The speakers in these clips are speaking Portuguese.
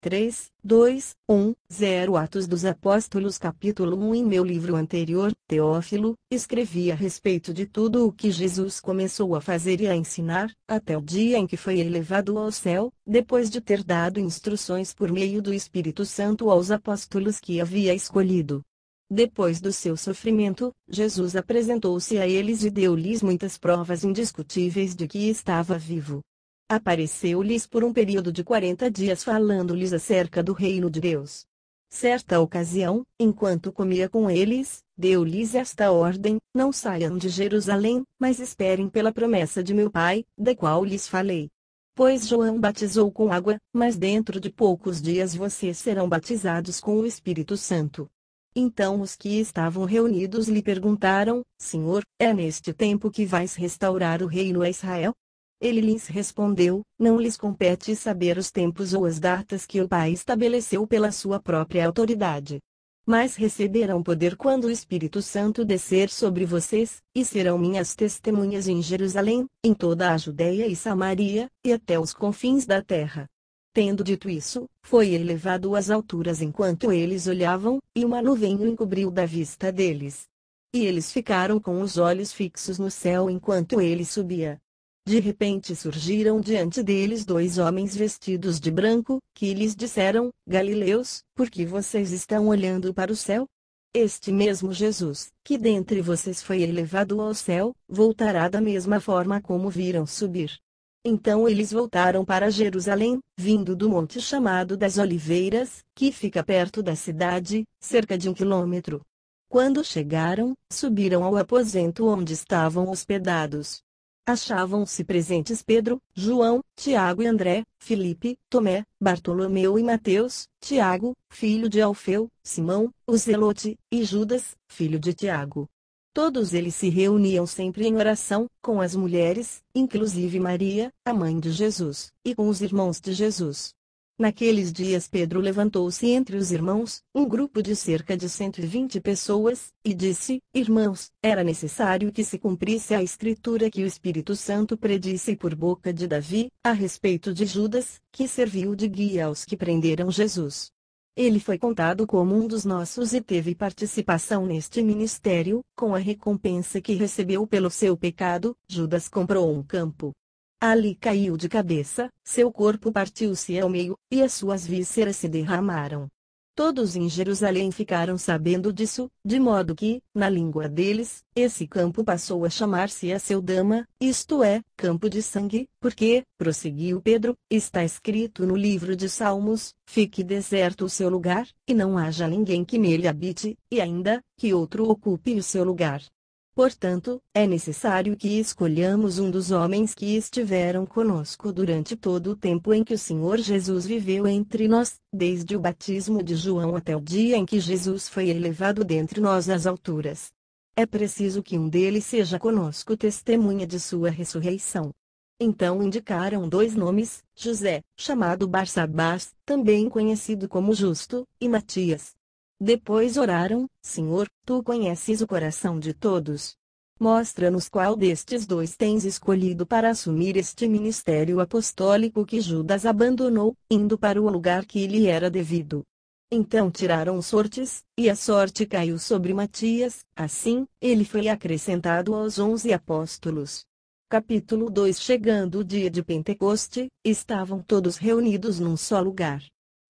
3, 2, 1, 0 Atos dos Apóstolos capítulo 1 Em meu livro anterior, Teófilo, escrevi a respeito de tudo o que Jesus começou a fazer e a ensinar, até o dia em que foi elevado ao céu, depois de ter dado instruções por meio do Espírito Santo aos apóstolos que havia escolhido. Depois do seu sofrimento, Jesus apresentou-se a eles e deu-lhes muitas provas indiscutíveis de que estava vivo apareceu-lhes por um período de quarenta dias falando-lhes acerca do reino de Deus. Certa ocasião, enquanto comia com eles, deu-lhes esta ordem: Não saiam de Jerusalém, mas esperem pela promessa de meu Pai, da qual lhes falei. Pois João batizou com água, mas dentro de poucos dias vocês serão batizados com o Espírito Santo. Então os que estavam reunidos lhe perguntaram: Senhor, é neste tempo que vais restaurar o reino a Israel? Ele lhes respondeu: Não lhes compete saber os tempos ou as datas que o Pai estabeleceu pela sua própria autoridade. Mas receberão poder quando o Espírito Santo descer sobre vocês, e serão minhas testemunhas em Jerusalém, em toda a Judéia e Samaria, e até os confins da terra. Tendo dito isso, foi elevado às alturas enquanto eles olhavam, e uma nuvem o encobriu da vista deles. E eles ficaram com os olhos fixos no céu enquanto ele subia. De repente surgiram diante deles dois homens vestidos de branco, que lhes disseram: Galileus, por que vocês estão olhando para o céu? Este mesmo Jesus, que dentre vocês foi elevado ao céu, voltará da mesma forma como viram subir. Então eles voltaram para Jerusalém, vindo do monte chamado das Oliveiras, que fica perto da cidade, cerca de um quilômetro. Quando chegaram, subiram ao aposento onde estavam hospedados, achavam-se presentes Pedro, João, Tiago e André, Felipe, Tomé, Bartolomeu e Mateus, Tiago, filho de Alfeu, Simão, o Zelote, e Judas, filho de Tiago. Todos eles se reuniam sempre em oração, com as mulheres, inclusive Maria, a mãe de Jesus, e com os irmãos de Jesus. Naqueles dias Pedro levantou-se entre os irmãos, um grupo de cerca de 120 pessoas, e disse: Irmãos, era necessário que se cumprisse a escritura que o Espírito Santo predisse por boca de Davi, a respeito de Judas, que serviu de guia aos que prenderam Jesus. Ele foi contado como um dos nossos e teve participação neste ministério, com a recompensa que recebeu pelo seu pecado. Judas comprou um campo, Ali caiu de cabeça, seu corpo partiu-se ao meio, e as suas vísceras se derramaram. Todos em Jerusalém ficaram sabendo disso, de modo que, na língua deles, esse campo passou a chamar-se a seu dama, isto é, campo de sangue, porque, prosseguiu Pedro, está escrito no livro de Salmos, fique deserto o seu lugar, e não haja ninguém que nele habite, e ainda, que outro ocupe o seu lugar. Portanto, é necessário que escolhamos um dos homens que estiveram conosco durante todo o tempo em que o Senhor Jesus viveu entre nós, desde o batismo de João até o dia em que Jesus foi elevado dentre nós às alturas. É preciso que um deles seja conosco testemunha de sua ressurreição. Então indicaram dois nomes, José, chamado Barsabás, também conhecido como Justo, e Matias, depois oraram: Senhor, tu conheces o coração de todos. Mostra-nos qual destes dois tens escolhido para assumir este ministério apostólico que Judas abandonou, indo para o lugar que lhe era devido. Então tiraram sortes, e a sorte caiu sobre Matias, assim, ele foi acrescentado aos onze apóstolos. Capítulo 2 Chegando o dia de Pentecoste, estavam todos reunidos num só lugar.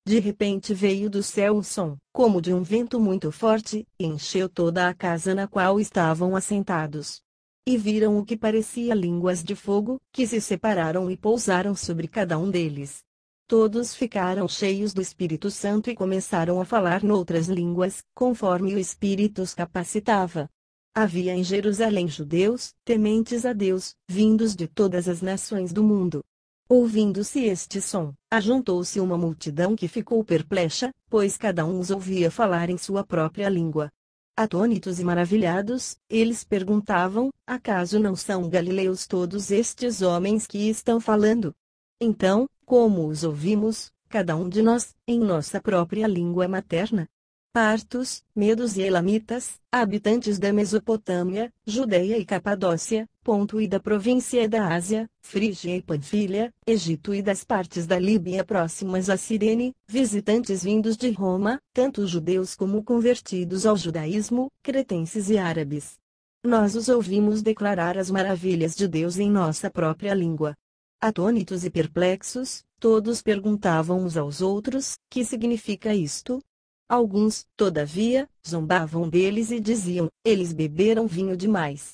De repente veio do céu um som, como de um vento muito forte, e encheu toda a casa na qual estavam assentados. E viram o que parecia línguas de fogo, que se separaram e pousaram sobre cada um deles. Todos ficaram cheios do Espírito Santo e começaram a falar noutras línguas, conforme o Espírito os capacitava. Havia em Jerusalém judeus, tementes a Deus, vindos de todas as nações do mundo. Ouvindo-se este som, ajuntou-se uma multidão que ficou perplexa, pois cada um os ouvia falar em sua própria língua. Atônitos e maravilhados, eles perguntavam: Acaso não são galileus todos estes homens que estão falando? Então, como os ouvimos, cada um de nós, em nossa própria língua materna, partos, medos e elamitas, habitantes da Mesopotâmia, Judeia e Capadócia, ponto e da província da Ásia, Frígia e Panfilha, Egito e das partes da Líbia próximas a Cirene, visitantes vindos de Roma, tanto judeus como convertidos ao judaísmo, cretenses e árabes. Nós os ouvimos declarar as maravilhas de Deus em nossa própria língua. Atônitos e perplexos, todos perguntavam uns aos outros: que significa isto? Alguns, todavia, zombavam deles e diziam: Eles beberam vinho demais.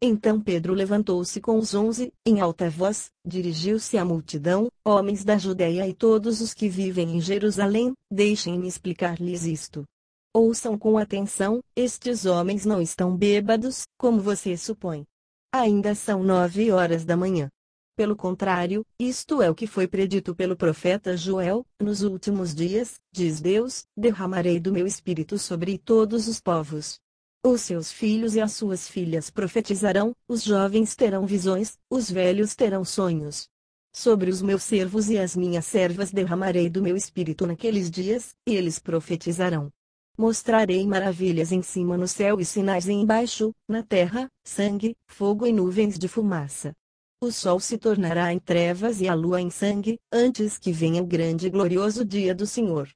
Então Pedro levantou-se com os onze, em alta voz, dirigiu-se à multidão, homens da Judéia e todos os que vivem em Jerusalém, deixem-me explicar-lhes isto. Ouçam com atenção, estes homens não estão bêbados, como vocês supõem. Ainda são nove horas da manhã. Pelo contrário, isto é o que foi predito pelo profeta Joel: Nos últimos dias, diz Deus, derramarei do meu espírito sobre todos os povos. Os seus filhos e as suas filhas profetizarão, os jovens terão visões, os velhos terão sonhos. Sobre os meus servos e as minhas servas derramarei do meu espírito naqueles dias, e eles profetizarão. Mostrarei maravilhas em cima no céu e sinais embaixo, na terra, sangue, fogo e nuvens de fumaça o sol se tornará em trevas e a lua em sangue, antes que venha o grande e glorioso dia do Senhor.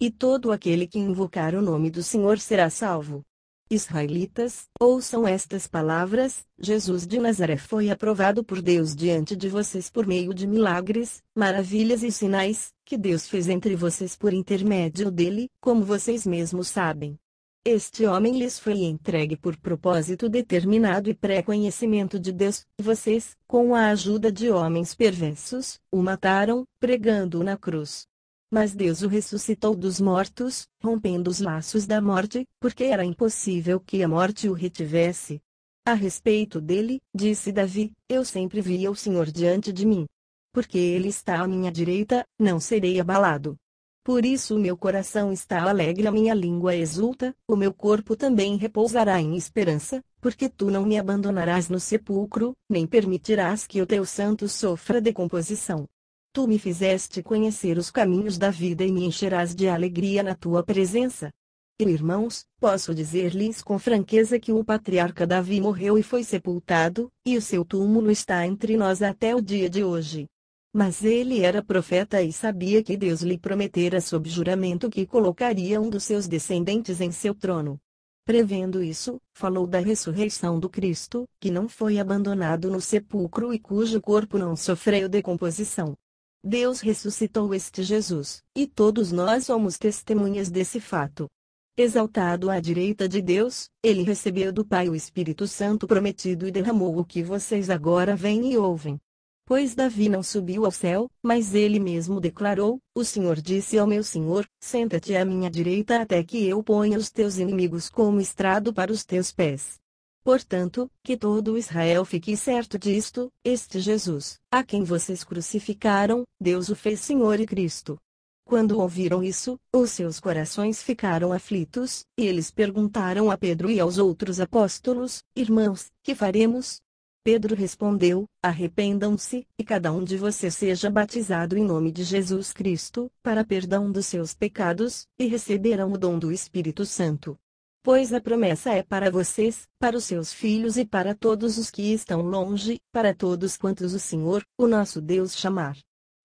E todo aquele que invocar o nome do Senhor será salvo. Israelitas, ouçam estas palavras: Jesus de Nazaré foi aprovado por Deus diante de vocês por meio de milagres, maravilhas e sinais, que Deus fez entre vocês por intermédio dele, como vocês mesmos sabem. Este homem lhes foi entregue por propósito determinado e pré-conhecimento de Deus. Vocês, com a ajuda de homens perversos, o mataram, pregando-o na cruz. Mas Deus o ressuscitou dos mortos, rompendo os laços da morte, porque era impossível que a morte o retivesse. A respeito dele, disse Davi: Eu sempre via o Senhor diante de mim. Porque ele está à minha direita, não serei abalado. Por isso meu coração está alegre, a minha língua exulta, o meu corpo também repousará em esperança, porque tu não me abandonarás no sepulcro, nem permitirás que o teu santo sofra decomposição. Tu me fizeste conhecer os caminhos da vida e me encherás de alegria na tua presença. irmãos, posso dizer-lhes com franqueza que o patriarca Davi morreu e foi sepultado, e o seu túmulo está entre nós até o dia de hoje. Mas ele era profeta e sabia que Deus lhe prometera sob juramento que colocaria um dos seus descendentes em seu trono. Prevendo isso, falou da ressurreição do Cristo, que não foi abandonado no sepulcro e cujo corpo não sofreu decomposição. Deus ressuscitou este Jesus, e todos nós somos testemunhas desse fato. Exaltado à direita de Deus, ele recebeu do Pai o Espírito Santo prometido e derramou o que vocês agora veem e ouvem. Pois Davi não subiu ao céu, mas ele mesmo declarou: O Senhor disse ao meu Senhor: Senta-te à minha direita até que eu ponha os teus inimigos como estrado para os teus pés. Portanto, que todo Israel fique certo disto: este Jesus, a quem vocês crucificaram, Deus o fez Senhor e Cristo. Quando ouviram isso, os seus corações ficaram aflitos, e eles perguntaram a Pedro e aos outros apóstolos: Irmãos, que faremos? Pedro respondeu: Arrependam-se, e cada um de vocês seja batizado em nome de Jesus Cristo, para perdão dos seus pecados, e receberão o dom do Espírito Santo. Pois a promessa é para vocês, para os seus filhos e para todos os que estão longe, para todos quantos o Senhor, o nosso Deus, chamar.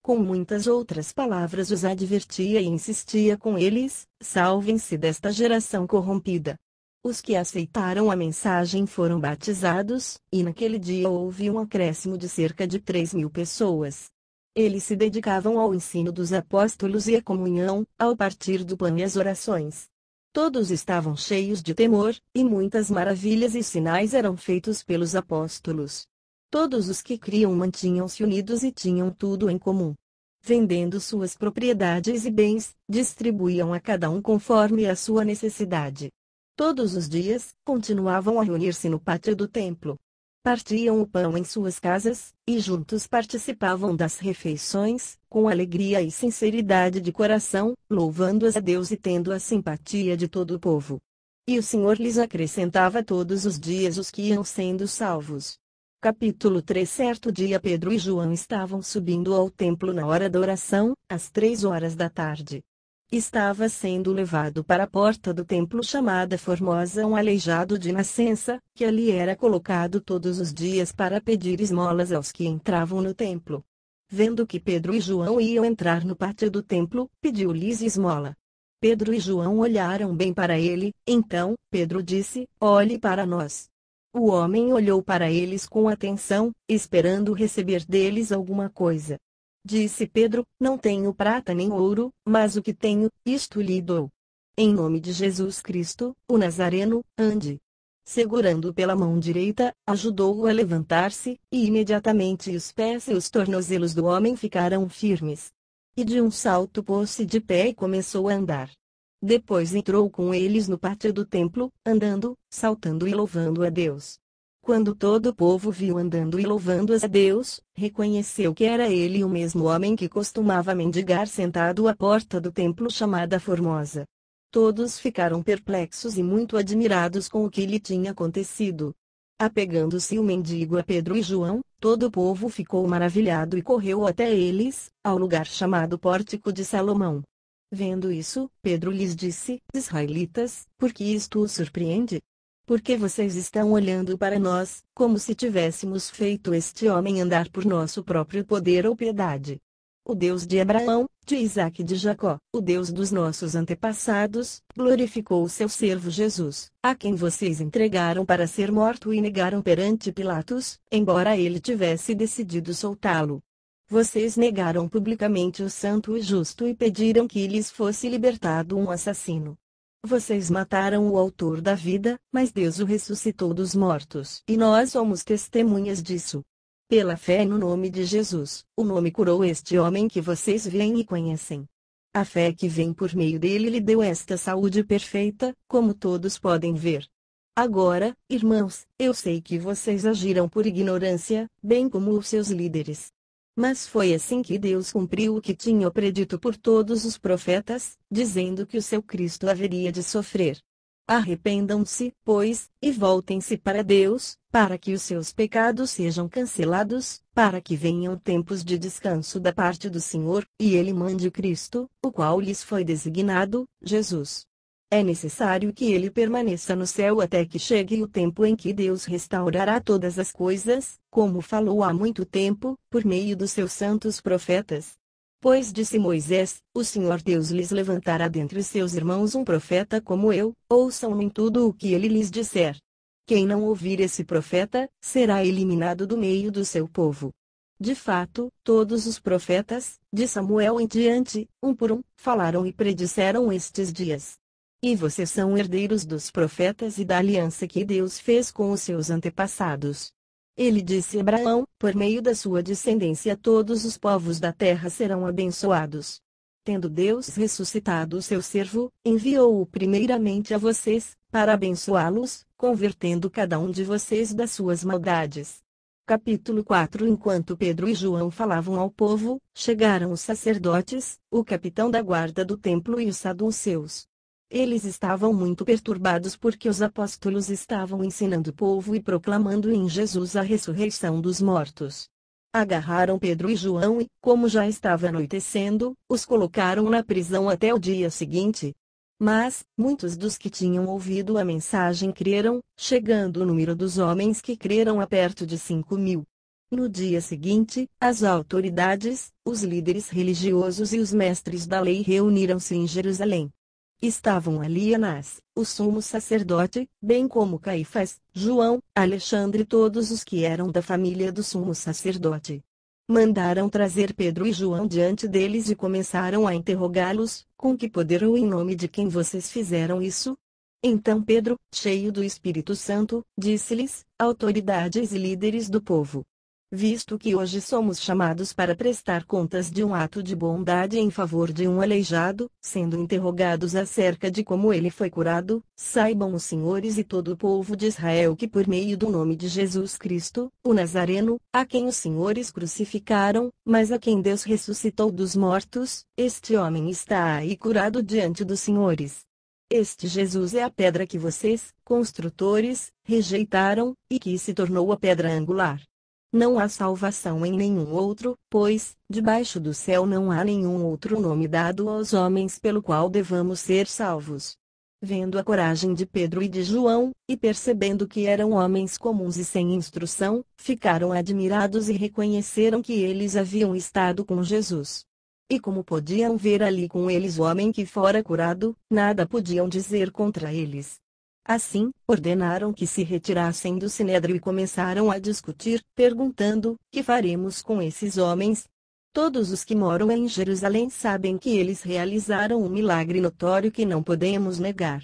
Com muitas outras palavras os advertia e insistia com eles: salvem-se desta geração corrompida. Os que aceitaram a mensagem foram batizados, e naquele dia houve um acréscimo de cerca de 3 mil pessoas. Eles se dedicavam ao ensino dos apóstolos e à comunhão, ao partir do pão e às orações. Todos estavam cheios de temor, e muitas maravilhas e sinais eram feitos pelos apóstolos. Todos os que criam mantinham-se unidos e tinham tudo em comum. Vendendo suas propriedades e bens, distribuíam a cada um conforme a sua necessidade todos os dias, continuavam a reunir-se no pátio do templo. Partiam o pão em suas casas, e juntos participavam das refeições, com alegria e sinceridade de coração, louvando-as a Deus e tendo a simpatia de todo o povo. E o Senhor lhes acrescentava todos os dias os que iam sendo salvos. Capítulo 3 Certo dia Pedro e João estavam subindo ao templo na hora da oração, às três horas da tarde estava sendo levado para a porta do templo chamada Formosa um aleijado de nascença, que ali era colocado todos os dias para pedir esmolas aos que entravam no templo. Vendo que Pedro e João iam entrar no pátio do templo, pediu-lhes esmola. Pedro e João olharam bem para ele, então, Pedro disse: Olhe para nós. O homem olhou para eles com atenção, esperando receber deles alguma coisa. Disse Pedro: Não tenho prata nem ouro, mas o que tenho, isto lhe dou. Em nome de Jesus Cristo, o Nazareno, ande. Segurando pela mão direita, ajudou-o a levantar-se, e imediatamente os pés e os tornozelos do homem ficaram firmes. E de um salto pôs-se de pé e começou a andar. Depois entrou com eles no pátio do templo, andando, saltando e louvando a Deus. Quando todo o povo viu andando e louvando a Deus, reconheceu que era ele o mesmo homem que costumava mendigar sentado à porta do templo chamada Formosa. Todos ficaram perplexos e muito admirados com o que lhe tinha acontecido. Apegando-se o mendigo a Pedro e João, todo o povo ficou maravilhado e correu até eles, ao lugar chamado Pórtico de Salomão. Vendo isso, Pedro lhes disse: Israelitas, por que isto os surpreende? Porque vocês estão olhando para nós, como se tivéssemos feito este homem andar por nosso próprio poder ou piedade. O Deus de Abraão, de Isaac e de Jacó, o Deus dos nossos antepassados, glorificou o seu servo Jesus, a quem vocês entregaram para ser morto e negaram perante Pilatos, embora ele tivesse decidido soltá-lo. Vocês negaram publicamente o santo e justo e pediram que lhes fosse libertado um assassino. Vocês mataram o autor da vida, mas Deus o ressuscitou dos mortos, e nós somos testemunhas disso. Pela fé no nome de Jesus, o nome curou este homem que vocês veem e conhecem. A fé que vem por meio dele lhe deu esta saúde perfeita, como todos podem ver. Agora, irmãos, eu sei que vocês agiram por ignorância, bem como os seus líderes. Mas foi assim que Deus cumpriu o que tinha predito por todos os profetas, dizendo que o seu Cristo haveria de sofrer. Arrependam-se, pois, e voltem-se para Deus, para que os seus pecados sejam cancelados, para que venham tempos de descanso da parte do Senhor, e ele mande o Cristo, o qual lhes foi designado, Jesus. É necessário que ele permaneça no céu até que chegue o tempo em que Deus restaurará todas as coisas, como falou há muito tempo, por meio dos seus santos profetas. Pois disse Moisés: O Senhor Deus lhes levantará dentre os seus irmãos um profeta como eu, ouçam em tudo o que ele lhes disser. Quem não ouvir esse profeta, será eliminado do meio do seu povo. De fato, todos os profetas, de Samuel em diante, um por um, falaram e predisseram estes dias. E vocês são herdeiros dos profetas e da aliança que Deus fez com os seus antepassados. Ele disse a Abraão: Por meio da sua descendência todos os povos da terra serão abençoados. Tendo Deus ressuscitado o seu servo, enviou-o primeiramente a vocês, para abençoá-los, convertendo cada um de vocês das suas maldades. Capítulo 4 Enquanto Pedro e João falavam ao povo, chegaram os sacerdotes, o capitão da guarda do templo e os saduceus. Eles estavam muito perturbados porque os apóstolos estavam ensinando o povo e proclamando em Jesus a ressurreição dos mortos. Agarraram Pedro e João e, como já estava anoitecendo, os colocaram na prisão até o dia seguinte. Mas, muitos dos que tinham ouvido a mensagem creram, chegando o número dos homens que creram a perto de cinco mil. No dia seguinte, as autoridades, os líderes religiosos e os mestres da lei reuniram-se em Jerusalém. Estavam ali Anás, o sumo sacerdote, bem como Caifás, João, Alexandre e todos os que eram da família do sumo sacerdote. Mandaram trazer Pedro e João diante deles e começaram a interrogá-los: com que poder ou em nome de quem vocês fizeram isso? Então Pedro, cheio do Espírito Santo, disse-lhes: autoridades e líderes do povo visto que hoje somos chamados para prestar contas de um ato de bondade em favor de um aleijado, sendo interrogados acerca de como ele foi curado, saibam os senhores e todo o povo de Israel que por meio do nome de Jesus Cristo, o Nazareno, a quem os senhores crucificaram, mas a quem Deus ressuscitou dos mortos, este homem está aí curado diante dos senhores. Este Jesus é a pedra que vocês, construtores, rejeitaram, e que se tornou a pedra angular não há salvação em nenhum outro, pois, debaixo do céu não há nenhum outro nome dado aos homens pelo qual devamos ser salvos. Vendo a coragem de Pedro e de João, e percebendo que eram homens comuns e sem instrução, ficaram admirados e reconheceram que eles haviam estado com Jesus. E como podiam ver ali com eles o homem que fora curado, nada podiam dizer contra eles, Assim, ordenaram que se retirassem do sinédrio e começaram a discutir, perguntando: Que faremos com esses homens? Todos os que moram em Jerusalém sabem que eles realizaram um milagre notório que não podemos negar.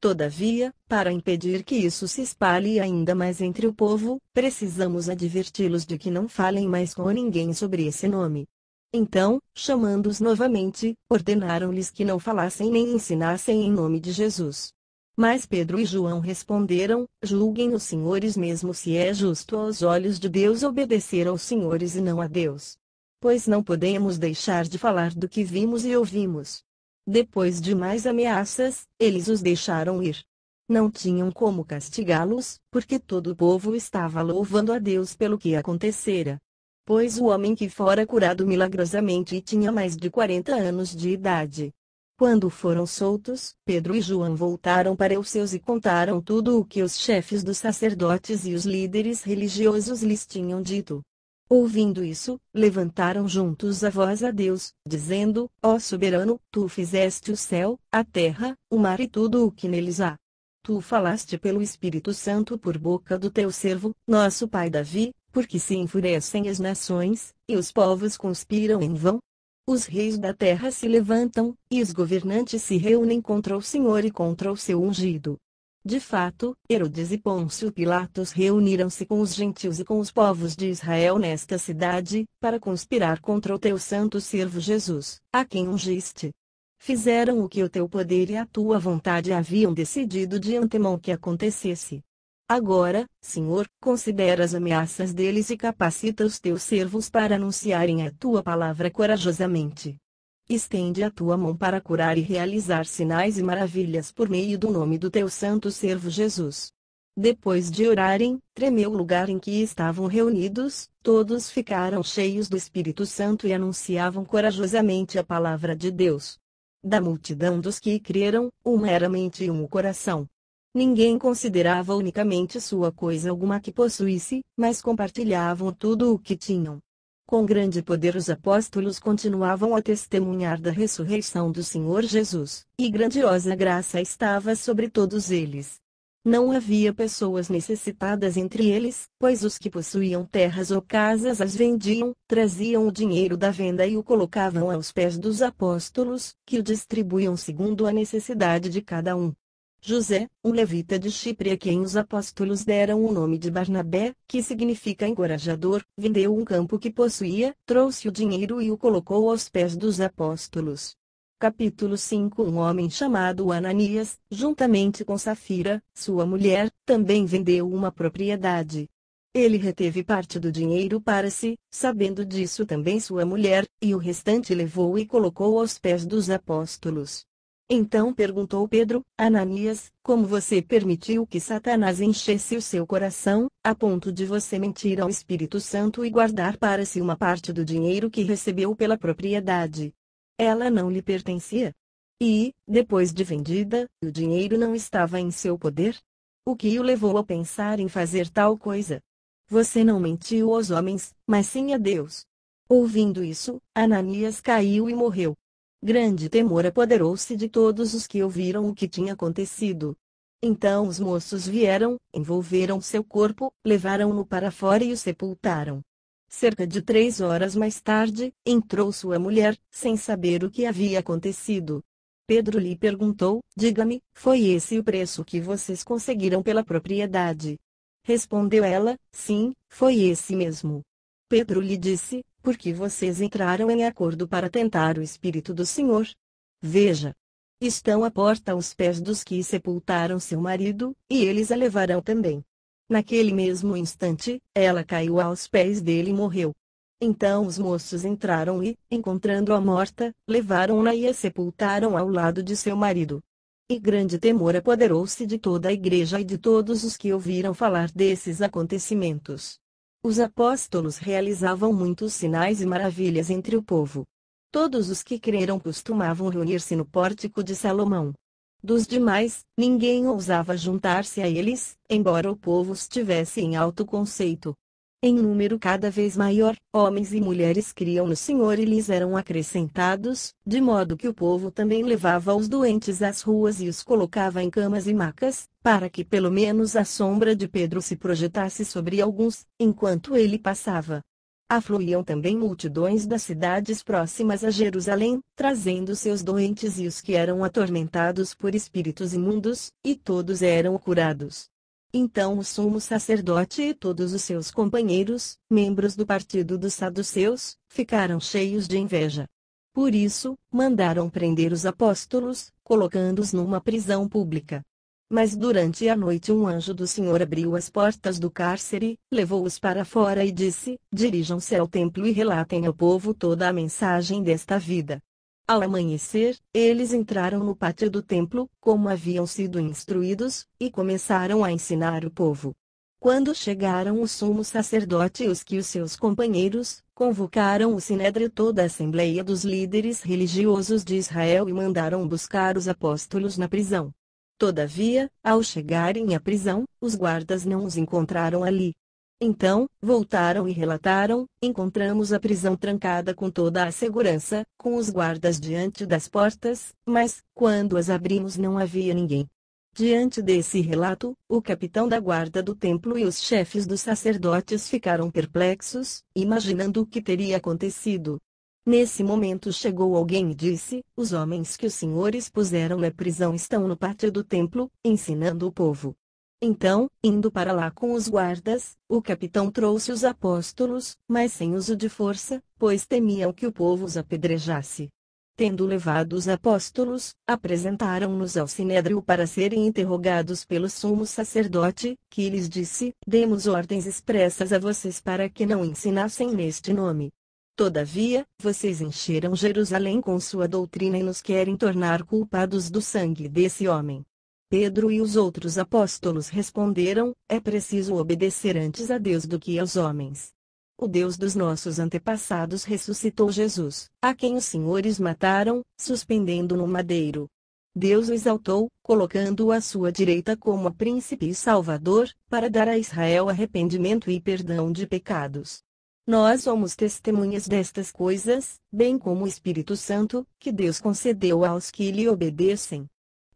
Todavia, para impedir que isso se espalhe ainda mais entre o povo, precisamos adverti-los de que não falem mais com ninguém sobre esse nome. Então, chamando-os novamente, ordenaram-lhes que não falassem nem ensinassem em nome de Jesus. Mas Pedro e João responderam: Julguem os senhores mesmo se é justo aos olhos de Deus obedecer aos senhores e não a Deus. Pois não podemos deixar de falar do que vimos e ouvimos. Depois de mais ameaças, eles os deixaram ir. Não tinham como castigá-los, porque todo o povo estava louvando a Deus pelo que acontecera. Pois o homem que fora curado milagrosamente e tinha mais de 40 anos de idade, quando foram soltos, Pedro e João voltaram para os seus e contaram tudo o que os chefes dos sacerdotes e os líderes religiosos lhes tinham dito. Ouvindo isso, levantaram juntos a voz a Deus, dizendo: Ó soberano, tu fizeste o céu, a terra, o mar e tudo o que neles há. Tu falaste pelo Espírito Santo por boca do teu servo, nosso pai Davi, porque se enfurecem as nações, e os povos conspiram em vão, os reis da terra se levantam, e os governantes se reúnem contra o Senhor e contra o seu ungido. De fato, Herodes e Pôncio Pilatos reuniram-se com os gentios e com os povos de Israel nesta cidade, para conspirar contra o teu santo servo Jesus, a quem ungiste. Fizeram o que o teu poder e a tua vontade haviam decidido de antemão que acontecesse. Agora, Senhor, considera as ameaças deles e capacita os teus servos para anunciarem a tua palavra corajosamente. Estende a tua mão para curar e realizar sinais e maravilhas por meio do nome do teu santo servo Jesus. Depois de orarem, tremeu o lugar em que estavam reunidos, todos ficaram cheios do Espírito Santo e anunciavam corajosamente a palavra de Deus. Da multidão dos que creram, uma era mente e um o coração. Ninguém considerava unicamente sua coisa alguma que possuísse, mas compartilhavam tudo o que tinham. Com grande poder os apóstolos continuavam a testemunhar da ressurreição do Senhor Jesus, e grandiosa graça estava sobre todos eles. Não havia pessoas necessitadas entre eles, pois os que possuíam terras ou casas as vendiam, traziam o dinheiro da venda e o colocavam aos pés dos apóstolos, que o distribuíam segundo a necessidade de cada um. José, um levita de Chipre a quem os apóstolos deram o nome de Barnabé, que significa encorajador, vendeu um campo que possuía, trouxe o dinheiro e o colocou aos pés dos apóstolos. Capítulo 5 Um homem chamado Ananias, juntamente com Safira, sua mulher, também vendeu uma propriedade. Ele reteve parte do dinheiro para si, sabendo disso também sua mulher, e o restante levou e colocou aos pés dos apóstolos. Então perguntou Pedro, Ananias, como você permitiu que Satanás enchesse o seu coração, a ponto de você mentir ao Espírito Santo e guardar para si uma parte do dinheiro que recebeu pela propriedade? Ela não lhe pertencia. E, depois de vendida, o dinheiro não estava em seu poder? O que o levou a pensar em fazer tal coisa? Você não mentiu aos homens, mas sim a Deus. Ouvindo isso, Ananias caiu e morreu. Grande temor apoderou-se de todos os que ouviram o que tinha acontecido. Então os moços vieram, envolveram seu corpo, levaram-no para fora e o sepultaram. Cerca de três horas mais tarde, entrou sua mulher, sem saber o que havia acontecido. Pedro lhe perguntou: Diga-me, foi esse o preço que vocês conseguiram pela propriedade? Respondeu ela: Sim, foi esse mesmo. Pedro lhe disse: porque vocês entraram em acordo para tentar o Espírito do Senhor. Veja. Estão à porta aos pés dos que sepultaram seu marido, e eles a levarão também. Naquele mesmo instante, ela caiu aos pés dele e morreu. Então os moços entraram e, encontrando-a morta, levaram-na e a sepultaram ao lado de seu marido. E grande temor apoderou-se de toda a igreja e de todos os que ouviram falar desses acontecimentos. Os apóstolos realizavam muitos sinais e maravilhas entre o povo. Todos os que creram costumavam reunir-se no pórtico de Salomão. Dos demais, ninguém ousava juntar-se a eles, embora o povo estivesse em alto conceito. Em número cada vez maior, homens e mulheres criam no Senhor e lhes eram acrescentados, de modo que o povo também levava os doentes às ruas e os colocava em camas e macas, para que pelo menos a sombra de Pedro se projetasse sobre alguns, enquanto ele passava. Afluíam também multidões das cidades próximas a Jerusalém, trazendo seus doentes e os que eram atormentados por espíritos imundos, e todos eram curados. Então o sumo sacerdote e todos os seus companheiros, membros do partido dos saduceus, ficaram cheios de inveja. Por isso, mandaram prender os apóstolos, colocando-os numa prisão pública. Mas durante a noite um anjo do Senhor abriu as portas do cárcere, levou-os para fora e disse: Dirijam-se ao templo e relatem ao povo toda a mensagem desta vida. Ao amanhecer, eles entraram no pátio do templo, como haviam sido instruídos, e começaram a ensinar o povo. Quando chegaram o sumo sacerdote e os que os seus companheiros, convocaram o sinédrio toda a assembleia dos líderes religiosos de Israel e mandaram buscar os apóstolos na prisão. Todavia, ao chegarem à prisão, os guardas não os encontraram ali, então, voltaram e relataram: encontramos a prisão trancada com toda a segurança, com os guardas diante das portas, mas, quando as abrimos, não havia ninguém. Diante desse relato, o capitão da guarda do templo e os chefes dos sacerdotes ficaram perplexos, imaginando o que teria acontecido. Nesse momento chegou alguém e disse: Os homens que os senhores puseram na prisão estão no pátio do templo, ensinando o povo. Então, indo para lá com os guardas, o capitão trouxe os apóstolos, mas sem uso de força, pois temiam que o povo os apedrejasse. Tendo levado os apóstolos, apresentaram-nos ao sinédrio para serem interrogados pelo sumo sacerdote, que lhes disse: Demos ordens expressas a vocês para que não ensinassem neste nome. Todavia, vocês encheram Jerusalém com sua doutrina e nos querem tornar culpados do sangue desse homem. Pedro e os outros apóstolos responderam: É preciso obedecer antes a Deus do que aos homens. O Deus dos nossos antepassados ressuscitou Jesus, a quem os senhores mataram, suspendendo no madeiro. Deus o exaltou, colocando-o à sua direita como príncipe e salvador, para dar a Israel arrependimento e perdão de pecados. Nós somos testemunhas destas coisas, bem como o Espírito Santo, que Deus concedeu aos que lhe obedecem.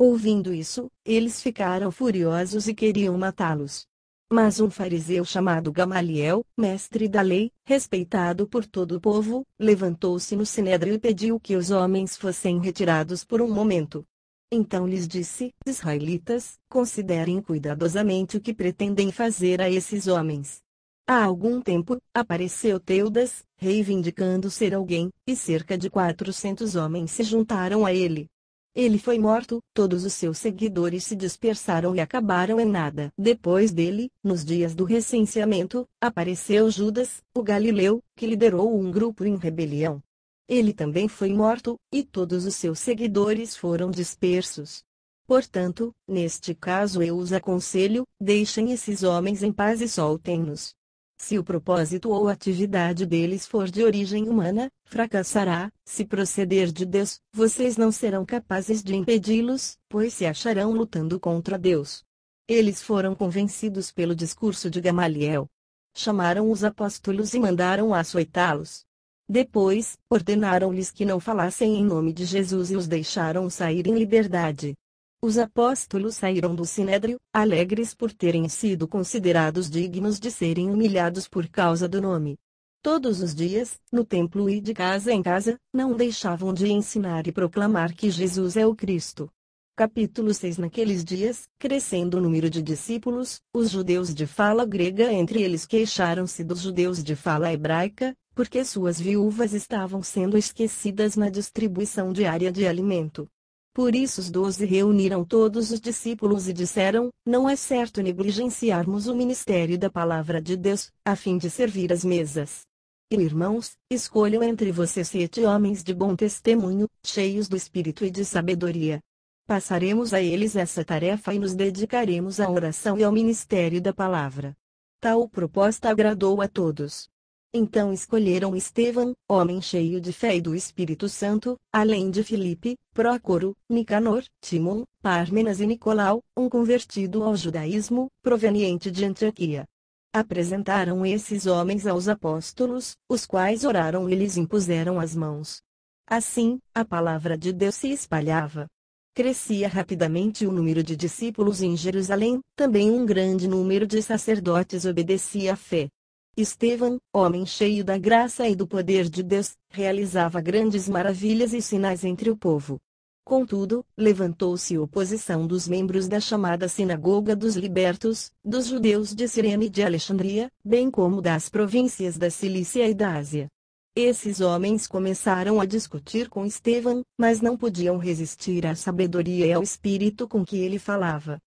Ouvindo isso, eles ficaram furiosos e queriam matá-los. Mas um fariseu chamado Gamaliel, mestre da lei, respeitado por todo o povo, levantou-se no sinédrio e pediu que os homens fossem retirados por um momento. Então lhes disse: Israelitas, considerem cuidadosamente o que pretendem fazer a esses homens. Há algum tempo, apareceu Teudas, reivindicando ser alguém, e cerca de quatrocentos homens se juntaram a ele. Ele foi morto, todos os seus seguidores se dispersaram e acabaram em nada. Depois dele, nos dias do recenseamento, apareceu Judas, o galileu, que liderou um grupo em rebelião. Ele também foi morto, e todos os seus seguidores foram dispersos. Portanto, neste caso eu os aconselho, deixem esses homens em paz e soltem-nos. Se o propósito ou atividade deles for de origem humana, fracassará. Se proceder de Deus, vocês não serão capazes de impedi-los, pois se acharão lutando contra Deus. Eles foram convencidos pelo discurso de Gamaliel. Chamaram os apóstolos e mandaram açoitá-los. Depois, ordenaram-lhes que não falassem em nome de Jesus e os deixaram sair em liberdade. Os apóstolos saíram do sinédrio, alegres por terem sido considerados dignos de serem humilhados por causa do nome. Todos os dias, no templo e de casa em casa, não deixavam de ensinar e proclamar que Jesus é o Cristo. Capítulo 6 Naqueles dias, crescendo o número de discípulos, os judeus de fala grega entre eles queixaram-se dos judeus de fala hebraica, porque suas viúvas estavam sendo esquecidas na distribuição diária de alimento. Por isso os doze reuniram todos os discípulos e disseram: Não é certo negligenciarmos o ministério da palavra de Deus, a fim de servir as mesas. E irmãos, escolham entre vocês sete homens de bom testemunho, cheios do espírito e de sabedoria. Passaremos a eles essa tarefa e nos dedicaremos à oração e ao ministério da palavra. Tal proposta agradou a todos. Então escolheram Estevão, homem cheio de fé e do Espírito Santo, além de Filipe, Prócoro, Nicanor, Timon, Parmenas e Nicolau, um convertido ao judaísmo, proveniente de Antioquia. Apresentaram esses homens aos apóstolos, os quais oraram e lhes impuseram as mãos. Assim, a palavra de Deus se espalhava. Crescia rapidamente o número de discípulos em Jerusalém, também um grande número de sacerdotes obedecia à fé. Estevão, homem cheio da graça e do poder de Deus, realizava grandes maravilhas e sinais entre o povo. Contudo, levantou-se oposição dos membros da chamada Sinagoga dos Libertos, dos judeus de Cirene e de Alexandria, bem como das províncias da Cilícia e da Ásia. Esses homens começaram a discutir com Estevão, mas não podiam resistir à sabedoria e ao espírito com que ele falava.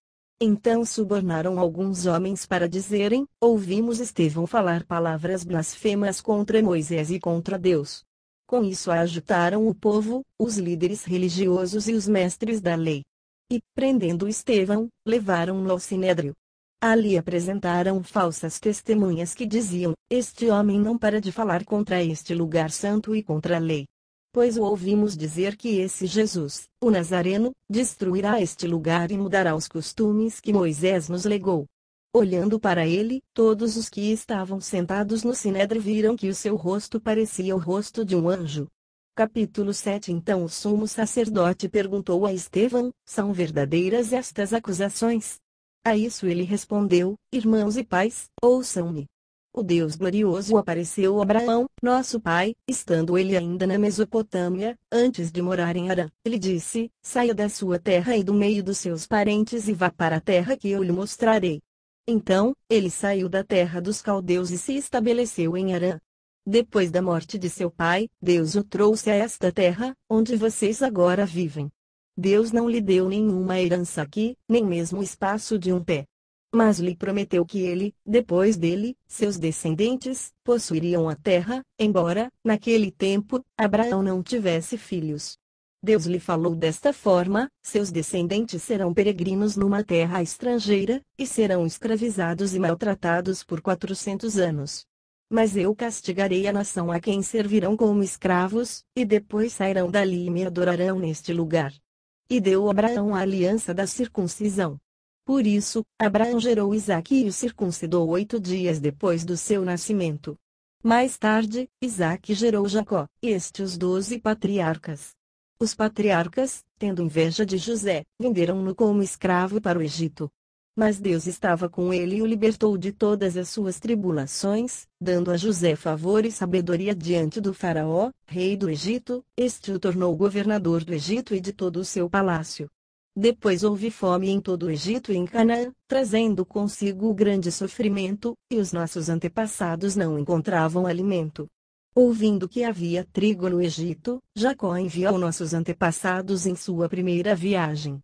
Então subornaram alguns homens para dizerem: Ouvimos Estevão falar palavras blasfemas contra Moisés e contra Deus. Com isso agitaram o povo, os líderes religiosos e os mestres da lei. E, prendendo Estevão, levaram-no ao sinédrio. Ali apresentaram falsas testemunhas que diziam: Este homem não para de falar contra este lugar santo e contra a lei pois o ouvimos dizer que esse Jesus, o Nazareno, destruirá este lugar e mudará os costumes que Moisés nos legou. Olhando para ele, todos os que estavam sentados no sinédrio viram que o seu rosto parecia o rosto de um anjo. Capítulo 7 Então o sumo sacerdote perguntou a Estevão: São verdadeiras estas acusações? A isso ele respondeu: Irmãos e pais, ouçam-me o Deus glorioso apareceu a Abraão, nosso pai, estando ele ainda na Mesopotâmia, antes de morar em Arã. Ele disse: Saia da sua terra e do meio dos seus parentes e vá para a terra que eu lhe mostrarei. Então, ele saiu da terra dos caldeus e se estabeleceu em Arã. Depois da morte de seu pai, Deus o trouxe a esta terra, onde vocês agora vivem. Deus não lhe deu nenhuma herança aqui, nem mesmo o espaço de um pé mas lhe prometeu que ele, depois dele, seus descendentes, possuiriam a terra, embora, naquele tempo, Abraão não tivesse filhos. Deus lhe falou desta forma: seus descendentes serão peregrinos numa terra estrangeira, e serão escravizados e maltratados por quatrocentos anos. Mas eu castigarei a nação a quem servirão como escravos, e depois sairão dali e me adorarão neste lugar. E deu Abraão a aliança da circuncisão. Por isso, Abraão gerou Isaque e o circuncidou oito dias depois do seu nascimento. Mais tarde, Isaque gerou Jacó, e este os doze patriarcas. Os patriarcas, tendo inveja de José, venderam-no como escravo para o Egito. Mas Deus estava com ele e o libertou de todas as suas tribulações, dando a José favor e sabedoria diante do Faraó, rei do Egito, este o tornou governador do Egito e de todo o seu palácio. Depois houve fome em todo o Egito e em Canaã, trazendo consigo grande sofrimento, e os nossos antepassados não encontravam alimento. Ouvindo que havia trigo no Egito, Jacó enviou nossos antepassados em sua primeira viagem.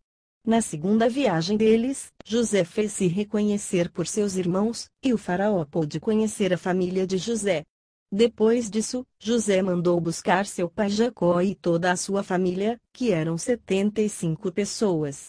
Na segunda viagem deles, José fez-se reconhecer por seus irmãos, e o faraó pôde conhecer a família de José, depois disso, José mandou buscar seu pai Jacó e toda a sua família, que eram setenta e cinco pessoas.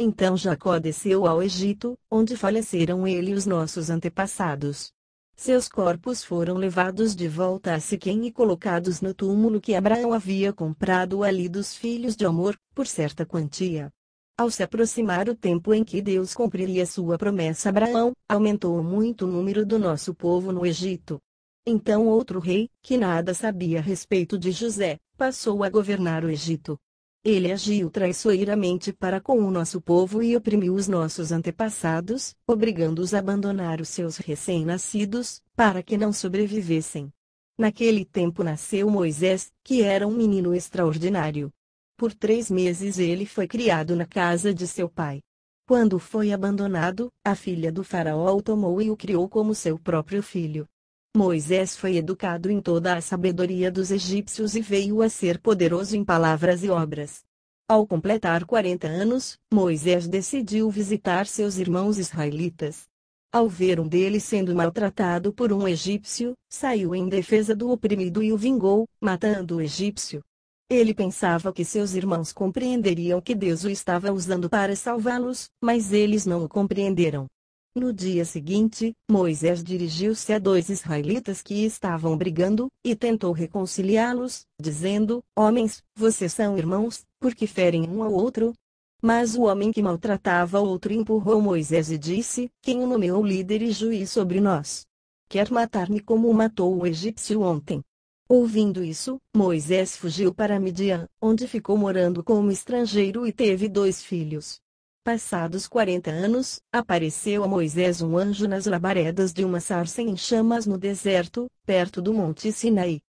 Então Jacó desceu ao Egito, onde faleceram ele e os nossos antepassados. Seus corpos foram levados de volta a Siquém e colocados no túmulo que Abraão havia comprado ali dos filhos de Amor, por certa quantia. Ao se aproximar o tempo em que Deus cumpriria sua promessa a Abraão, aumentou muito o número do nosso povo no Egito. Então outro rei, que nada sabia a respeito de José, passou a governar o Egito. Ele agiu traiçoeiramente para com o nosso povo e oprimiu os nossos antepassados, obrigando-os a abandonar os seus recém-nascidos, para que não sobrevivessem. Naquele tempo nasceu Moisés, que era um menino extraordinário. Por três meses ele foi criado na casa de seu pai. Quando foi abandonado, a filha do faraó o tomou e o criou como seu próprio filho. Moisés foi educado em toda a sabedoria dos egípcios e veio a ser poderoso em palavras e obras. Ao completar 40 anos, Moisés decidiu visitar seus irmãos israelitas. Ao ver um deles sendo maltratado por um egípcio, saiu em defesa do oprimido e o vingou, matando o egípcio. Ele pensava que seus irmãos compreenderiam que Deus o estava usando para salvá-los, mas eles não o compreenderam. No dia seguinte, Moisés dirigiu-se a dois israelitas que estavam brigando, e tentou reconciliá-los, dizendo: Homens, vocês são irmãos, porque ferem um ao outro? Mas o homem que maltratava o outro empurrou Moisés e disse: Quem o nomeou líder e juiz sobre nós? Quer matar-me como matou o egípcio ontem? Ouvindo isso, Moisés fugiu para Midian, onde ficou morando como estrangeiro e teve dois filhos. Passados quarenta anos, apareceu a Moisés um anjo nas labaredas de uma sarça em chamas no deserto, perto do monte Sinai.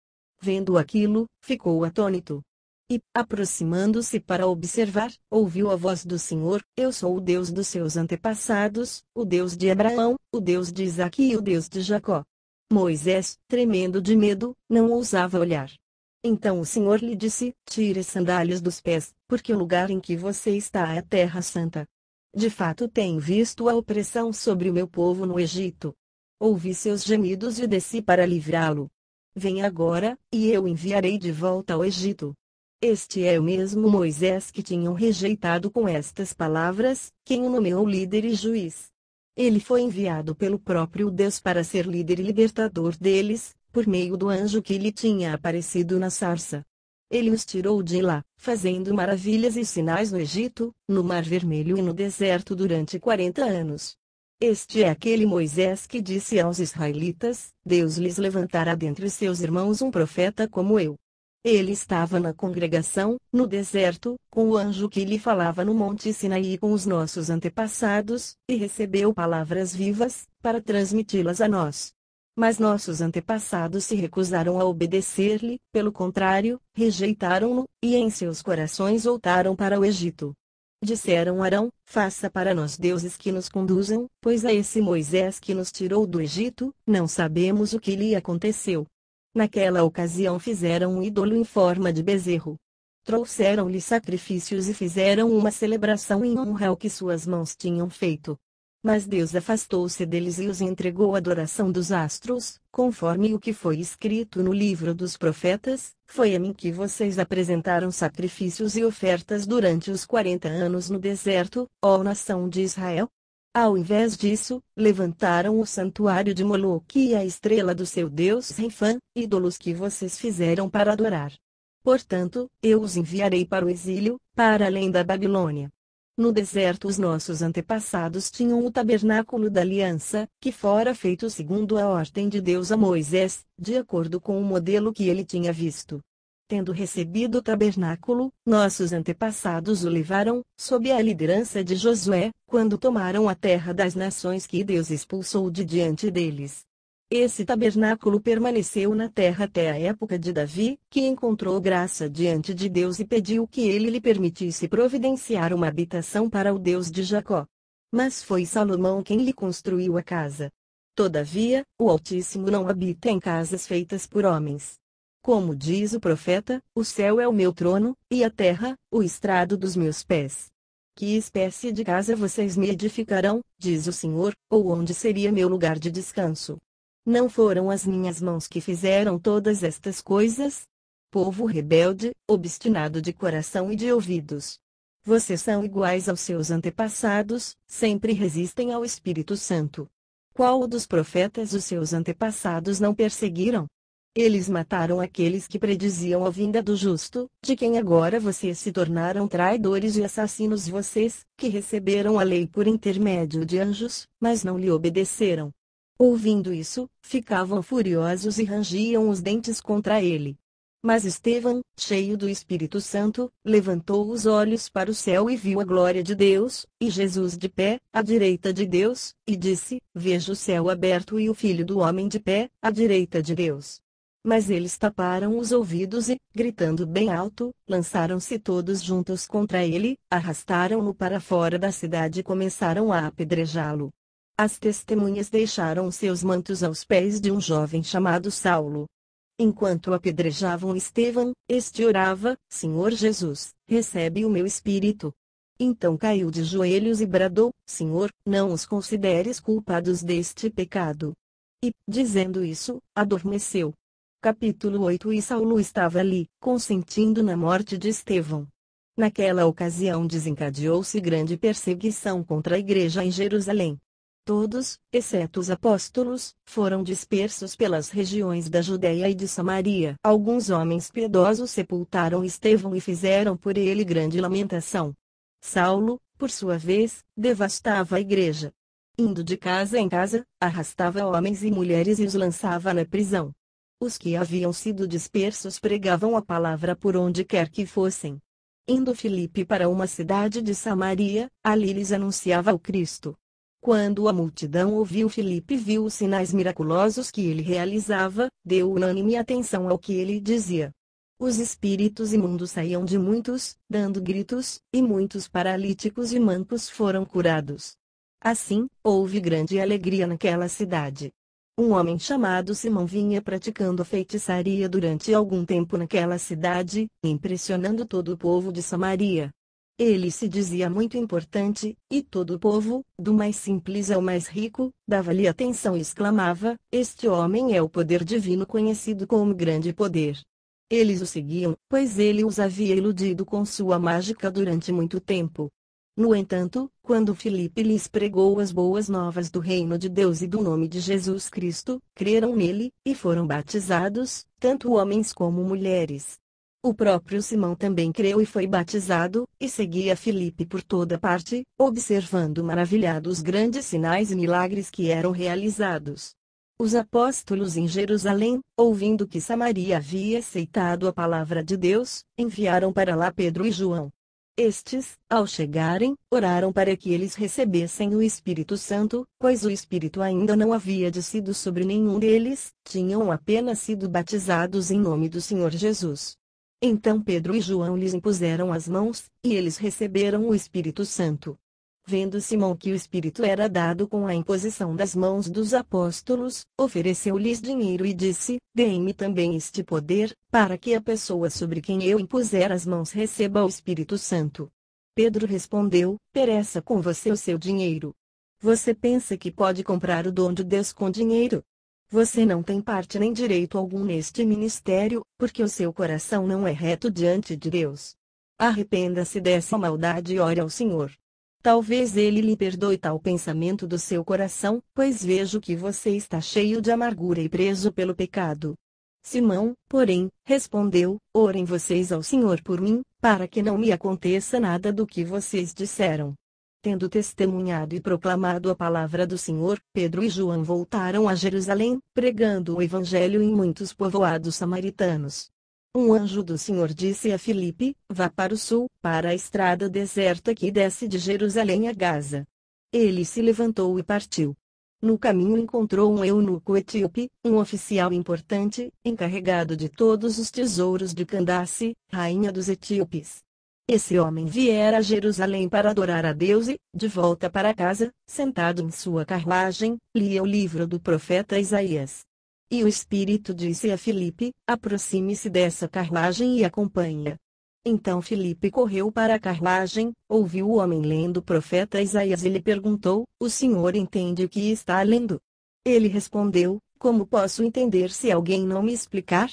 Vendo aquilo, ficou atônito. E, aproximando-se para observar, ouviu a voz do Senhor: Eu sou o Deus dos seus antepassados, o Deus de Abraão, o Deus de Isaque e o Deus de Jacó. Moisés, tremendo de medo, não ousava olhar. Então o Senhor lhe disse: Tire as sandálias dos pés, porque o lugar em que você está é a Terra Santa. De fato, tenho visto a opressão sobre o meu povo no Egito. Ouvi seus gemidos e desci para livrá-lo. Venha agora, e eu enviarei de volta ao Egito. Este é o mesmo Moisés que tinham rejeitado com estas palavras, quem o nomeou líder e juiz. Ele foi enviado pelo próprio Deus para ser líder e libertador deles, por meio do anjo que lhe tinha aparecido na sarça. Ele os tirou de lá, fazendo maravilhas e sinais no Egito, no Mar Vermelho e no deserto durante quarenta anos. Este é aquele Moisés que disse aos israelitas: Deus lhes levantará dentre seus irmãos um profeta como eu. Ele estava na congregação, no deserto, com o anjo que lhe falava no Monte Sinaí com os nossos antepassados, e recebeu palavras vivas, para transmiti-las a nós. Mas nossos antepassados se recusaram a obedecer-lhe, pelo contrário, rejeitaram-no, e em seus corações voltaram para o Egito. Disseram Arão, faça para nós deuses que nos conduzam, pois a esse Moisés que nos tirou do Egito, não sabemos o que lhe aconteceu. Naquela ocasião fizeram um ídolo em forma de bezerro. Trouxeram-lhe sacrifícios e fizeram uma celebração em honra ao que suas mãos tinham feito. Mas Deus afastou-se deles e os entregou à adoração dos astros, conforme o que foi escrito no livro dos profetas, foi a mim que vocês apresentaram sacrifícios e ofertas durante os quarenta anos no deserto, ó nação de Israel. Ao invés disso, levantaram o santuário de Moloque e a estrela do seu deus Renfã, ídolos que vocês fizeram para adorar. Portanto, eu os enviarei para o exílio, para além da Babilônia. No deserto os nossos antepassados tinham o tabernáculo da aliança, que fora feito segundo a ordem de Deus a Moisés, de acordo com o modelo que ele tinha visto. Tendo recebido o tabernáculo, nossos antepassados o levaram, sob a liderança de Josué, quando tomaram a terra das nações que Deus expulsou de diante deles. Esse tabernáculo permaneceu na terra até a época de Davi, que encontrou graça diante de Deus e pediu que ele lhe permitisse providenciar uma habitação para o Deus de Jacó. Mas foi Salomão quem lhe construiu a casa. Todavia, o Altíssimo não habita em casas feitas por homens. Como diz o profeta, o céu é o meu trono, e a terra, o estrado dos meus pés. Que espécie de casa vocês me edificarão, diz o Senhor, ou onde seria meu lugar de descanso? Não foram as minhas mãos que fizeram todas estas coisas? Povo rebelde, obstinado de coração e de ouvidos. Vocês são iguais aos seus antepassados, sempre resistem ao Espírito Santo. Qual dos profetas os seus antepassados não perseguiram? Eles mataram aqueles que prediziam a vinda do justo, de quem agora vocês se tornaram traidores e assassinos vocês, que receberam a lei por intermédio de anjos, mas não lhe obedeceram. Ouvindo isso, ficavam furiosos e rangiam os dentes contra ele. Mas Estevão, cheio do Espírito Santo, levantou os olhos para o céu e viu a glória de Deus, e Jesus de pé, à direita de Deus, e disse: Vejo o céu aberto e o filho do homem de pé, à direita de Deus. Mas eles taparam os ouvidos e, gritando bem alto, lançaram-se todos juntos contra ele, arrastaram-no para fora da cidade e começaram a apedrejá-lo. As testemunhas deixaram seus mantos aos pés de um jovem chamado Saulo. Enquanto apedrejavam Estevão, este orava: Senhor Jesus, recebe o meu espírito. Então caiu de joelhos e bradou: Senhor, não os consideres culpados deste pecado. E, dizendo isso, adormeceu. Capítulo 8 E Saulo estava ali, consentindo na morte de Estevão. Naquela ocasião desencadeou-se grande perseguição contra a igreja em Jerusalém. Todos, exceto os apóstolos, foram dispersos pelas regiões da Judéia e de Samaria. Alguns homens piedosos sepultaram Estevão e fizeram por ele grande lamentação. Saulo, por sua vez, devastava a igreja. Indo de casa em casa, arrastava homens e mulheres e os lançava na prisão. Os que haviam sido dispersos pregavam a palavra por onde quer que fossem. Indo Filipe para uma cidade de Samaria, ali lhes anunciava o Cristo. Quando a multidão ouviu Filipe viu os sinais miraculosos que ele realizava, deu unânime atenção ao que ele dizia. Os espíritos imundos saíam de muitos, dando gritos, e muitos paralíticos e mancos foram curados. Assim, houve grande alegria naquela cidade. Um homem chamado Simão vinha praticando a feitiçaria durante algum tempo naquela cidade, impressionando todo o povo de Samaria. Ele se dizia muito importante, e todo o povo, do mais simples ao mais rico, dava-lhe atenção e exclamava: Este homem é o poder divino conhecido como grande poder. Eles o seguiam, pois ele os havia iludido com sua mágica durante muito tempo. No entanto, quando Filipe lhes pregou as boas novas do reino de Deus e do nome de Jesus Cristo, creram nele, e foram batizados, tanto homens como mulheres. O próprio Simão também creu e foi batizado, e seguia Filipe por toda parte, observando maravilhado os grandes sinais e milagres que eram realizados. Os apóstolos em Jerusalém, ouvindo que Samaria havia aceitado a palavra de Deus, enviaram para lá Pedro e João. Estes, ao chegarem, oraram para que eles recebessem o Espírito Santo, pois o Espírito ainda não havia descido sobre nenhum deles, tinham apenas sido batizados em nome do Senhor Jesus. Então Pedro e João lhes impuseram as mãos, e eles receberam o Espírito Santo. Vendo Simão que o Espírito era dado com a imposição das mãos dos apóstolos, ofereceu-lhes dinheiro e disse: dê me também este poder, para que a pessoa sobre quem eu impuser as mãos receba o Espírito Santo. Pedro respondeu: Pereça com você o seu dinheiro. Você pensa que pode comprar o dom de Deus com dinheiro? Você não tem parte nem direito algum neste ministério, porque o seu coração não é reto diante de Deus. Arrependa-se dessa maldade e ore ao Senhor. Talvez ele lhe perdoe tal pensamento do seu coração, pois vejo que você está cheio de amargura e preso pelo pecado. Simão, porém, respondeu: Orem vocês ao Senhor por mim, para que não me aconteça nada do que vocês disseram. Tendo testemunhado e proclamado a palavra do Senhor, Pedro e João voltaram a Jerusalém, pregando o Evangelho em muitos povoados samaritanos. Um anjo do Senhor disse a Filipe: Vá para o sul, para a estrada deserta que desce de Jerusalém a Gaza. Ele se levantou e partiu. No caminho encontrou um eunuco etíope, um oficial importante, encarregado de todos os tesouros de Candace, rainha dos etíopes. Esse homem viera a Jerusalém para adorar a Deus e, de volta para casa, sentado em sua carruagem, lia o livro do profeta Isaías. E o Espírito disse a Filipe: Aproxime-se dessa carruagem e acompanha. Então Filipe correu para a carruagem, ouviu o homem lendo o profeta Isaías e lhe perguntou: O senhor entende o que está lendo? Ele respondeu: Como posso entender se alguém não me explicar?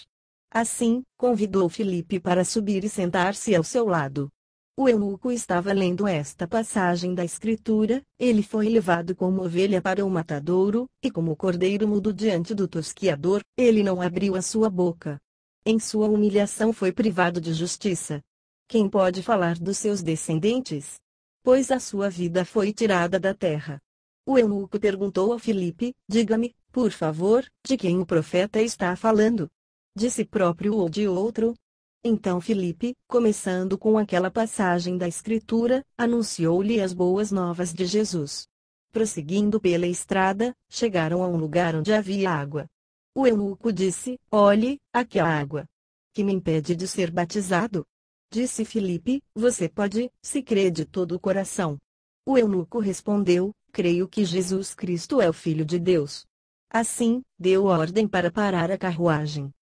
Assim, convidou Felipe para subir e sentar-se ao seu lado. O eunuco estava lendo esta passagem da Escritura, ele foi levado como ovelha para o matadouro, e como cordeiro mudo diante do tosquiador, ele não abriu a sua boca. Em sua humilhação foi privado de justiça. Quem pode falar dos seus descendentes? Pois a sua vida foi tirada da terra. O eunuco perguntou a Filipe: Diga-me, por favor, de quem o profeta está falando? de si próprio ou de outro. Então Filipe, começando com aquela passagem da Escritura, anunciou-lhe as boas novas de Jesus. Prosseguindo pela estrada, chegaram a um lugar onde havia água. O eunuco disse: Olhe, aqui há água. Que me impede de ser batizado? Disse Filipe: Você pode, se crê de todo o coração. O eunuco respondeu: Creio que Jesus Cristo é o Filho de Deus. Assim, deu ordem para parar a carruagem.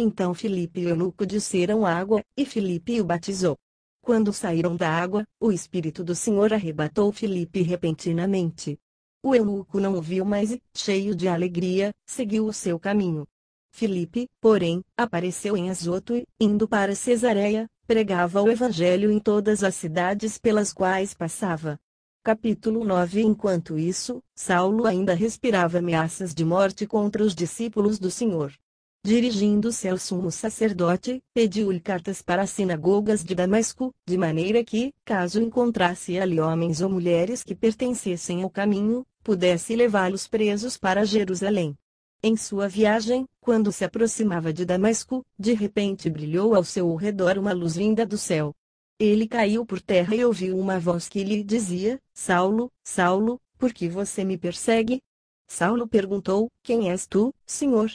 Então Filipe e o Eunuco disseram água, e Filipe o batizou. Quando saíram da água, o Espírito do Senhor arrebatou Filipe repentinamente. O eunuco não ouviu mais e, cheio de alegria, seguiu o seu caminho. Filipe, porém, apareceu em Azoto e, indo para Cesareia, pregava o Evangelho em todas as cidades pelas quais passava. Capítulo 9 Enquanto isso, Saulo ainda respirava ameaças de morte contra os discípulos do Senhor dirigindo-se ao sumo sacerdote, pediu-lhe cartas para as sinagogas de Damasco, de maneira que, caso encontrasse ali homens ou mulheres que pertencessem ao caminho, pudesse levá-los presos para Jerusalém. Em sua viagem, quando se aproximava de Damasco, de repente brilhou ao seu redor uma luz vinda do céu. Ele caiu por terra e ouviu uma voz que lhe dizia: Saulo, Saulo, por que você me persegue? Saulo perguntou: Quem és tu, Senhor?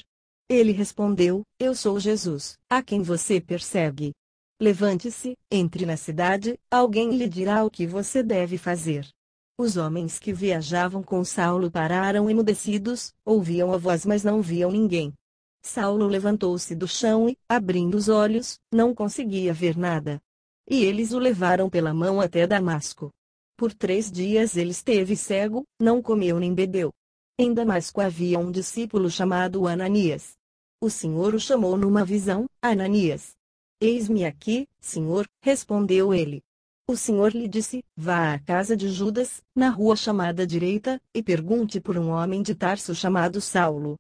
Ele respondeu: Eu sou Jesus, a quem você persegue. Levante-se, entre na cidade, alguém lhe dirá o que você deve fazer. Os homens que viajavam com Saulo pararam emudecidos, ouviam a voz, mas não viam ninguém. Saulo levantou-se do chão e, abrindo os olhos, não conseguia ver nada. E eles o levaram pela mão até Damasco. Por três dias ele esteve cego, não comeu nem bebeu. Em Damasco havia um discípulo chamado Ananias. O Senhor o chamou numa visão, Ananias. Eis-me aqui, Senhor, respondeu ele. O Senhor lhe disse: Vá à casa de Judas, na rua chamada direita, e pergunte por um homem de Tarso chamado Saulo.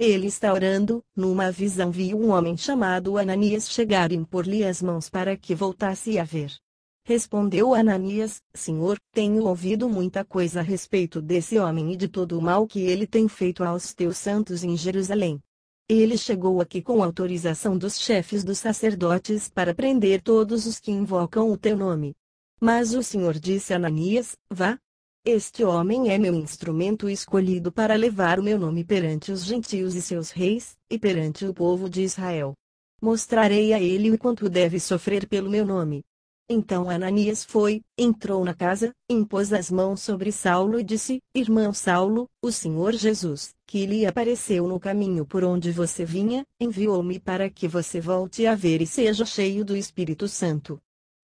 Ele está orando, numa visão viu um homem chamado Ananias chegar e impor-lhe as mãos para que voltasse a ver. Respondeu Ananias: Senhor, tenho ouvido muita coisa a respeito desse homem e de todo o mal que ele tem feito aos teus santos em Jerusalém. Ele chegou aqui com autorização dos chefes dos sacerdotes para prender todos os que invocam o teu nome. Mas o Senhor disse a Ananias: Vá. Este homem é meu instrumento escolhido para levar o meu nome perante os gentios e seus reis, e perante o povo de Israel. Mostrarei a ele o quanto deve sofrer pelo meu nome. Então Ananias foi, entrou na casa, impôs as mãos sobre Saulo e disse: Irmão Saulo, o Senhor Jesus, que lhe apareceu no caminho por onde você vinha, enviou-me para que você volte a ver e seja cheio do Espírito Santo.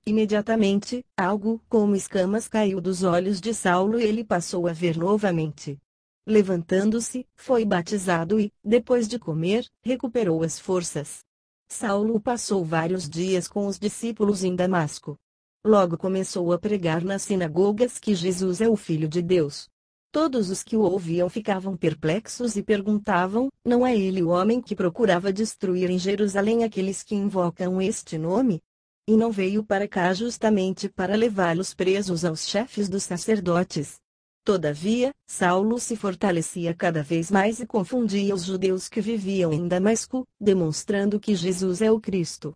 Imediatamente, algo como escamas caiu dos olhos de Saulo e ele passou a ver novamente. Levantando-se, foi batizado e, depois de comer, recuperou as forças. Saulo passou vários dias com os discípulos em Damasco. Logo começou a pregar nas sinagogas que Jesus é o Filho de Deus. Todos os que o ouviam ficavam perplexos e perguntavam: Não é ele o homem que procurava destruir em Jerusalém aqueles que invocam este nome? E não veio para cá justamente para levá-los presos aos chefes dos sacerdotes, Todavia, Saulo se fortalecia cada vez mais e confundia os judeus que viviam em Damasco, demonstrando que Jesus é o Cristo.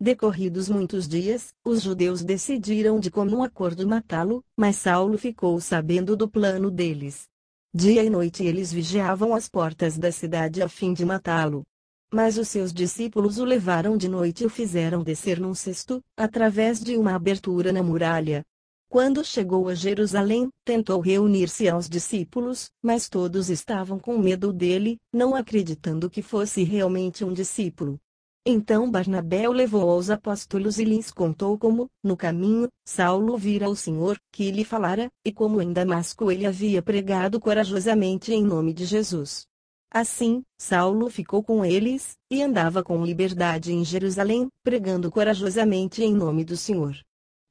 Decorridos muitos dias, os judeus decidiram de comum acordo matá-lo, mas Saulo ficou sabendo do plano deles. Dia e noite eles vigiavam as portas da cidade a fim de matá-lo. Mas os seus discípulos o levaram de noite e o fizeram descer num cesto, através de uma abertura na muralha, quando chegou a Jerusalém, tentou reunir-se aos discípulos, mas todos estavam com medo dele, não acreditando que fosse realmente um discípulo. Então Barnabé o levou aos apóstolos e lhes contou como, no caminho, Saulo vira o Senhor, que lhe falara, e como em Damasco ele havia pregado corajosamente em nome de Jesus. Assim, Saulo ficou com eles, e andava com liberdade em Jerusalém, pregando corajosamente em nome do Senhor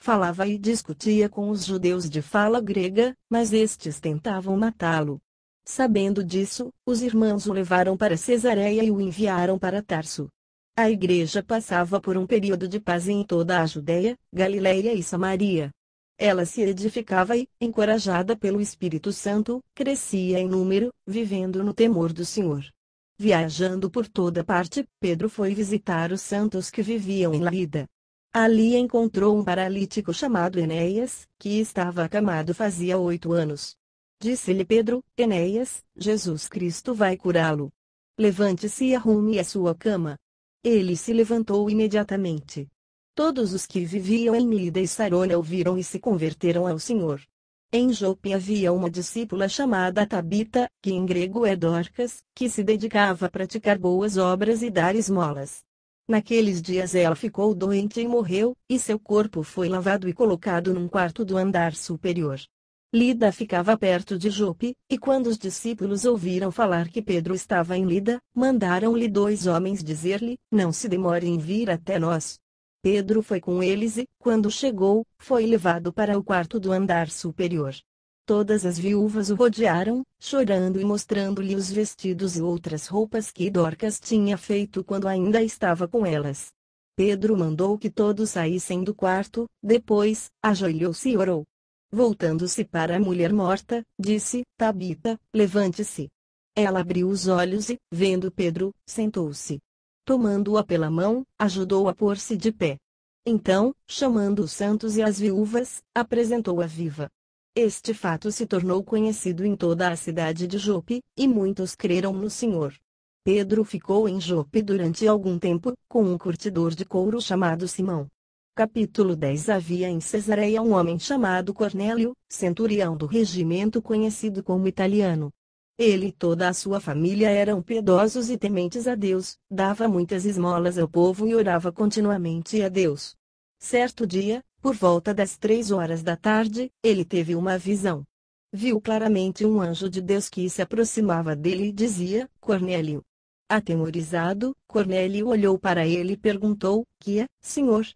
falava e discutia com os judeus de fala grega, mas estes tentavam matá-lo. Sabendo disso, os irmãos o levaram para Cesareia e o enviaram para Tarso. A igreja passava por um período de paz em toda a Judéia, Galiléia e Samaria. Ela se edificava e, encorajada pelo Espírito Santo, crescia em número, vivendo no temor do Senhor. Viajando por toda parte, Pedro foi visitar os santos que viviam em Lida. Ali encontrou um paralítico chamado Enéas, que estava acamado fazia oito anos. Disse-lhe Pedro, Enéas, Jesus Cristo vai curá-lo. Levante-se e arrume a sua cama. Ele se levantou imediatamente. Todos os que viviam em Lida e Sarona ouviram e se converteram ao Senhor. Em Jope havia uma discípula chamada Tabita, que em grego é Dorcas, que se dedicava a praticar boas obras e dar esmolas. Naqueles dias ela ficou doente e morreu, e seu corpo foi lavado e colocado num quarto do andar superior. Lida ficava perto de Jope, e quando os discípulos ouviram falar que Pedro estava em Lida, mandaram-lhe dois homens dizer-lhe: Não se demore em vir até nós. Pedro foi com eles e, quando chegou, foi levado para o quarto do andar superior. Todas as viúvas o rodearam, chorando e mostrando-lhe os vestidos e outras roupas que Dorcas tinha feito quando ainda estava com elas. Pedro mandou que todos saíssem do quarto, depois, ajoelhou-se e orou. Voltando-se para a mulher morta, disse: Tabita, levante-se. Ela abriu os olhos e, vendo Pedro, sentou-se. Tomando-a pela mão, ajudou-a a pôr-se de pé. Então, chamando os santos e as viúvas, apresentou-a viva. Este fato se tornou conhecido em toda a cidade de Jope, e muitos creram no Senhor. Pedro ficou em Jope durante algum tempo, com um curtidor de couro chamado Simão. Capítulo 10 Havia em Cesareia um homem chamado Cornélio, centurião do regimento conhecido como italiano. Ele e toda a sua família eram piedosos e tementes a Deus, dava muitas esmolas ao povo e orava continuamente a Deus. Certo dia, por volta das três horas da tarde, ele teve uma visão. Viu claramente um anjo de Deus que se aproximava dele e dizia: Cornélio. Atemorizado, Cornélio olhou para ele e perguntou: Que é, senhor?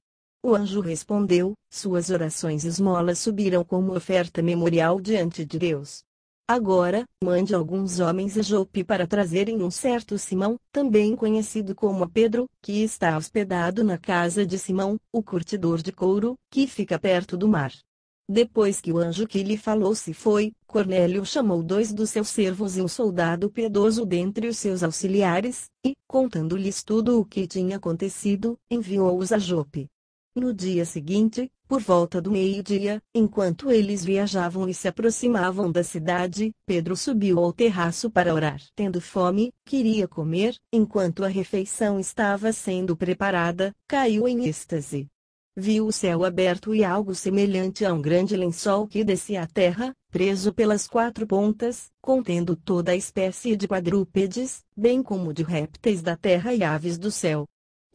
O anjo respondeu: Suas orações e esmolas subiram como oferta memorial diante de Deus. Agora, mande alguns homens a Jope para trazerem um certo Simão, também conhecido como Pedro, que está hospedado na casa de Simão, o curtidor de couro, que fica perto do mar. Depois que o anjo que lhe falou se foi, Cornélio chamou dois dos seus servos e um soldado piedoso dentre os seus auxiliares, e, contando-lhes tudo o que tinha acontecido, enviou-os a Jope. No dia seguinte, por volta do meio-dia, enquanto eles viajavam e se aproximavam da cidade, Pedro subiu ao terraço para orar. Tendo fome, queria comer, enquanto a refeição estava sendo preparada, caiu em êxtase. Viu o céu aberto e algo semelhante a um grande lençol que descia à terra, preso pelas quatro pontas, contendo toda a espécie de quadrúpedes, bem como de répteis da terra e aves do céu.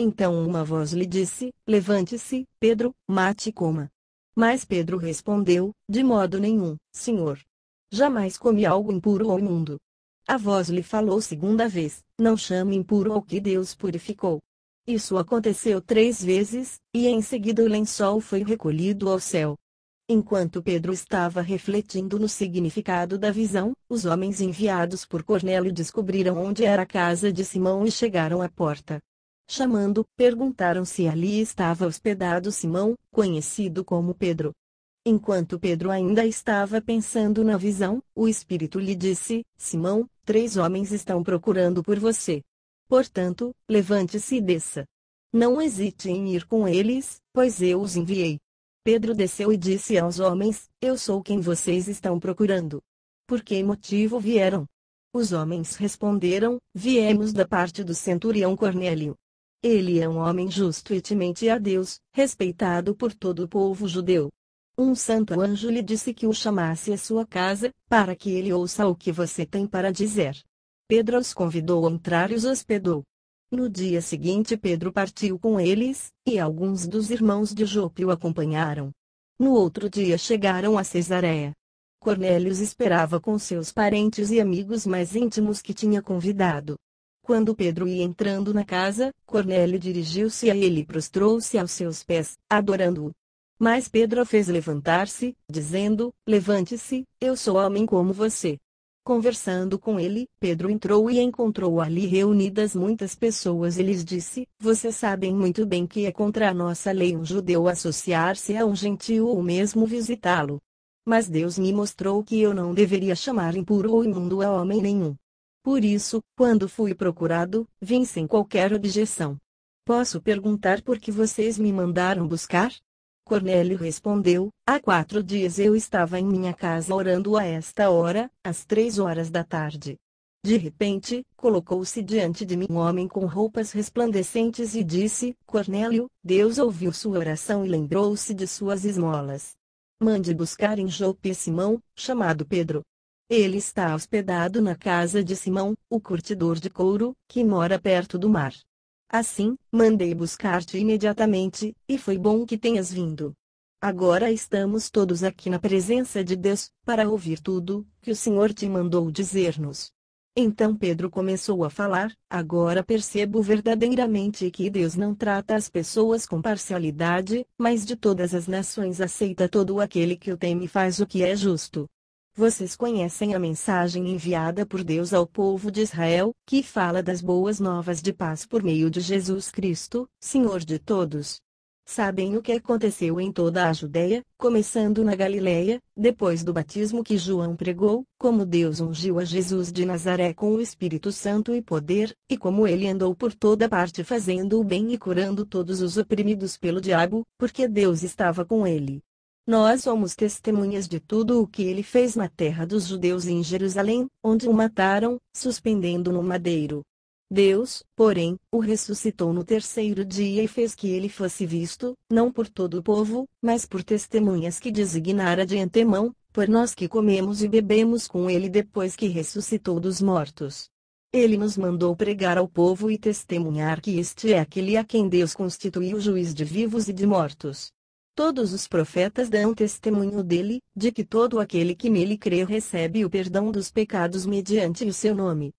Então uma voz lhe disse: Levante-se, Pedro, mate e coma. Mas Pedro respondeu: De modo nenhum, senhor. Jamais comi algo impuro ou imundo. A voz lhe falou segunda vez: Não chame impuro o que Deus purificou. Isso aconteceu três vezes, e em seguida o lençol foi recolhido ao céu. Enquanto Pedro estava refletindo no significado da visão, os homens enviados por Cornélio descobriram onde era a casa de Simão e chegaram à porta. Chamando, perguntaram se ali estava hospedado Simão, conhecido como Pedro. Enquanto Pedro ainda estava pensando na visão, o Espírito lhe disse: Simão, três homens estão procurando por você. Portanto, levante-se e desça. Não hesite em ir com eles, pois eu os enviei. Pedro desceu e disse aos homens: Eu sou quem vocês estão procurando. Por que motivo vieram? Os homens responderam: Viemos da parte do centurião Cornélio ele é um homem justo e temente a Deus, respeitado por todo o povo judeu. Um santo anjo lhe disse que o chamasse à sua casa, para que ele ouça o que você tem para dizer. Pedro os convidou a entrar e os hospedou. No dia seguinte Pedro partiu com eles, e alguns dos irmãos de Jope o acompanharam. No outro dia chegaram a Cesareia. Cornélios esperava com seus parentes e amigos mais íntimos que tinha convidado. Quando Pedro ia entrando na casa, Cornélio dirigiu-se a ele e prostrou-se aos seus pés, adorando-o. Mas Pedro fez levantar-se, dizendo: Levante-se, eu sou homem como você. Conversando com ele, Pedro entrou e encontrou ali reunidas muitas pessoas e lhes disse: Vocês sabem muito bem que é contra a nossa lei um judeu associar-se a um gentio ou mesmo visitá-lo. Mas Deus me mostrou que eu não deveria chamar impuro ou imundo a homem nenhum. Por isso, quando fui procurado, vim sem qualquer objeção. Posso perguntar por que vocês me mandaram buscar? Cornélio respondeu: Há quatro dias eu estava em minha casa orando a esta hora, às três horas da tarde. De repente, colocou-se diante de mim um homem com roupas resplandecentes e disse: Cornélio, Deus ouviu sua oração e lembrou-se de suas esmolas. Mande buscar em Jope Simão, chamado Pedro. Ele está hospedado na casa de Simão, o curtidor de couro, que mora perto do mar. Assim, mandei buscar-te imediatamente, e foi bom que tenhas vindo. Agora estamos todos aqui na presença de Deus, para ouvir tudo que o Senhor te mandou dizer-nos. Então Pedro começou a falar: Agora percebo verdadeiramente que Deus não trata as pessoas com parcialidade, mas de todas as nações aceita todo aquele que o teme e faz o que é justo. Vocês conhecem a mensagem enviada por Deus ao povo de Israel, que fala das boas novas de paz por meio de Jesus Cristo, Senhor de todos. Sabem o que aconteceu em toda a Judéia, começando na Galiléia, depois do batismo que João pregou, como Deus ungiu a Jesus de Nazaré com o Espírito Santo e poder, e como ele andou por toda parte fazendo o bem e curando todos os oprimidos pelo diabo, porque Deus estava com ele. Nós somos testemunhas de tudo o que ele fez na terra dos judeus em Jerusalém, onde o mataram, suspendendo no madeiro. Deus, porém, o ressuscitou no terceiro dia e fez que ele fosse visto, não por todo o povo, mas por testemunhas que designara de antemão, por nós que comemos e bebemos com ele depois que ressuscitou dos mortos. Ele nos mandou pregar ao povo e testemunhar que este é aquele a quem Deus constituiu juiz de vivos e de mortos. Todos os profetas dão testemunho dele, de que todo aquele que nele crê recebe o perdão dos pecados mediante o seu nome.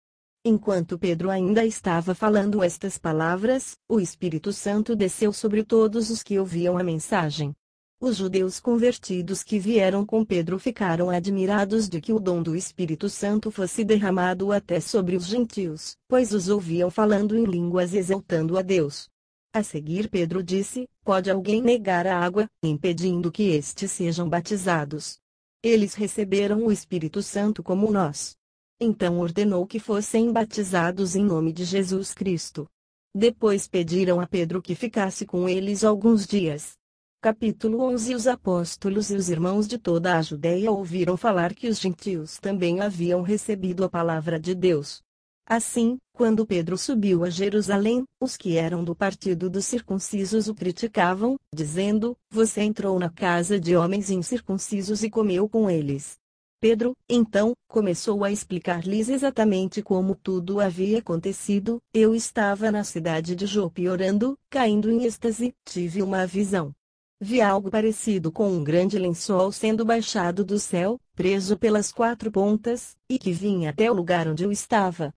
Enquanto Pedro ainda estava falando estas palavras, o Espírito Santo desceu sobre todos os que ouviam a mensagem. Os judeus convertidos que vieram com Pedro ficaram admirados de que o dom do Espírito Santo fosse derramado até sobre os gentios, pois os ouviam falando em línguas exaltando a Deus. A seguir Pedro disse: Pode alguém negar a água, impedindo que estes sejam batizados? Eles receberam o Espírito Santo como nós. Então ordenou que fossem batizados em nome de Jesus Cristo. Depois pediram a Pedro que ficasse com eles alguns dias. Capítulo 11 Os apóstolos e os irmãos de toda a Judéia ouviram falar que os gentios também haviam recebido a palavra de Deus. Assim, quando Pedro subiu a Jerusalém, os que eram do partido dos circuncisos o criticavam, dizendo: Você entrou na casa de homens incircuncisos e comeu com eles. Pedro, então, começou a explicar-lhes exatamente como tudo havia acontecido. Eu estava na cidade de Jope orando, caindo em êxtase, tive uma visão. Vi algo parecido com um grande lençol sendo baixado do céu, preso pelas quatro pontas, e que vinha até o lugar onde eu estava.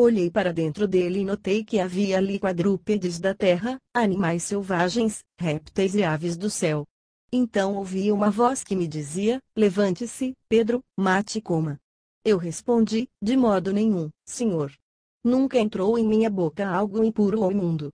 Olhei para dentro dele e notei que havia ali quadrúpedes da terra, animais selvagens, répteis e aves do céu. Então ouvi uma voz que me dizia: Levante-se, Pedro, mate e coma. Eu respondi: De modo nenhum, senhor. Nunca entrou em minha boca algo impuro ou imundo.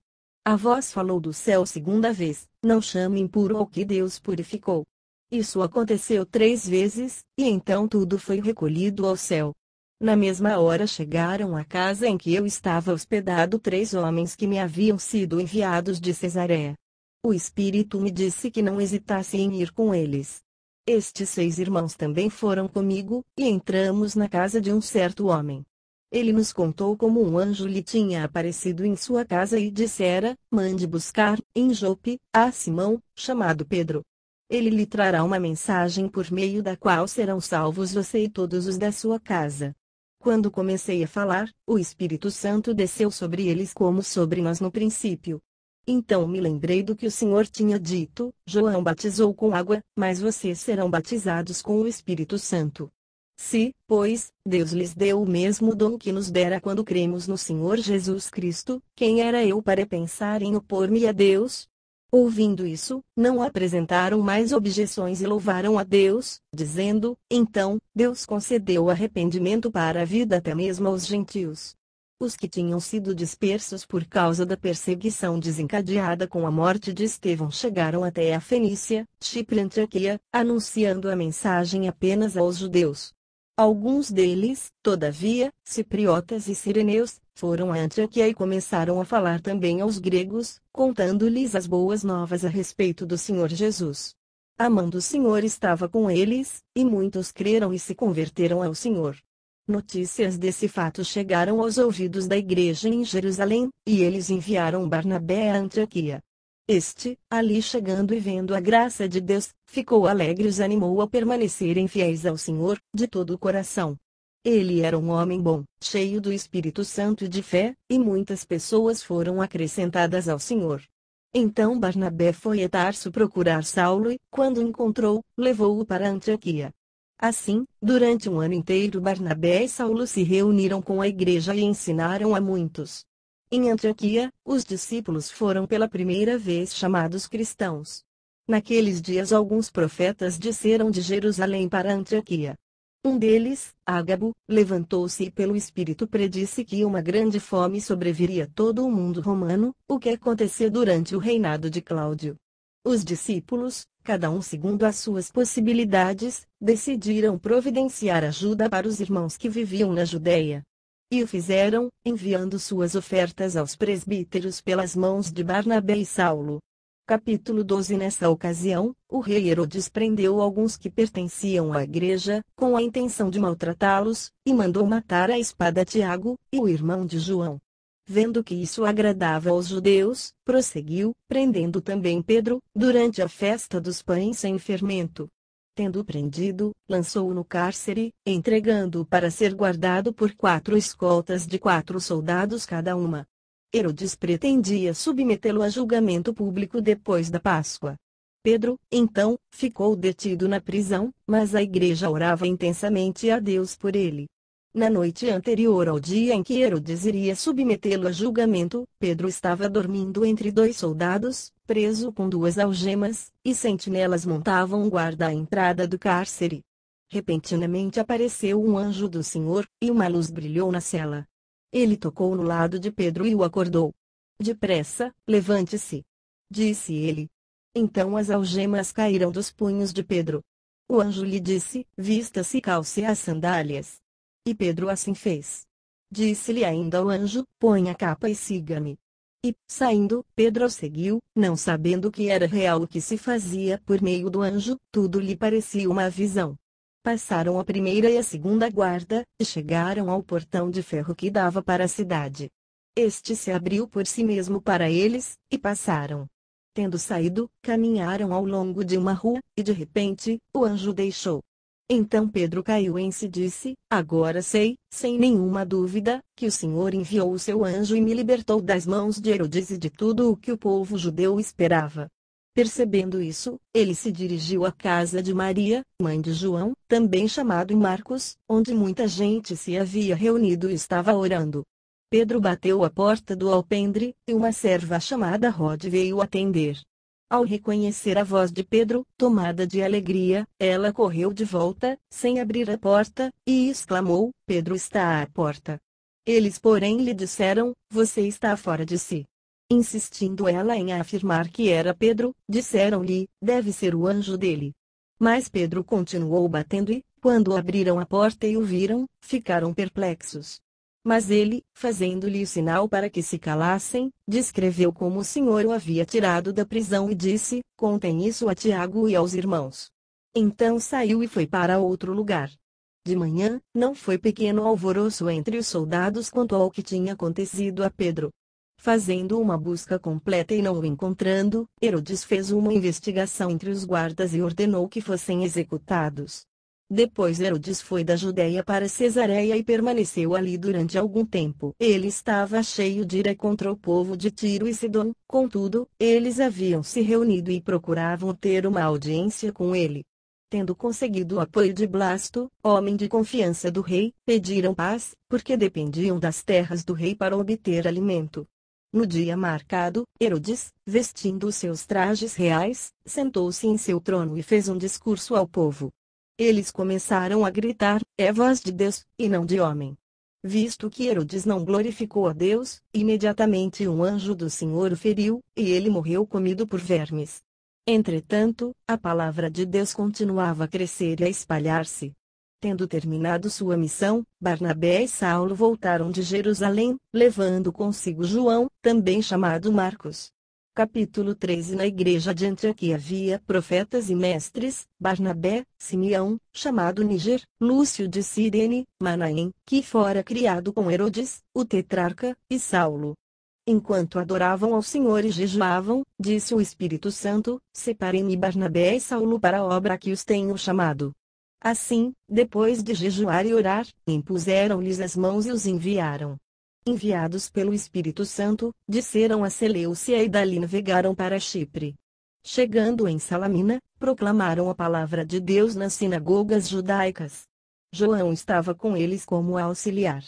A voz falou do céu segunda vez: Não chame impuro ao que Deus purificou. Isso aconteceu três vezes, e então tudo foi recolhido ao céu. Na mesma hora chegaram à casa em que eu estava hospedado três homens que me haviam sido enviados de Cesareia. O espírito me disse que não hesitasse em ir com eles. Estes seis irmãos também foram comigo, e entramos na casa de um certo homem. Ele nos contou como um anjo lhe tinha aparecido em sua casa e dissera: Mande buscar, em Jope, a Simão, chamado Pedro. Ele lhe trará uma mensagem por meio da qual serão salvos você e todos os da sua casa. Quando comecei a falar, o Espírito Santo desceu sobre eles como sobre nós no princípio. Então me lembrei do que o Senhor tinha dito: João batizou com água, mas vocês serão batizados com o Espírito Santo. Se, pois, Deus lhes deu o mesmo dom que nos dera quando cremos no Senhor Jesus Cristo, quem era eu para pensar em opor-me a Deus? Ouvindo isso, não apresentaram mais objeções e louvaram a Deus, dizendo: Então, Deus concedeu arrependimento para a vida até mesmo aos gentios. Os que tinham sido dispersos por causa da perseguição desencadeada com a morte de Estevão chegaram até a Fenícia, Chipre e Antioquia, anunciando a mensagem apenas aos judeus. Alguns deles, todavia, cipriotas e sireneus, foram a Antioquia e começaram a falar também aos gregos, contando-lhes as boas novas a respeito do Senhor Jesus. A mão do Senhor estava com eles, e muitos creram e se converteram ao Senhor. Notícias desse fato chegaram aos ouvidos da igreja em Jerusalém, e eles enviaram Barnabé a Antioquia. Este, ali chegando e vendo a graça de Deus, ficou alegre e os animou a permanecerem fiéis ao Senhor, de todo o coração. Ele era um homem bom, cheio do Espírito Santo e de fé, e muitas pessoas foram acrescentadas ao Senhor. Então Barnabé foi a Tarso procurar Saulo e, quando encontrou, levou-o para Antioquia. Assim, durante um ano inteiro Barnabé e Saulo se reuniram com a igreja e ensinaram a muitos. Em Antioquia, os discípulos foram pela primeira vez chamados cristãos. Naqueles dias alguns profetas desceram de Jerusalém para Antioquia. Um deles, Ágabo, levantou-se e pelo espírito predisse que uma grande fome sobreviria todo o mundo romano, o que aconteceu durante o reinado de Cláudio. Os discípulos, cada um segundo as suas possibilidades, decidiram providenciar ajuda para os irmãos que viviam na Judéia. E o fizeram, enviando suas ofertas aos presbíteros pelas mãos de Barnabé e Saulo. Capítulo 12 Nessa ocasião, o rei Herodes prendeu alguns que pertenciam à igreja, com a intenção de maltratá-los, e mandou matar a espada Tiago, e o irmão de João. Vendo que isso agradava aos judeus, prosseguiu, prendendo também Pedro, durante a festa dos pães sem fermento. Tendo prendido, lançou-o no cárcere, entregando-o para ser guardado por quatro escoltas de quatro soldados cada uma. Herodes pretendia submetê-lo a julgamento público depois da Páscoa. Pedro, então, ficou detido na prisão, mas a igreja orava intensamente a Deus por ele. Na noite anterior ao dia em que Herodes iria submetê-lo a julgamento, Pedro estava dormindo entre dois soldados, preso com duas algemas, e sentinelas montavam guarda à entrada do cárcere. Repentinamente apareceu um anjo do Senhor, e uma luz brilhou na cela. Ele tocou no lado de Pedro e o acordou. Depressa, levante-se. Disse ele. Então as algemas caíram dos punhos de Pedro. O anjo lhe disse: Vista-se e calce as sandálias. E Pedro assim fez. Disse-lhe ainda o anjo: Põe a capa e siga-me. E, saindo, Pedro seguiu, não sabendo que era real o que se fazia por meio do anjo, tudo lhe parecia uma visão passaram a primeira e a segunda guarda, e chegaram ao portão de ferro que dava para a cidade. Este se abriu por si mesmo para eles, e passaram. Tendo saído, caminharam ao longo de uma rua, e de repente, o anjo deixou. Então Pedro caiu em si e disse: Agora sei, sem nenhuma dúvida, que o Senhor enviou o seu anjo e me libertou das mãos de Herodes e de tudo o que o povo judeu esperava. Percebendo isso, ele se dirigiu à casa de Maria, mãe de João, também chamado Marcos, onde muita gente se havia reunido e estava orando. Pedro bateu a porta do alpendre, e uma serva chamada Rod veio atender. Ao reconhecer a voz de Pedro, tomada de alegria, ela correu de volta, sem abrir a porta, e exclamou: Pedro está à porta. Eles, porém, lhe disseram: Você está fora de si. Insistindo ela em afirmar que era Pedro, disseram-lhe, deve ser o anjo dele. Mas Pedro continuou batendo e, quando abriram a porta e o viram, ficaram perplexos. Mas ele, fazendo-lhe o sinal para que se calassem, descreveu como o Senhor o havia tirado da prisão e disse: Contem isso a Tiago e aos irmãos. Então saiu e foi para outro lugar. De manhã, não foi pequeno alvoroço entre os soldados quanto ao que tinha acontecido a Pedro. Fazendo uma busca completa e não o encontrando, Herodes fez uma investigação entre os guardas e ordenou que fossem executados. Depois Herodes foi da Judéia para Cesareia e permaneceu ali durante algum tempo. Ele estava cheio de ira contra o povo de Tiro e Sidon, contudo, eles haviam se reunido e procuravam ter uma audiência com ele. Tendo conseguido o apoio de Blasto, homem de confiança do rei, pediram paz, porque dependiam das terras do rei para obter alimento. No dia marcado, Herodes, vestindo seus trajes reais, sentou-se em seu trono e fez um discurso ao povo. Eles começaram a gritar: É voz de Deus, e não de homem. Visto que Herodes não glorificou a Deus, imediatamente um anjo do Senhor o feriu, e ele morreu comido por vermes. Entretanto, a palavra de Deus continuava a crescer e a espalhar-se. Tendo terminado sua missão, Barnabé e Saulo voltaram de Jerusalém, levando consigo João, também chamado Marcos. Capítulo 13 Na igreja de Antioquia havia profetas e mestres, Barnabé, Simeão, chamado Níger, Lúcio de Sirene, Manaém, que fora criado com Herodes, o tetrarca, e Saulo. Enquanto adoravam ao Senhor e jejuavam, disse o Espírito Santo, separei-me Barnabé e Saulo para a obra que os tenho chamado. Assim, depois de jejuar e orar, impuseram-lhes as mãos e os enviaram. Enviados pelo Espírito Santo, disseram a Seleucia e dali navegaram para Chipre. Chegando em Salamina, proclamaram a palavra de Deus nas sinagogas judaicas. João estava com eles como auxiliar.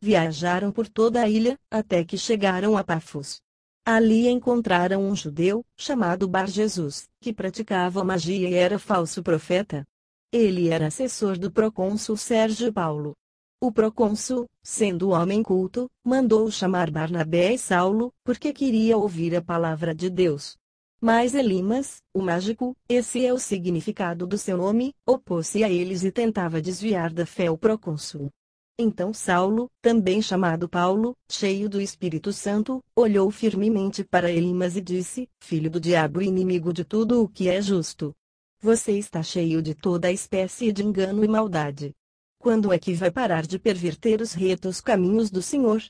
Viajaram por toda a ilha, até que chegaram a Pafos. Ali encontraram um judeu, chamado Bar Jesus, que praticava magia e era falso profeta. Ele era assessor do procônsul Sérgio Paulo. O procônsul, sendo homem culto, mandou chamar Barnabé e Saulo, porque queria ouvir a palavra de Deus. Mas Elimas, o mágico, esse é o significado do seu nome, opôs-se a eles e tentava desviar da fé o procônsul. Então Saulo, também chamado Paulo, cheio do Espírito Santo, olhou firmemente para Elimas e disse: Filho do diabo, inimigo de tudo o que é justo, você está cheio de toda espécie de engano e maldade. Quando é que vai parar de perverter os retos caminhos do Senhor?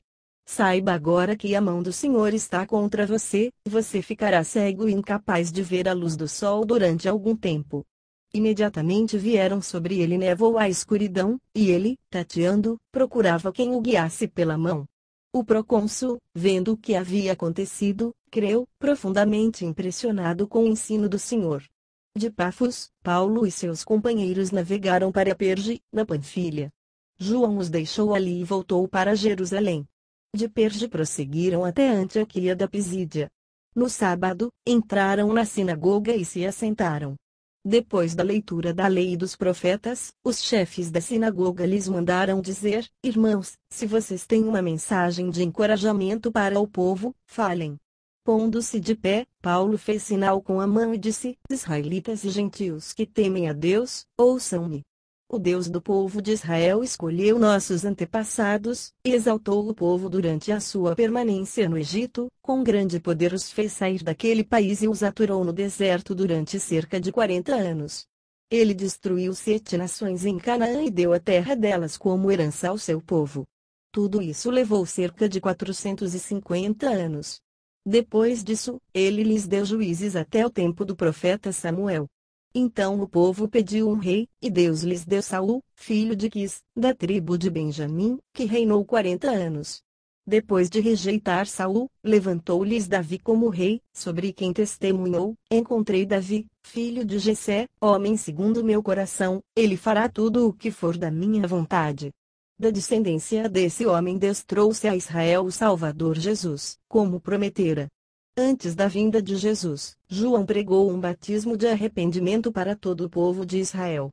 Saiba agora que a mão do Senhor está contra você, você ficará cego e incapaz de ver a luz do sol durante algum tempo. Imediatamente vieram sobre ele névoa à escuridão, e ele, tateando, procurava quem o guiasse pela mão. O procônsul, vendo o que havia acontecido, creu, profundamente impressionado com o ensino do Senhor. De Pafos, Paulo e seus companheiros navegaram para Perge, na Panfilha. João os deixou ali e voltou para Jerusalém. De Perge prosseguiram até Antioquia da Pisídia. No sábado, entraram na sinagoga e se assentaram. Depois da leitura da lei e dos profetas, os chefes da sinagoga lhes mandaram dizer: Irmãos, se vocês têm uma mensagem de encorajamento para o povo, falem. Pondo-se de pé, Paulo fez sinal com a mão e disse: Israelitas e gentios que temem a Deus, ouçam-me. O Deus do povo de Israel escolheu nossos antepassados, e exaltou o povo durante a sua permanência no Egito, com grande poder os fez sair daquele país e os aturou no deserto durante cerca de 40 anos. Ele destruiu sete nações em Canaã e deu a terra delas como herança ao seu povo. Tudo isso levou cerca de 450 anos. Depois disso, ele lhes deu juízes até o tempo do profeta Samuel. Então o povo pediu um rei, e Deus lhes deu Saul, filho de Quis, da tribo de Benjamim, que reinou quarenta anos. Depois de rejeitar Saul, levantou-lhes Davi como rei, sobre quem testemunhou: Encontrei Davi, filho de Jessé, homem segundo meu coração, ele fará tudo o que for da minha vontade. Da descendência desse homem Deus trouxe a Israel o Salvador Jesus, como prometera. Antes da vinda de Jesus, João pregou um batismo de arrependimento para todo o povo de Israel.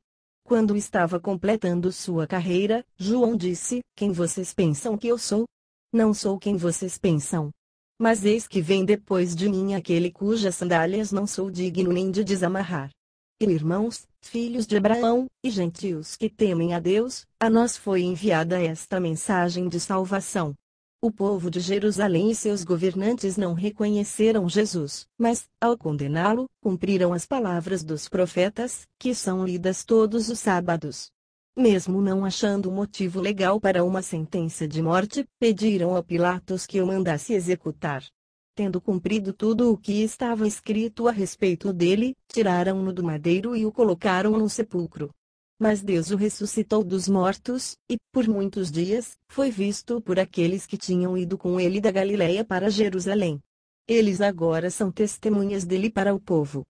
Quando estava completando sua carreira, João disse: Quem vocês pensam que eu sou? Não sou quem vocês pensam. Mas eis que vem depois de mim aquele cujas sandálias não sou digno nem de desamarrar. E irmãos, filhos de Abraão, e gentios que temem a Deus, a nós foi enviada esta mensagem de salvação. O povo de Jerusalém e seus governantes não reconheceram Jesus, mas, ao condená-lo, cumpriram as palavras dos profetas, que são lidas todos os sábados. Mesmo não achando motivo legal para uma sentença de morte, pediram a Pilatos que o mandasse executar tendo cumprido tudo o que estava escrito a respeito dele, tiraram-no do madeiro e o colocaram no sepulcro. Mas Deus o ressuscitou dos mortos, e, por muitos dias, foi visto por aqueles que tinham ido com ele da Galiléia para Jerusalém. Eles agora são testemunhas dele para o povo.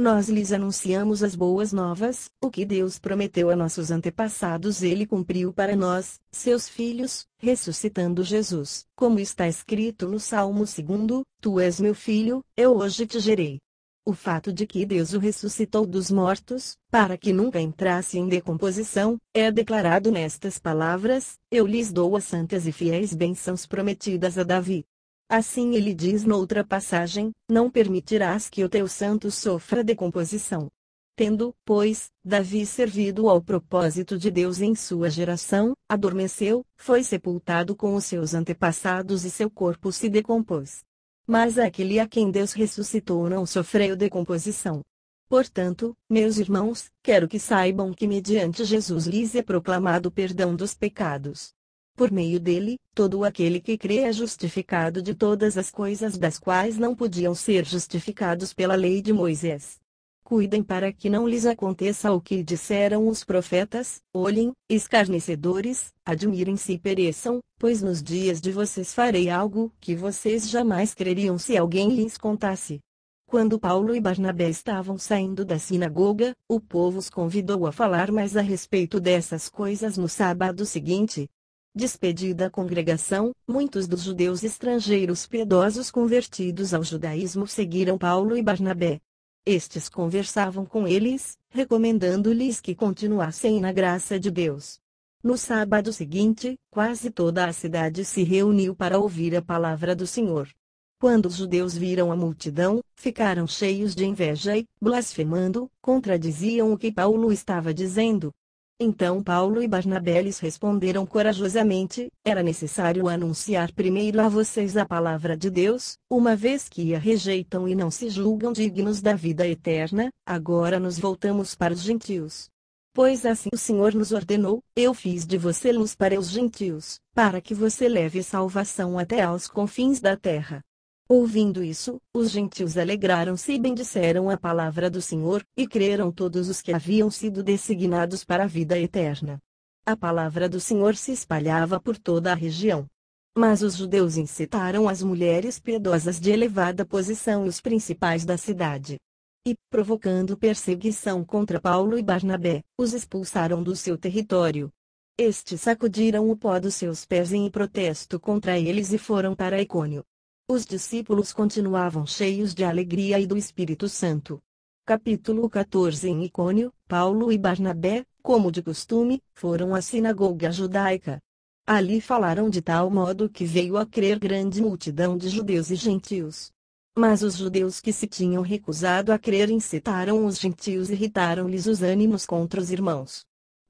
Nós lhes anunciamos as boas novas, o que Deus prometeu a nossos antepassados ele cumpriu para nós, seus filhos, ressuscitando Jesus, como está escrito no Salmo 2, Tu és meu filho, eu hoje te gerei. O fato de que Deus o ressuscitou dos mortos, para que nunca entrasse em decomposição, é declarado nestas palavras, eu lhes dou as santas e fiéis bênçãos prometidas a Davi. Assim ele diz noutra passagem: Não permitirás que o teu santo sofra decomposição. Tendo, pois, Davi servido ao propósito de Deus em sua geração, adormeceu, foi sepultado com os seus antepassados e seu corpo se decompôs. Mas aquele a quem Deus ressuscitou não sofreu decomposição. Portanto, meus irmãos, quero que saibam que mediante Jesus lhes é proclamado o perdão dos pecados. Por meio dele, todo aquele que crê é justificado de todas as coisas das quais não podiam ser justificados pela lei de Moisés. Cuidem para que não lhes aconteça o que disseram os profetas: olhem, escarnecedores, admirem-se e pereçam, pois nos dias de vocês farei algo que vocês jamais creriam se alguém lhes contasse. Quando Paulo e Barnabé estavam saindo da sinagoga, o povo os convidou a falar mais a respeito dessas coisas no sábado seguinte, Despedida a congregação, muitos dos judeus estrangeiros piedosos convertidos ao judaísmo seguiram Paulo e Barnabé. Estes conversavam com eles, recomendando-lhes que continuassem na graça de Deus. No sábado seguinte, quase toda a cidade se reuniu para ouvir a palavra do Senhor. Quando os judeus viram a multidão, ficaram cheios de inveja e, blasfemando, contradiziam o que Paulo estava dizendo. Então Paulo e Barnabéles responderam corajosamente: Era necessário anunciar primeiro a vocês a palavra de Deus, uma vez que a rejeitam e não se julgam dignos da vida eterna, agora nos voltamos para os gentios. Pois assim o Senhor nos ordenou: Eu fiz de você luz para os gentios, para que você leve salvação até aos confins da terra. Ouvindo isso, os gentios alegraram-se e bendisseram a palavra do Senhor, e creram todos os que haviam sido designados para a vida eterna. A palavra do Senhor se espalhava por toda a região. Mas os judeus incitaram as mulheres piedosas de elevada posição e os principais da cidade. E, provocando perseguição contra Paulo e Barnabé, os expulsaram do seu território. Estes sacudiram o pó dos seus pés em protesto contra eles e foram para Icônio. Os discípulos continuavam cheios de alegria e do Espírito Santo. Capítulo 14 Em Icônio, Paulo e Barnabé, como de costume, foram à sinagoga judaica. Ali falaram de tal modo que veio a crer grande multidão de judeus e gentios. Mas os judeus que se tinham recusado a crer incitaram os gentios e irritaram-lhes os ânimos contra os irmãos.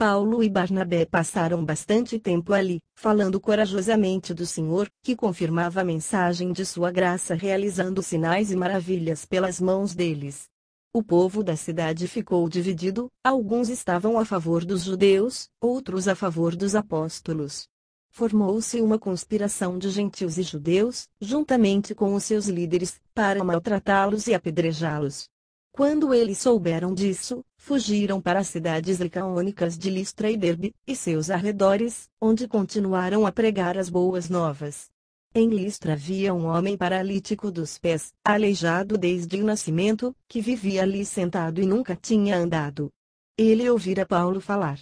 Paulo e Barnabé passaram bastante tempo ali, falando corajosamente do Senhor, que confirmava a mensagem de sua graça realizando sinais e maravilhas pelas mãos deles. O povo da cidade ficou dividido, alguns estavam a favor dos judeus, outros a favor dos apóstolos. Formou-se uma conspiração de gentios e judeus, juntamente com os seus líderes, para maltratá-los e apedrejá-los. Quando eles souberam disso, fugiram para as cidades licaônicas de Listra e Derbe, e seus arredores, onde continuaram a pregar as boas novas. Em Listra havia um homem paralítico dos pés, aleijado desde o nascimento, que vivia ali sentado e nunca tinha andado. Ele ouvira Paulo falar.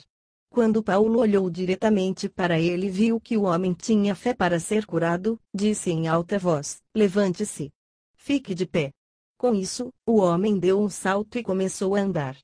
Quando Paulo olhou diretamente para ele e viu que o homem tinha fé para ser curado, disse em alta voz: Levante-se. Fique de pé. Com isso, o homem deu um salto e começou a andar.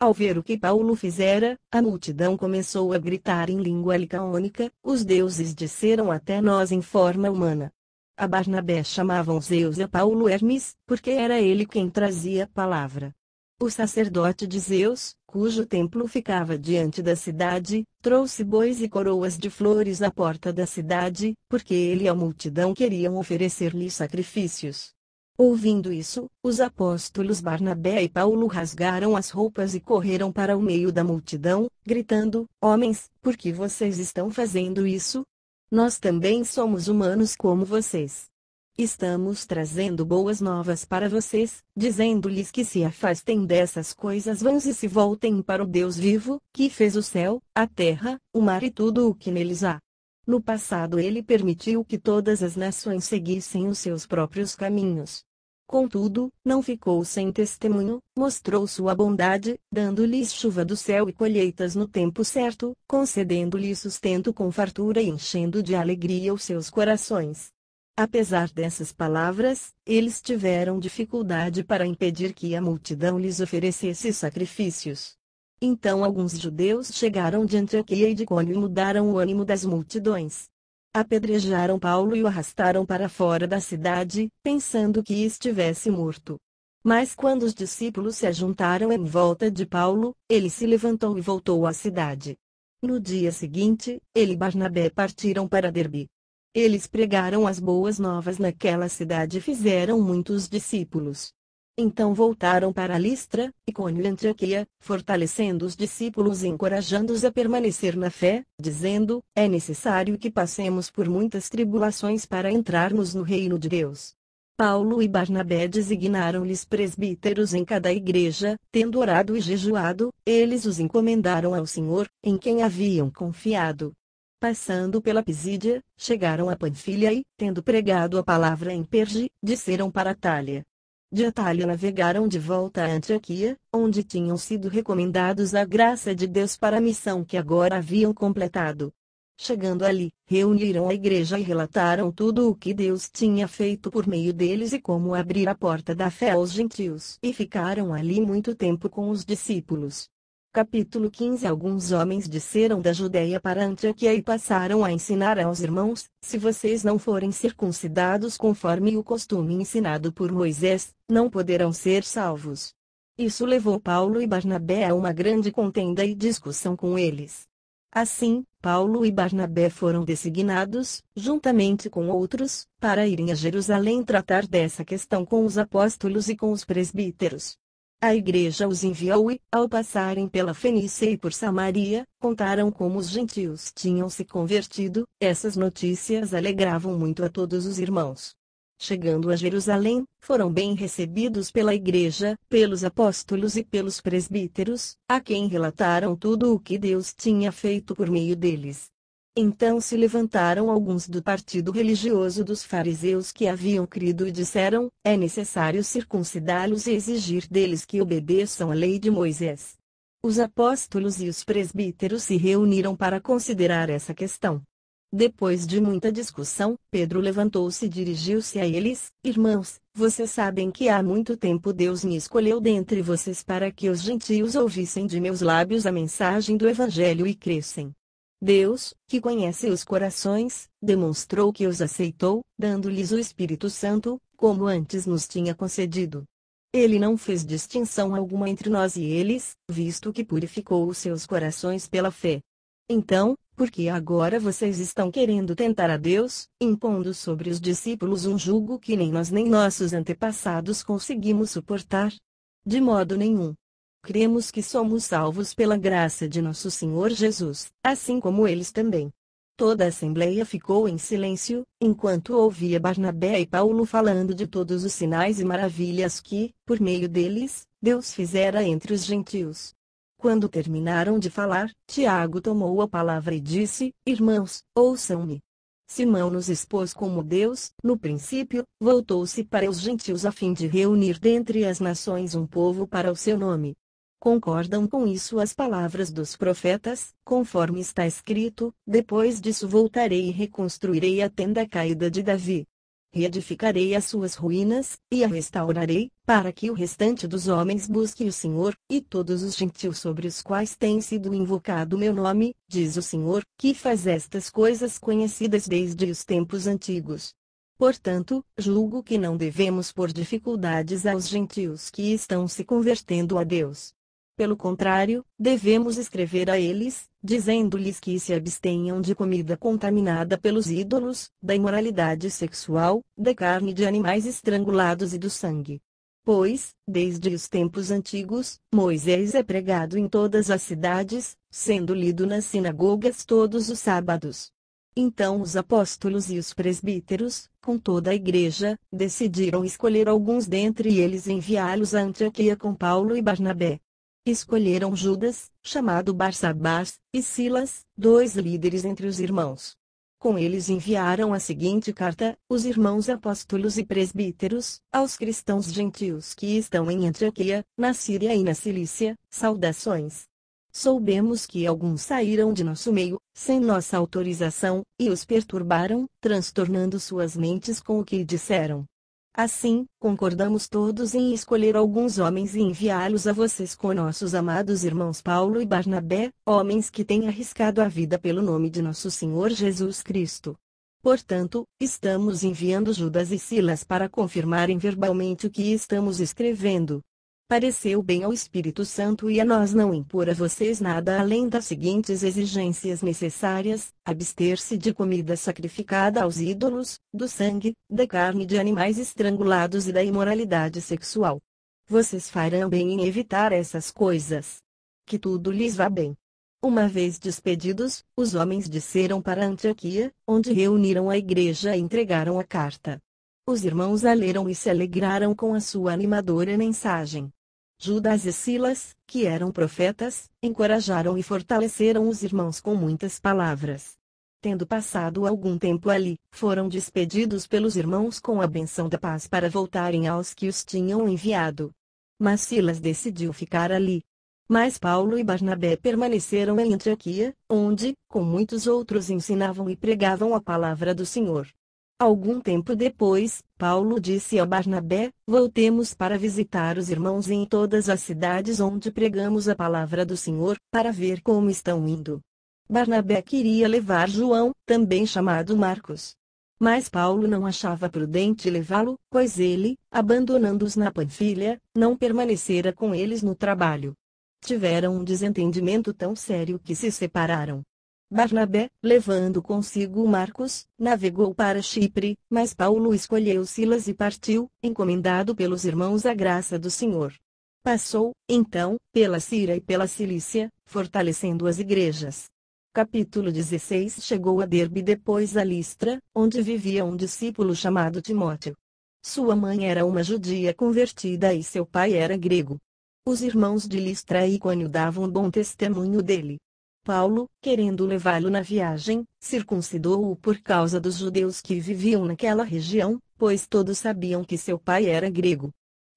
Ao ver o que Paulo fizera, a multidão começou a gritar em língua licaônica, os deuses desceram até nós em forma humana. A Barnabé chamavam Zeus a Paulo Hermes, porque era ele quem trazia a palavra. O sacerdote de Zeus, cujo templo ficava diante da cidade, trouxe bois e coroas de flores à porta da cidade, porque ele e a multidão queriam oferecer-lhe sacrifícios. Ouvindo isso, os apóstolos Barnabé e Paulo rasgaram as roupas e correram para o meio da multidão, gritando: Homens, por que vocês estão fazendo isso? Nós também somos humanos como vocês. Estamos trazendo boas novas para vocês, dizendo-lhes que se afastem dessas coisas vãs e se voltem para o Deus vivo, que fez o céu, a terra, o mar e tudo o que neles há. No passado ele permitiu que todas as nações seguissem os seus próprios caminhos. Contudo, não ficou sem testemunho, mostrou sua bondade, dando-lhes chuva do céu e colheitas no tempo certo, concedendo lhes sustento com fartura e enchendo de alegria os seus corações. Apesar dessas palavras, eles tiveram dificuldade para impedir que a multidão lhes oferecesse sacrifícios. Então alguns judeus chegaram de Antioquia e de Cônio e mudaram o ânimo das multidões. Apedrejaram Paulo e o arrastaram para fora da cidade, pensando que estivesse morto. Mas quando os discípulos se ajuntaram em volta de Paulo, ele se levantou e voltou à cidade. No dia seguinte, ele e Barnabé partiram para Derbe. Eles pregaram as boas novas naquela cidade e fizeram muitos discípulos. Então voltaram para Listra, Icônio e Antioquia, fortalecendo os discípulos e encorajando-os a permanecer na fé, dizendo: É necessário que passemos por muitas tribulações para entrarmos no reino de Deus. Paulo e Barnabé designaram-lhes presbíteros em cada igreja, tendo orado e jejuado, eles os encomendaram ao Senhor, em quem haviam confiado. Passando pela Pisídia, chegaram a Panfilha e, tendo pregado a palavra em Perge, disseram para Tália. De Atalha navegaram de volta a Antioquia, onde tinham sido recomendados à graça de Deus para a missão que agora haviam completado. Chegando ali, reuniram a igreja e relataram tudo o que Deus tinha feito por meio deles e como abrir a porta da fé aos gentios. E ficaram ali muito tempo com os discípulos. Capítulo 15 Alguns homens desceram da Judéia para Antioquia e passaram a ensinar aos irmãos: Se vocês não forem circuncidados conforme o costume ensinado por Moisés, não poderão ser salvos. Isso levou Paulo e Barnabé a uma grande contenda e discussão com eles. Assim, Paulo e Barnabé foram designados, juntamente com outros, para irem a Jerusalém tratar dessa questão com os apóstolos e com os presbíteros. A igreja os enviou e, ao passarem pela Fenícia e por Samaria, contaram como os gentios tinham se convertido. Essas notícias alegravam muito a todos os irmãos. Chegando a Jerusalém, foram bem recebidos pela igreja, pelos apóstolos e pelos presbíteros, a quem relataram tudo o que Deus tinha feito por meio deles. Então se levantaram alguns do partido religioso dos fariseus que haviam crido e disseram: É necessário circuncidá-los e exigir deles que obedeçam à lei de Moisés. Os apóstolos e os presbíteros se reuniram para considerar essa questão. Depois de muita discussão, Pedro levantou-se e dirigiu-se a eles: Irmãos, vocês sabem que há muito tempo Deus me escolheu dentre vocês para que os gentios ouvissem de meus lábios a mensagem do Evangelho e crescem. Deus, que conhece os corações, demonstrou que os aceitou, dando-lhes o Espírito Santo, como antes nos tinha concedido. Ele não fez distinção alguma entre nós e eles, visto que purificou os seus corações pela fé. Então, por que agora vocês estão querendo tentar a Deus, impondo sobre os discípulos um jugo que nem nós nem nossos antepassados conseguimos suportar? De modo nenhum. Cremos que somos salvos pela graça de nosso Senhor Jesus, assim como eles também. Toda a assembleia ficou em silêncio, enquanto ouvia Barnabé e Paulo falando de todos os sinais e maravilhas que, por meio deles, Deus fizera entre os gentios. Quando terminaram de falar, Tiago tomou a palavra e disse: Irmãos, ouçam-me. Simão nos expôs como Deus, no princípio, voltou-se para os gentios a fim de reunir dentre as nações um povo para o seu nome, concordam com isso as palavras dos profetas, conforme está escrito: Depois disso voltarei e reconstruirei a tenda caída de Davi. Reedificarei as suas ruínas, e a restaurarei, para que o restante dos homens busque o Senhor, e todos os gentios sobre os quais tem sido invocado meu nome, diz o Senhor, que faz estas coisas conhecidas desde os tempos antigos. Portanto, julgo que não devemos pôr dificuldades aos gentios que estão se convertendo a Deus. Pelo contrário, devemos escrever a eles, dizendo-lhes que se abstenham de comida contaminada pelos ídolos, da imoralidade sexual, da carne de animais estrangulados e do sangue. Pois, desde os tempos antigos, Moisés é pregado em todas as cidades, sendo lido nas sinagogas todos os sábados. Então os apóstolos e os presbíteros, com toda a igreja, decidiram escolher alguns dentre eles e enviá-los a Antioquia com Paulo e Barnabé. Escolheram Judas, chamado Barsabás, e Silas, dois líderes entre os irmãos. Com eles enviaram a seguinte carta: Os irmãos apóstolos e presbíteros, aos cristãos gentios que estão em Antioquia, na Síria e na Cilícia, saudações. Soubemos que alguns saíram de nosso meio, sem nossa autorização, e os perturbaram, transtornando suas mentes com o que disseram. Assim, concordamos todos em escolher alguns homens e enviá-los a vocês com nossos amados irmãos Paulo e Barnabé, homens que têm arriscado a vida pelo nome de nosso Senhor Jesus Cristo. Portanto, estamos enviando Judas e Silas para confirmarem verbalmente o que estamos escrevendo pareceu bem ao Espírito Santo e a nós não impor a vocês nada além das seguintes exigências necessárias: abster-se de comida sacrificada aos ídolos, do sangue, da carne de animais estrangulados e da imoralidade sexual. Vocês farão bem em evitar essas coisas. Que tudo lhes vá bem. Uma vez despedidos, os homens desceram para Antioquia, onde reuniram a igreja e entregaram a carta. Os irmãos a leram e se alegraram com a sua animadora mensagem. Judas e Silas, que eram profetas, encorajaram e fortaleceram os irmãos com muitas palavras. Tendo passado algum tempo ali, foram despedidos pelos irmãos com a benção da paz para voltarem aos que os tinham enviado. Mas Silas decidiu ficar ali. Mas Paulo e Barnabé permaneceram em Antioquia, onde, com muitos outros ensinavam e pregavam a palavra do Senhor. Algum tempo depois, Paulo disse a Barnabé: Voltemos para visitar os irmãos em todas as cidades onde pregamos a palavra do Senhor, para ver como estão indo. Barnabé queria levar João, também chamado Marcos. Mas Paulo não achava prudente levá-lo, pois ele, abandonando-os na Panfilha, não permanecera com eles no trabalho. Tiveram um desentendimento tão sério que se separaram. Barnabé, levando consigo Marcos, navegou para Chipre, mas Paulo escolheu Silas e partiu, encomendado pelos irmãos à graça do Senhor. Passou, então, pela Síria e pela Cilícia, fortalecendo as igrejas. Capítulo 16 Chegou a Derbe e depois a Listra, onde vivia um discípulo chamado Timóteo. Sua mãe era uma judia convertida e seu pai era grego. Os irmãos de Listra e Icônio davam bom testemunho dele. Paulo, querendo levá-lo na viagem, circuncidou-o por causa dos judeus que viviam naquela região, pois todos sabiam que seu pai era grego.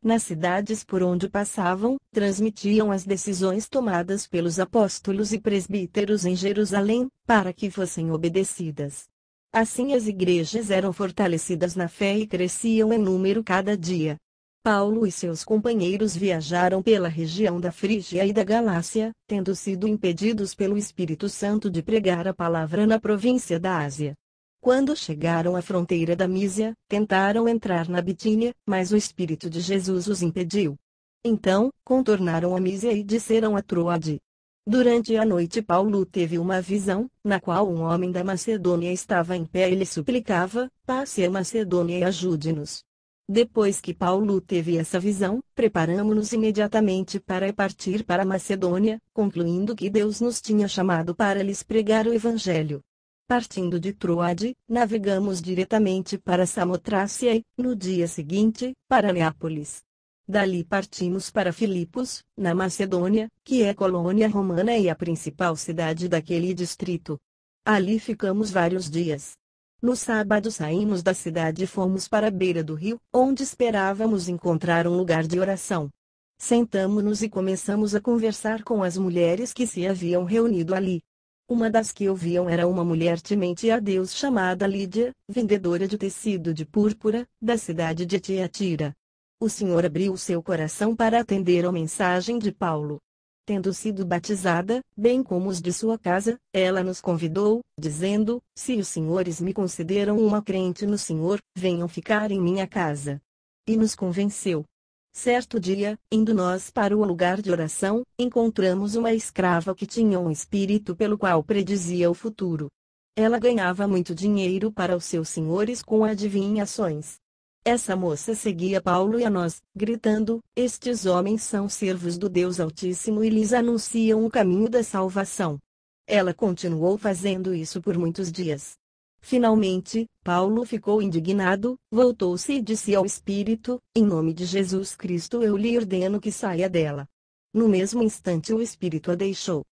Nas cidades por onde passavam, transmitiam as decisões tomadas pelos apóstolos e presbíteros em Jerusalém, para que fossem obedecidas. Assim as igrejas eram fortalecidas na fé e cresciam em número cada dia. Paulo e seus companheiros viajaram pela região da Frígia e da Galácia, tendo sido impedidos pelo Espírito Santo de pregar a palavra na província da Ásia. Quando chegaram à fronteira da Mísia, tentaram entrar na Bitínia, mas o Espírito de Jesus os impediu. Então, contornaram a Mísia e disseram a Troade. Durante a noite Paulo teve uma visão, na qual um homem da Macedônia estava em pé e lhe suplicava, passe a Macedônia e ajude-nos. Depois que Paulo teve essa visão, preparamos-nos imediatamente para partir para Macedônia, concluindo que Deus nos tinha chamado para lhes pregar o Evangelho. Partindo de Troade, navegamos diretamente para Samotrácia e, no dia seguinte, para Neápolis. Dali partimos para Filipos, na Macedônia, que é colônia romana e a principal cidade daquele distrito. Ali ficamos vários dias. No sábado saímos da cidade e fomos para a beira do rio, onde esperávamos encontrar um lugar de oração. Sentamos-nos e começamos a conversar com as mulheres que se haviam reunido ali. Uma das que ouviam era uma mulher temente a Deus chamada Lídia, vendedora de tecido de púrpura, da cidade de Tiatira. O Senhor abriu seu coração para atender a mensagem de Paulo. Tendo sido batizada, bem como os de sua casa, ela nos convidou, dizendo: Se os senhores me consideram uma crente no Senhor, venham ficar em minha casa. E nos convenceu. Certo dia, indo nós para o lugar de oração, encontramos uma escrava que tinha um espírito pelo qual predizia o futuro. Ela ganhava muito dinheiro para os seus senhores com adivinhações. Essa moça seguia Paulo e a nós, gritando: Estes homens são servos do Deus Altíssimo e lhes anunciam o caminho da salvação. Ela continuou fazendo isso por muitos dias. Finalmente, Paulo ficou indignado, voltou-se e disse ao espírito: Em nome de Jesus Cristo eu lhe ordeno que saia dela. No mesmo instante o espírito a deixou.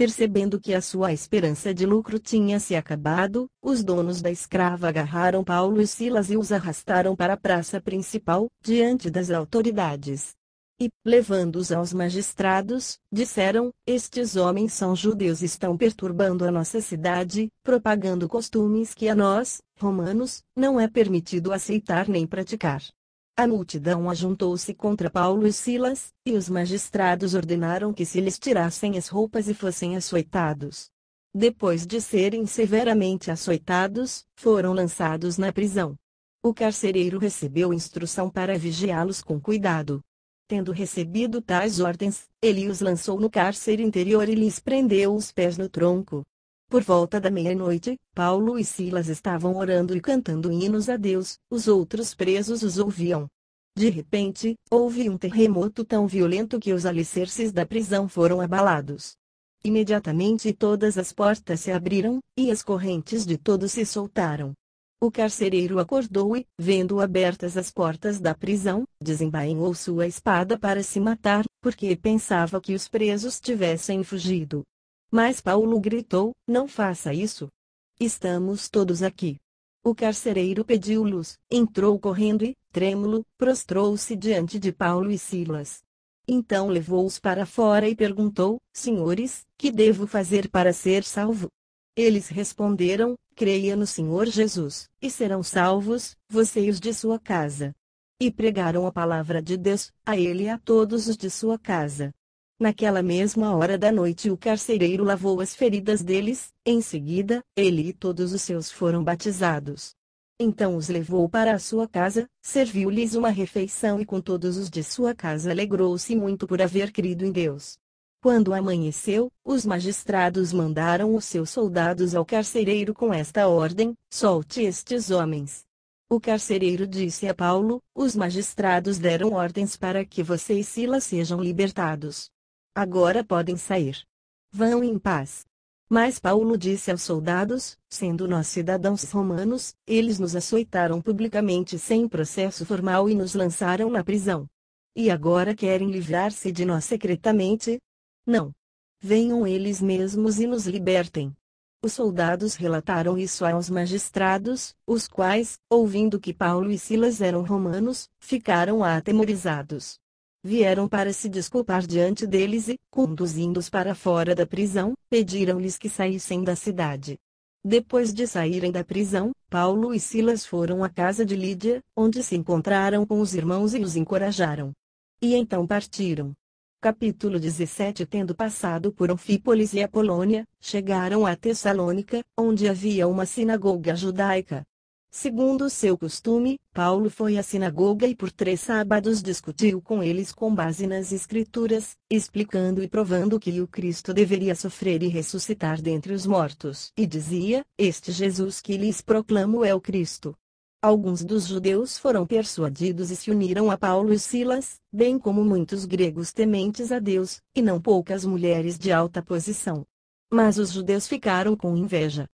Percebendo que a sua esperança de lucro tinha se acabado, os donos da escrava agarraram Paulo e Silas e os arrastaram para a praça principal, diante das autoridades. E, levando-os aos magistrados, disseram: Estes homens são judeus e estão perturbando a nossa cidade, propagando costumes que a nós, romanos, não é permitido aceitar nem praticar. A multidão ajuntou-se contra Paulo e Silas, e os magistrados ordenaram que se lhes tirassem as roupas e fossem açoitados. Depois de serem severamente açoitados, foram lançados na prisão. O carcereiro recebeu instrução para vigiá-los com cuidado. Tendo recebido tais ordens, ele os lançou no cárcere interior e lhes prendeu os pés no tronco, por volta da meia-noite, Paulo e Silas estavam orando e cantando hinos a Deus, os outros presos os ouviam. De repente, houve um terremoto tão violento que os alicerces da prisão foram abalados. Imediatamente todas as portas se abriram, e as correntes de todos se soltaram. O carcereiro acordou e, vendo abertas as portas da prisão, desembainhou sua espada para se matar, porque pensava que os presos tivessem fugido. Mas Paulo gritou: Não faça isso. Estamos todos aqui. O carcereiro pediu luz, entrou correndo e, trêmulo, prostrou-se diante de Paulo e Silas. Então levou-os para fora e perguntou: Senhores, que devo fazer para ser salvo? Eles responderam: Creia no Senhor Jesus, e serão salvos, vocês de sua casa. E pregaram a palavra de Deus, a ele e a todos os de sua casa. Naquela mesma hora da noite o carcereiro lavou as feridas deles, em seguida, ele e todos os seus foram batizados. Então os levou para a sua casa, serviu-lhes uma refeição e com todos os de sua casa alegrou-se muito por haver crido em Deus. Quando amanheceu, os magistrados mandaram os seus soldados ao carcereiro com esta ordem: solte estes homens. O carcereiro disse a Paulo: os magistrados deram ordens para que você e Silas sejam libertados. Agora podem sair. Vão em paz. Mas Paulo disse aos soldados: sendo nós cidadãos romanos, eles nos açoitaram publicamente sem processo formal e nos lançaram na prisão. E agora querem livrar-se de nós secretamente? Não. Venham eles mesmos e nos libertem. Os soldados relataram isso aos magistrados, os quais, ouvindo que Paulo e Silas eram romanos, ficaram atemorizados vieram para se desculpar diante deles e, conduzindo-os para fora da prisão, pediram-lhes que saíssem da cidade. Depois de saírem da prisão, Paulo e Silas foram à casa de Lídia, onde se encontraram com os irmãos e os encorajaram. E então partiram. Capítulo 17 Tendo passado por Anfípolis e Apolônia, chegaram a Tessalônica, onde havia uma sinagoga judaica, Segundo seu costume, Paulo foi à sinagoga e por três sábados discutiu com eles com base nas Escrituras, explicando e provando que o Cristo deveria sofrer e ressuscitar dentre os mortos. E dizia: Este Jesus que lhes proclamo é o Cristo. Alguns dos judeus foram persuadidos e se uniram a Paulo e Silas, bem como muitos gregos tementes a Deus, e não poucas mulheres de alta posição. Mas os judeus ficaram com inveja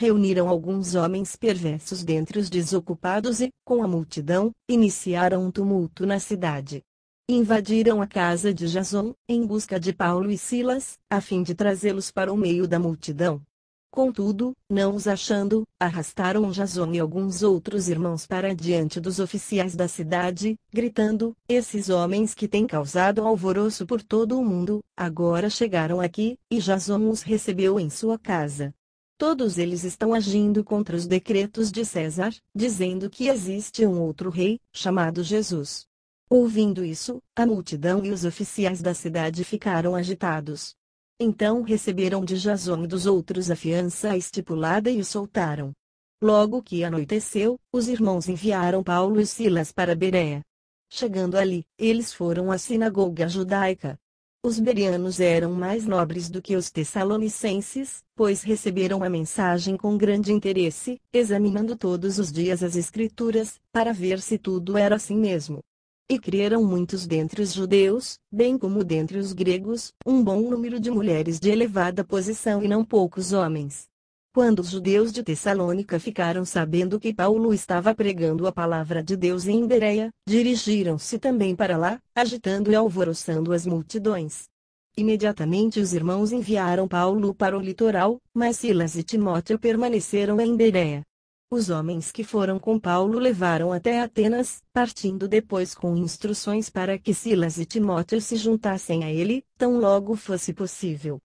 reuniram alguns homens perversos dentre os desocupados e, com a multidão, iniciaram um tumulto na cidade. Invadiram a casa de Jason, em busca de Paulo e Silas, a fim de trazê-los para o meio da multidão. Contudo, não os achando, arrastaram Jason e alguns outros irmãos para diante dos oficiais da cidade, gritando: Esses homens que têm causado alvoroço por todo o mundo, agora chegaram aqui, e Jason os recebeu em sua casa. Todos eles estão agindo contra os decretos de César, dizendo que existe um outro rei, chamado Jesus. Ouvindo isso, a multidão e os oficiais da cidade ficaram agitados. Então receberam de Jason e dos outros a fiança estipulada e o soltaram. Logo que anoiteceu, os irmãos enviaram Paulo e Silas para Berea. Chegando ali, eles foram à sinagoga judaica, os berianos eram mais nobres do que os tessalonicenses, pois receberam a mensagem com grande interesse, examinando todos os dias as escrituras, para ver se tudo era assim mesmo. E creram muitos dentre os judeus, bem como dentre os gregos, um bom número de mulheres de elevada posição e não poucos homens. Quando os judeus de Tessalônica ficaram sabendo que Paulo estava pregando a palavra de Deus em Bereia, dirigiram-se também para lá, agitando e alvoroçando as multidões. Imediatamente os irmãos enviaram Paulo para o litoral, mas Silas e Timóteo permaneceram em Bereia. Os homens que foram com Paulo levaram até Atenas, partindo depois com instruções para que Silas e Timóteo se juntassem a ele, tão logo fosse possível.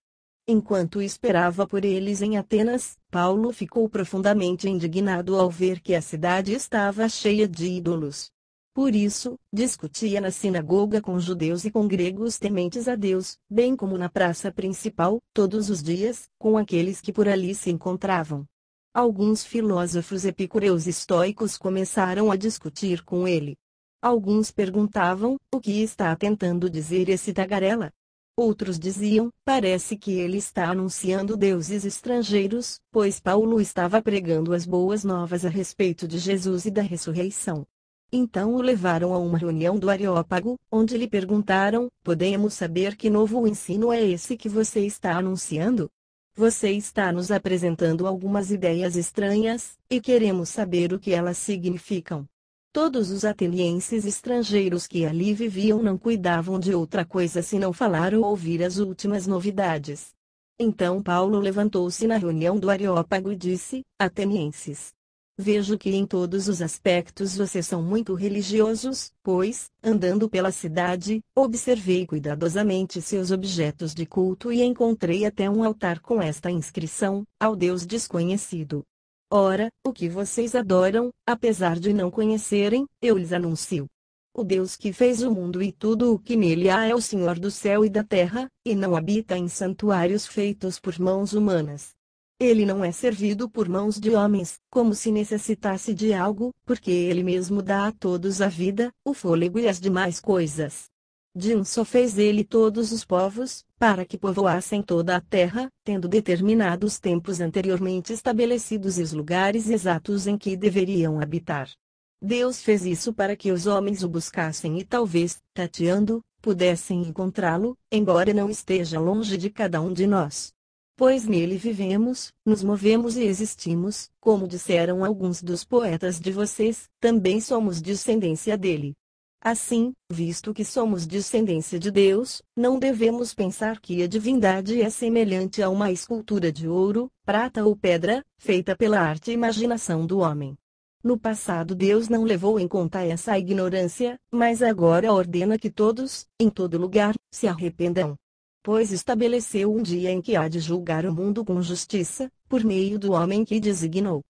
Enquanto esperava por eles em Atenas, Paulo ficou profundamente indignado ao ver que a cidade estava cheia de ídolos. Por isso, discutia na sinagoga com judeus e com gregos tementes a Deus, bem como na praça principal, todos os dias, com aqueles que por ali se encontravam. Alguns filósofos epicureus estoicos começaram a discutir com ele. Alguns perguntavam: o que está tentando dizer esse tagarela? Outros diziam: parece que ele está anunciando deuses estrangeiros, pois Paulo estava pregando as boas novas a respeito de Jesus e da ressurreição. Então o levaram a uma reunião do Areópago, onde lhe perguntaram: Podemos saber que novo ensino é esse que você está anunciando? Você está nos apresentando algumas ideias estranhas, e queremos saber o que elas significam. Todos os atenienses estrangeiros que ali viviam não cuidavam de outra coisa senão falar ou ouvir as últimas novidades. Então Paulo levantou-se na reunião do Areópago e disse: Atenienses, Vejo que em todos os aspectos vocês são muito religiosos, pois, andando pela cidade, observei cuidadosamente seus objetos de culto e encontrei até um altar com esta inscrição: Ao Deus Desconhecido. Ora, o que vocês adoram, apesar de não conhecerem, eu lhes anuncio. O Deus que fez o mundo e tudo o que nele há é o Senhor do céu e da terra, e não habita em santuários feitos por mãos humanas. Ele não é servido por mãos de homens, como se necessitasse de algo, porque ele mesmo dá a todos a vida, o fôlego e as demais coisas. De um só fez ele todos os povos, para que povoassem toda a terra, tendo determinado os tempos anteriormente estabelecidos e os lugares exatos em que deveriam habitar. Deus fez isso para que os homens o buscassem e talvez, tateando, pudessem encontrá-lo, embora não esteja longe de cada um de nós. Pois nele vivemos, nos movemos e existimos, como disseram alguns dos poetas de vocês, também somos descendência dele. Assim, visto que somos descendência de Deus, não devemos pensar que a divindade é semelhante a uma escultura de ouro, prata ou pedra, feita pela arte e imaginação do homem. No passado Deus não levou em conta essa ignorância, mas agora ordena que todos, em todo lugar, se arrependam. Pois estabeleceu um dia em que há de julgar o mundo com justiça, por meio do homem que designou.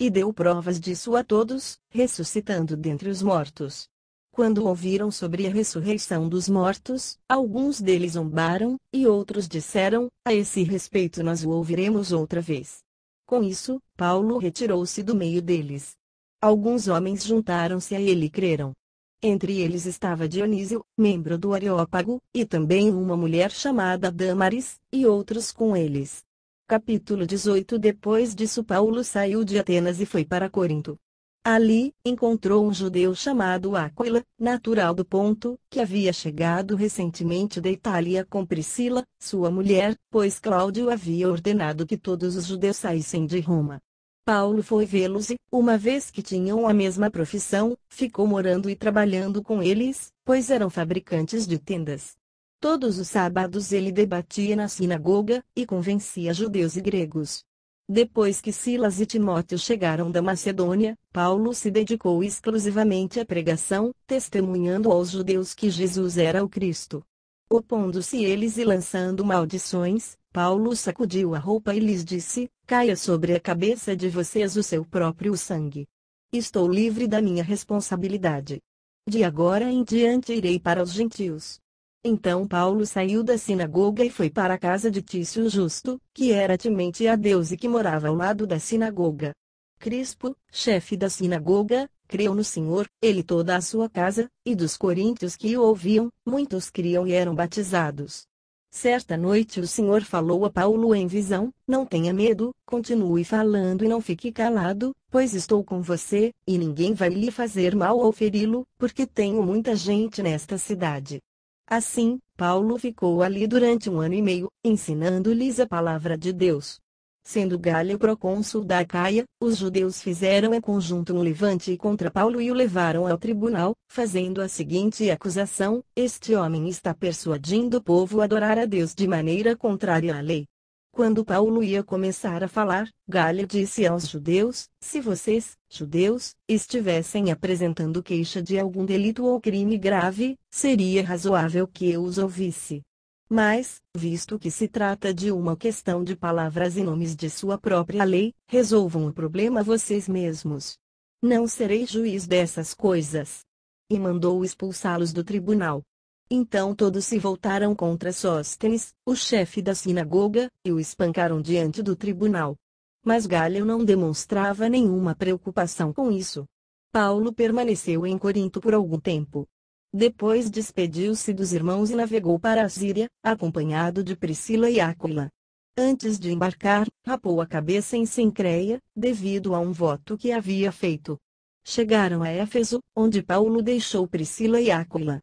E deu provas disso a todos, ressuscitando dentre os mortos quando ouviram sobre a ressurreição dos mortos, alguns deles zombaram, e outros disseram: A esse respeito nós o ouviremos outra vez. Com isso, Paulo retirou-se do meio deles. Alguns homens juntaram-se a ele e creram. Entre eles estava Dionísio, membro do Areópago, e também uma mulher chamada Damaris, e outros com eles. Capítulo 18 Depois disso Paulo saiu de Atenas e foi para Corinto. Ali, encontrou um judeu chamado Aquila, natural do Ponto, que havia chegado recentemente da Itália com Priscila, sua mulher, pois Cláudio havia ordenado que todos os judeus saíssem de Roma. Paulo foi vê-los e, uma vez que tinham a mesma profissão, ficou morando e trabalhando com eles, pois eram fabricantes de tendas. Todos os sábados ele debatia na sinagoga, e convencia judeus e gregos. Depois que Silas e Timóteo chegaram da Macedônia, Paulo se dedicou exclusivamente à pregação, testemunhando aos judeus que Jesus era o Cristo. Opondo-se eles e lançando maldições, Paulo sacudiu a roupa e lhes disse: Caia sobre a cabeça de vocês o seu próprio sangue. Estou livre da minha responsabilidade. De agora em diante irei para os gentios. Então Paulo saiu da sinagoga e foi para a casa de Tício Justo, que era temente a Deus e que morava ao lado da sinagoga. Crispo, chefe da sinagoga, creu no Senhor, ele toda a sua casa, e dos coríntios que o ouviam, muitos criam e eram batizados. Certa noite o Senhor falou a Paulo em visão: Não tenha medo, continue falando e não fique calado, pois estou com você, e ninguém vai lhe fazer mal ou feri-lo, porque tenho muita gente nesta cidade. Assim, Paulo ficou ali durante um ano e meio, ensinando-lhes a palavra de Deus. Sendo Galho procônsul da Caia, os judeus fizeram em conjunto um levante contra Paulo e o levaram ao tribunal, fazendo a seguinte acusação: Este homem está persuadindo o povo a adorar a Deus de maneira contrária à lei. Quando Paulo ia começar a falar, Galho disse aos judeus: Se vocês, judeus, estivessem apresentando queixa de algum delito ou crime grave, seria razoável que eu os ouvisse. Mas, visto que se trata de uma questão de palavras e nomes de sua própria lei, resolvam o problema vocês mesmos. Não serei juiz dessas coisas. E mandou expulsá-los do tribunal. Então todos se voltaram contra Sóstenes, o chefe da sinagoga, e o espancaram diante do tribunal. Mas Galho não demonstrava nenhuma preocupação com isso. Paulo permaneceu em Corinto por algum tempo. Depois despediu-se dos irmãos e navegou para a Síria, acompanhado de Priscila e Áquila. Antes de embarcar, rapou a cabeça em sincreia, devido a um voto que havia feito. Chegaram a Éfeso, onde Paulo deixou Priscila e Áquila.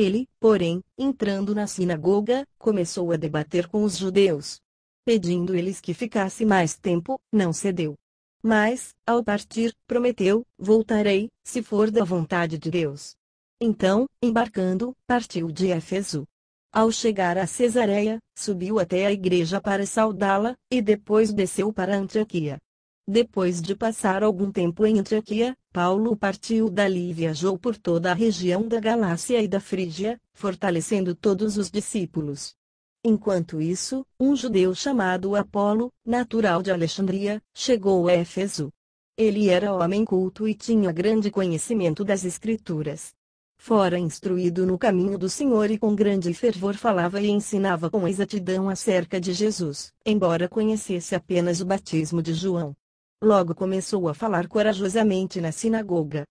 Ele, porém, entrando na sinagoga, começou a debater com os judeus. Pedindo-lhes que ficasse mais tempo, não cedeu. Mas, ao partir, prometeu: Voltarei, se for da vontade de Deus. Então, embarcando, partiu de Éfeso. Ao chegar a Cesareia, subiu até a igreja para saudá-la, e depois desceu para Antioquia. Depois de passar algum tempo em Antioquia, Paulo partiu dali e viajou por toda a região da Galácia e da Frígia, fortalecendo todos os discípulos. Enquanto isso, um judeu chamado Apolo, natural de Alexandria, chegou a Éfeso. Ele era homem culto e tinha grande conhecimento das Escrituras. Fora instruído no caminho do Senhor e com grande fervor falava e ensinava com exatidão acerca de Jesus, embora conhecesse apenas o batismo de João. Logo começou a falar corajosamente na sinagoga.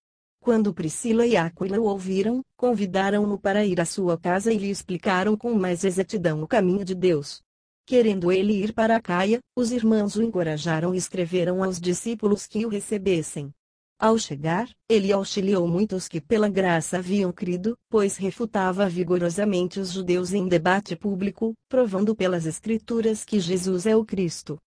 Quando Priscila e Aquila o ouviram, convidaram-no para ir à sua casa e lhe explicaram com mais exatidão o caminho de Deus. Querendo ele ir para a Caia, os irmãos o encorajaram e escreveram aos discípulos que o recebessem. Ao chegar, ele auxiliou muitos que pela graça haviam crido, pois refutava vigorosamente os judeus em debate público, provando pelas Escrituras que Jesus é o Cristo.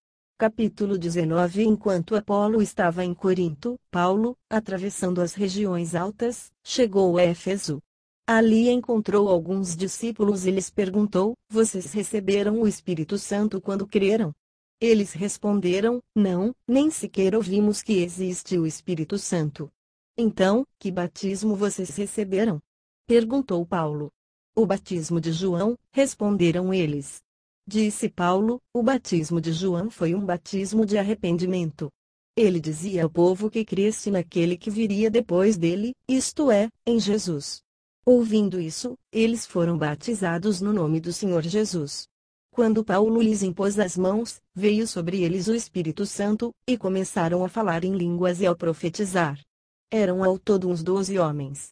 Capítulo 19 Enquanto Apolo estava em Corinto, Paulo, atravessando as regiões altas, chegou a Éfeso. Ali encontrou alguns discípulos e lhes perguntou: Vocês receberam o Espírito Santo quando creram? Eles responderam: Não, nem sequer ouvimos que existe o Espírito Santo. Então, que batismo vocês receberam? perguntou Paulo. O batismo de João, responderam eles. Disse Paulo: O batismo de João foi um batismo de arrependimento. Ele dizia ao povo que cresce naquele que viria depois dele, isto é, em Jesus. Ouvindo isso, eles foram batizados no nome do Senhor Jesus. Quando Paulo lhes impôs as mãos, veio sobre eles o Espírito Santo, e começaram a falar em línguas e a profetizar. Eram ao todo uns doze homens.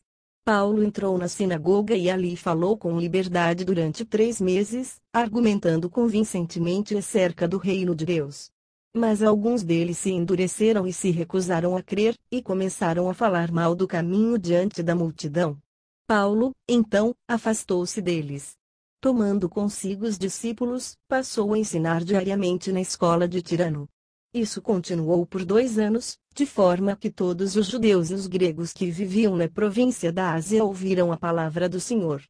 Paulo entrou na sinagoga e ali falou com liberdade durante três meses, argumentando convincentemente acerca do reino de Deus. Mas alguns deles se endureceram e se recusaram a crer, e começaram a falar mal do caminho diante da multidão. Paulo, então, afastou-se deles. Tomando consigo os discípulos, passou a ensinar diariamente na escola de Tirano. Isso continuou por dois anos, de forma que todos os judeus e os gregos que viviam na província da Ásia ouviram a palavra do Senhor.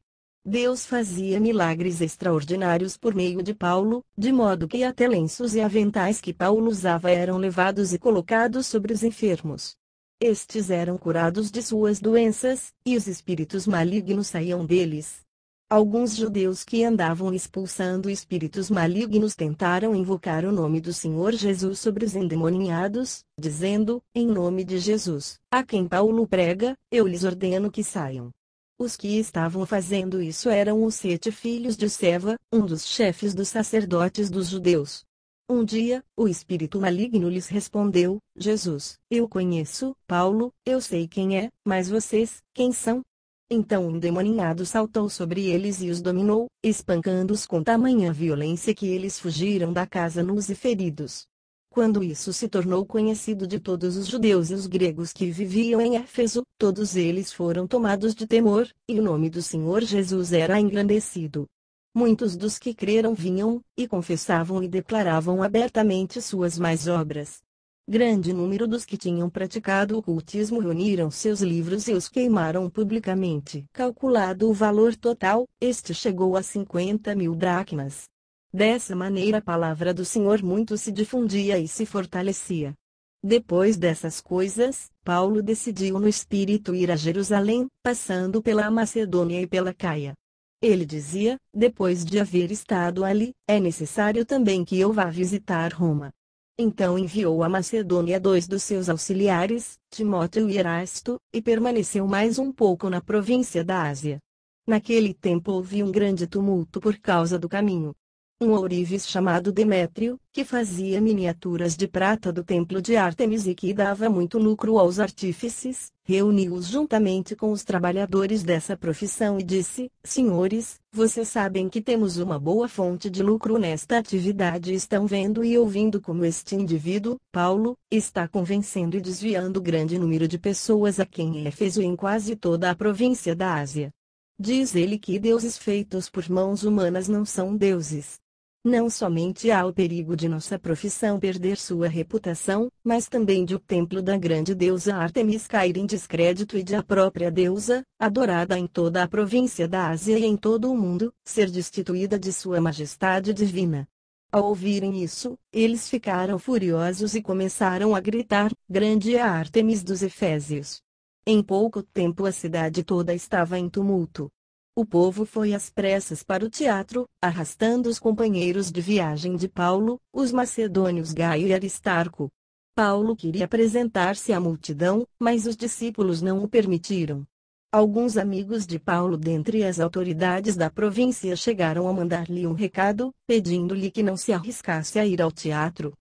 Deus fazia milagres extraordinários por meio de Paulo, de modo que até lenços e aventais que Paulo usava eram levados e colocados sobre os enfermos. Estes eram curados de suas doenças, e os espíritos malignos saíam deles. Alguns judeus que andavam expulsando espíritos malignos tentaram invocar o nome do Senhor Jesus sobre os endemoninhados, dizendo: Em nome de Jesus, a quem Paulo prega, eu lhes ordeno que saiam. Os que estavam fazendo isso eram os sete filhos de Seva, um dos chefes dos sacerdotes dos judeus. Um dia, o espírito maligno lhes respondeu: Jesus, eu conheço, Paulo, eu sei quem é, mas vocês, quem são? Então um demoninhado saltou sobre eles e os dominou, espancando-os com tamanha violência que eles fugiram da casa nus e feridos. Quando isso se tornou conhecido de todos os judeus e os gregos que viviam em Éfeso, todos eles foram tomados de temor, e o nome do Senhor Jesus era engrandecido. Muitos dos que creram vinham, e confessavam e declaravam abertamente suas mais obras grande número dos que tinham praticado o cultismo reuniram seus livros e os queimaram publicamente. Calculado o valor total, este chegou a 50 mil dracmas. Dessa maneira a palavra do Senhor muito se difundia e se fortalecia. Depois dessas coisas, Paulo decidiu no espírito ir a Jerusalém, passando pela Macedônia e pela Caia. Ele dizia: Depois de haver estado ali, é necessário também que eu vá visitar Roma. Então enviou a Macedônia dois dos seus auxiliares, Timóteo e Erasto, e permaneceu mais um pouco na província da Ásia. Naquele tempo houve um grande tumulto por causa do caminho, um ourives chamado Demétrio, que fazia miniaturas de prata do templo de Ártemis e que dava muito lucro aos artífices, reuniu-os juntamente com os trabalhadores dessa profissão e disse: Senhores, vocês sabem que temos uma boa fonte de lucro nesta atividade e estão vendo e ouvindo como este indivíduo, Paulo, está convencendo e desviando grande número de pessoas a quem é Éfeso em quase toda a província da Ásia. Diz ele que deuses feitos por mãos humanas não são deuses, não somente há o perigo de nossa profissão perder sua reputação, mas também de o templo da grande deusa Artemis cair em descrédito e de a própria deusa, adorada em toda a província da Ásia e em todo o mundo, ser destituída de sua majestade divina. Ao ouvirem isso, eles ficaram furiosos e começaram a gritar: Grande é a Artemis dos Efésios! Em pouco tempo a cidade toda estava em tumulto. O povo foi às pressas para o teatro, arrastando os companheiros de viagem de Paulo, os macedônios Gaio e Aristarco. Paulo queria apresentar-se à multidão, mas os discípulos não o permitiram. Alguns amigos de Paulo dentre as autoridades da província chegaram a mandar-lhe um recado, pedindo-lhe que não se arriscasse a ir ao teatro.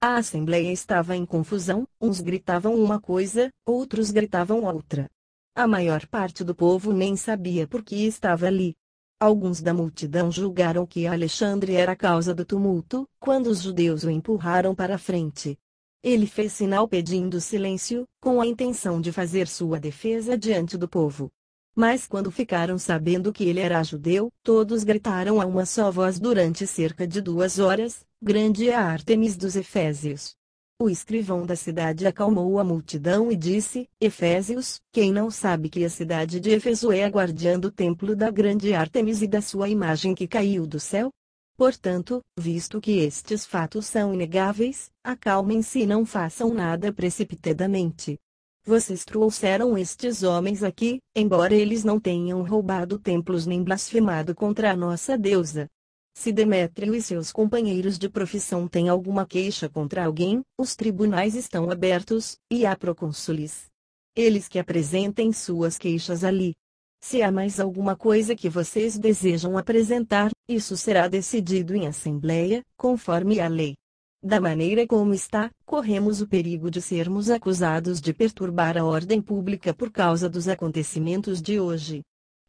A assembleia estava em confusão, uns gritavam uma coisa, outros gritavam outra. A maior parte do povo nem sabia por que estava ali. Alguns da multidão julgaram que Alexandre era a causa do tumulto, quando os judeus o empurraram para a frente. Ele fez sinal pedindo silêncio, com a intenção de fazer sua defesa diante do povo. Mas quando ficaram sabendo que ele era judeu, todos gritaram a uma só voz durante cerca de duas horas: Grande é Ártemis dos Efésios! O escrivão da cidade acalmou a multidão e disse: Efésios, quem não sabe que a cidade de Éfeso é a guardiã do templo da grande Artemis e da sua imagem que caiu do céu? Portanto, visto que estes fatos são inegáveis, acalmem-se e não façam nada precipitadamente. Vocês trouxeram estes homens aqui, embora eles não tenham roubado templos nem blasfemado contra a nossa deusa. Se Demétrio e seus companheiros de profissão têm alguma queixa contra alguém, os tribunais estão abertos, e há procônsules. Eles que apresentem suas queixas ali. Se há mais alguma coisa que vocês desejam apresentar, isso será decidido em assembleia, conforme a lei. Da maneira como está, corremos o perigo de sermos acusados de perturbar a ordem pública por causa dos acontecimentos de hoje.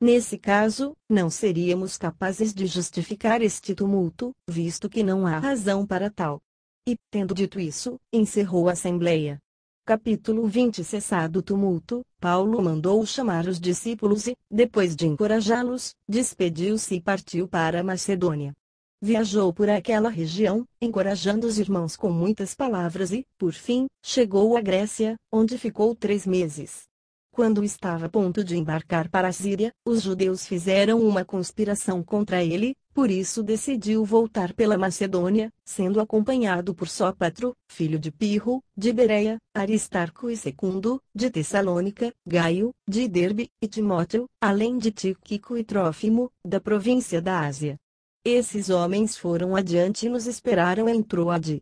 Nesse caso, não seríamos capazes de justificar este tumulto, visto que não há razão para tal. E, tendo dito isso, encerrou a Assembleia. Capítulo 20 Cessado o tumulto, Paulo mandou chamar os discípulos e, depois de encorajá-los, despediu-se e partiu para Macedônia. Viajou por aquela região, encorajando os irmãos com muitas palavras e, por fim, chegou à Grécia, onde ficou três meses. Quando estava a ponto de embarcar para a Síria, os judeus fizeram uma conspiração contra ele, por isso decidiu voltar pela Macedônia, sendo acompanhado por Sópatro, filho de Pirro, de Bereia, Aristarco e Secundo, de Tessalônica, Gaio, de Derbe, e Timóteo, além de Tíquico e Trófimo, da província da Ásia. Esses homens foram adiante e nos esperaram em Troade.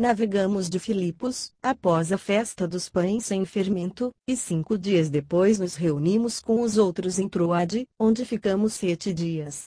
Navegamos de Filipos, após a festa dos pães sem fermento, e cinco dias depois nos reunimos com os outros em Troade, onde ficamos sete dias.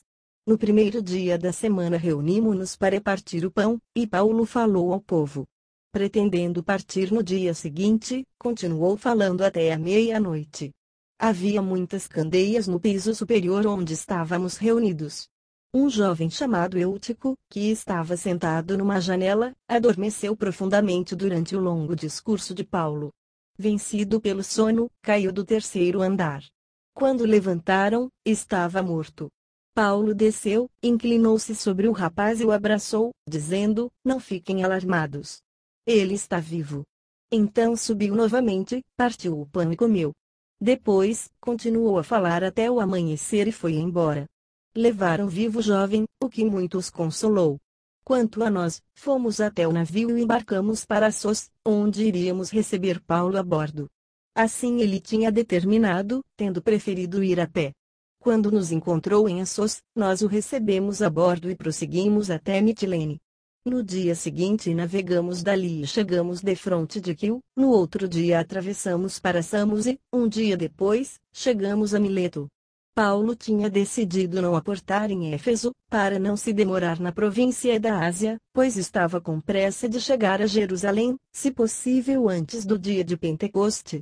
No primeiro dia da semana reunimos-nos para partir o pão, e Paulo falou ao povo. Pretendendo partir no dia seguinte, continuou falando até a meia-noite. Havia muitas candeias no piso superior onde estávamos reunidos. Um jovem chamado Eutico, que estava sentado numa janela, adormeceu profundamente durante o longo discurso de Paulo. Vencido pelo sono, caiu do terceiro andar. Quando levantaram, estava morto. Paulo desceu, inclinou-se sobre o rapaz e o abraçou, dizendo: Não fiquem alarmados. Ele está vivo. Então subiu novamente, partiu o pão e comeu. Depois, continuou a falar até o amanhecer e foi embora levaram vivo o jovem, o que muitos consolou. Quanto a nós, fomos até o navio e embarcamos para Sos, onde iríamos receber Paulo a bordo. Assim ele tinha determinado, tendo preferido ir a pé. Quando nos encontrou em Assos, nós o recebemos a bordo e prosseguimos até Mitilene. No dia seguinte navegamos dali e chegamos de frente de Kiel, no outro dia atravessamos para Samos e, um dia depois, chegamos a Mileto. Paulo tinha decidido não aportar em Éfeso, para não se demorar na província da Ásia, pois estava com pressa de chegar a Jerusalém, se possível antes do dia de Pentecoste.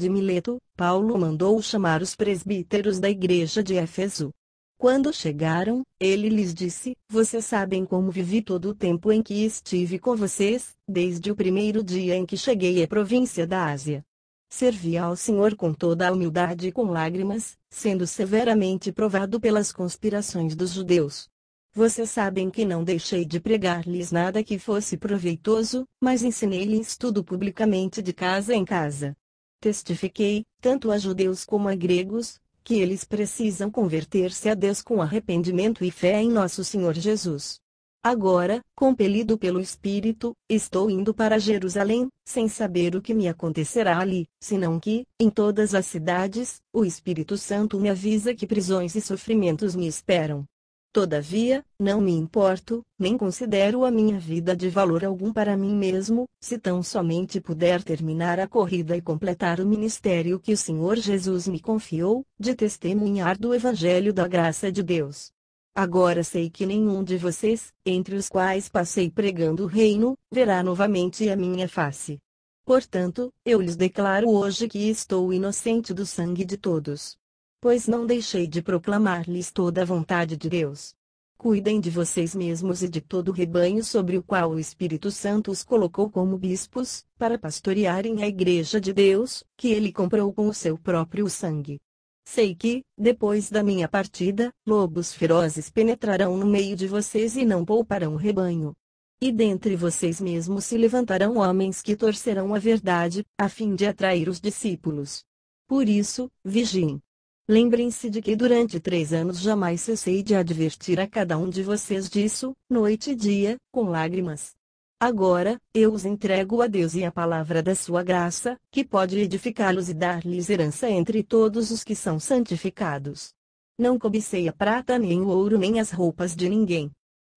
De Mileto, Paulo mandou chamar os presbíteros da igreja de Éfeso. Quando chegaram, ele lhes disse: Vocês sabem como vivi todo o tempo em que estive com vocês, desde o primeiro dia em que cheguei à província da Ásia servi ao Senhor com toda a humildade e com lágrimas, sendo severamente provado pelas conspirações dos judeus. Vocês sabem que não deixei de pregar-lhes nada que fosse proveitoso, mas ensinei-lhes tudo publicamente de casa em casa. Testifiquei, tanto a judeus como a gregos, que eles precisam converter-se a Deus com arrependimento e fé em nosso Senhor Jesus. Agora, compelido pelo Espírito, estou indo para Jerusalém, sem saber o que me acontecerá ali, senão que, em todas as cidades, o Espírito Santo me avisa que prisões e sofrimentos me esperam. Todavia, não me importo, nem considero a minha vida de valor algum para mim mesmo, se tão somente puder terminar a corrida e completar o ministério que o Senhor Jesus me confiou, de testemunhar do Evangelho da graça de Deus Agora sei que nenhum de vocês, entre os quais passei pregando o reino, verá novamente a minha face. Portanto, eu lhes declaro hoje que estou inocente do sangue de todos. Pois não deixei de proclamar-lhes toda a vontade de Deus. Cuidem de vocês mesmos e de todo o rebanho sobre o qual o Espírito Santo os colocou como bispos, para pastorearem a Igreja de Deus, que ele comprou com o seu próprio sangue. Sei que, depois da minha partida, lobos ferozes penetrarão no meio de vocês e não pouparão o rebanho. E dentre vocês mesmos se levantarão homens que torcerão a verdade, a fim de atrair os discípulos. Por isso, vigiem. Lembrem-se de que durante três anos jamais cessei de advertir a cada um de vocês disso, noite e dia, com lágrimas. Agora, eu os entrego a Deus e à palavra da sua graça, que pode edificá-los e dar-lhes herança entre todos os que são santificados. Não cobicei a prata nem o ouro nem as roupas de ninguém.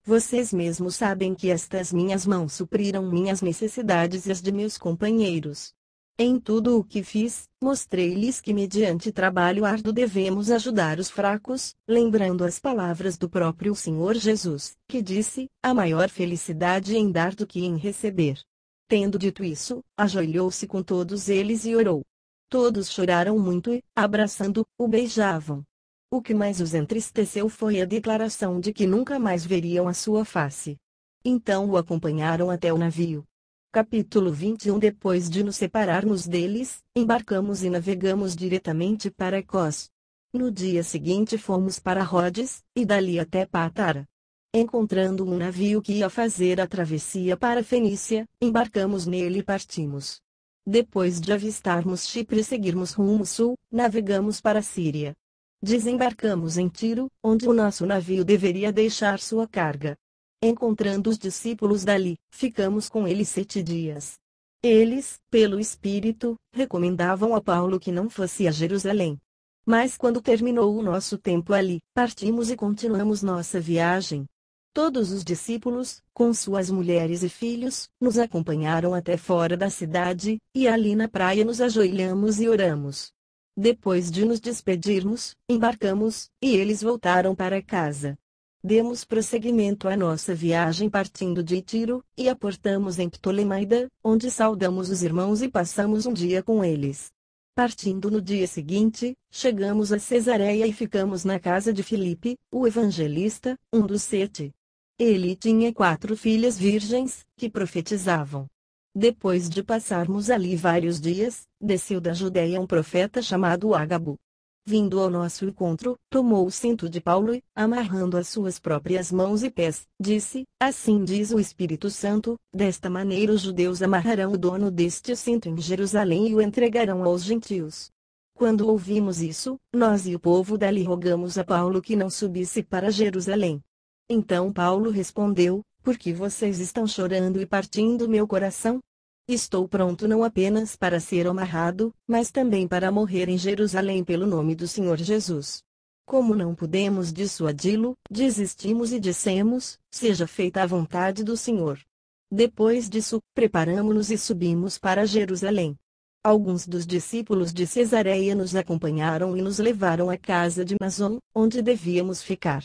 Vocês mesmos sabem que estas minhas mãos supriram minhas necessidades e as de meus companheiros. Em tudo o que fiz, mostrei-lhes que mediante trabalho árduo devemos ajudar os fracos, lembrando as palavras do próprio Senhor Jesus, que disse: A maior felicidade em dar do que em receber. Tendo dito isso, ajoelhou-se com todos eles e orou. Todos choraram muito e, abraçando, o beijavam. O que mais os entristeceu foi a declaração de que nunca mais veriam a sua face. Então o acompanharam até o navio, Capítulo 21 Depois de nos separarmos deles, embarcamos e navegamos diretamente para Cos. No dia seguinte fomos para Rhodes, e dali até Patara. Encontrando um navio que ia fazer a travessia para Fenícia, embarcamos nele e partimos. Depois de avistarmos Chipre e seguirmos rumo sul, navegamos para a Síria. Desembarcamos em Tiro, onde o nosso navio deveria deixar sua carga encontrando os discípulos dali, ficamos com eles sete dias. Eles, pelo Espírito, recomendavam a Paulo que não fosse a Jerusalém. Mas quando terminou o nosso tempo ali, partimos e continuamos nossa viagem. Todos os discípulos, com suas mulheres e filhos, nos acompanharam até fora da cidade, e ali na praia nos ajoelhamos e oramos. Depois de nos despedirmos, embarcamos, e eles voltaram para casa. Demos prosseguimento à nossa viagem partindo de Tiro, e aportamos em Ptolemaida, onde saudamos os irmãos e passamos um dia com eles. Partindo no dia seguinte, chegamos a Cesareia e ficamos na casa de Filipe, o evangelista, um dos sete. Ele tinha quatro filhas virgens, que profetizavam. Depois de passarmos ali vários dias, desceu da Judéia um profeta chamado Ágabo, vindo ao nosso encontro, tomou o cinto de Paulo e, amarrando as suas próprias mãos e pés, disse: Assim diz o Espírito Santo: Desta maneira os judeus amarrarão o dono deste cinto em Jerusalém e o entregarão aos gentios. Quando ouvimos isso, nós e o povo dali rogamos a Paulo que não subisse para Jerusalém. Então Paulo respondeu: por que vocês estão chorando e partindo meu coração? Estou pronto não apenas para ser amarrado, mas também para morrer em Jerusalém pelo nome do Senhor Jesus. Como não pudemos dissuadi-lo, desistimos e dissemos: Seja feita a vontade do Senhor. Depois disso, preparamos-nos e subimos para Jerusalém. Alguns dos discípulos de Cesareia nos acompanharam e nos levaram à casa de Mazon, onde devíamos ficar.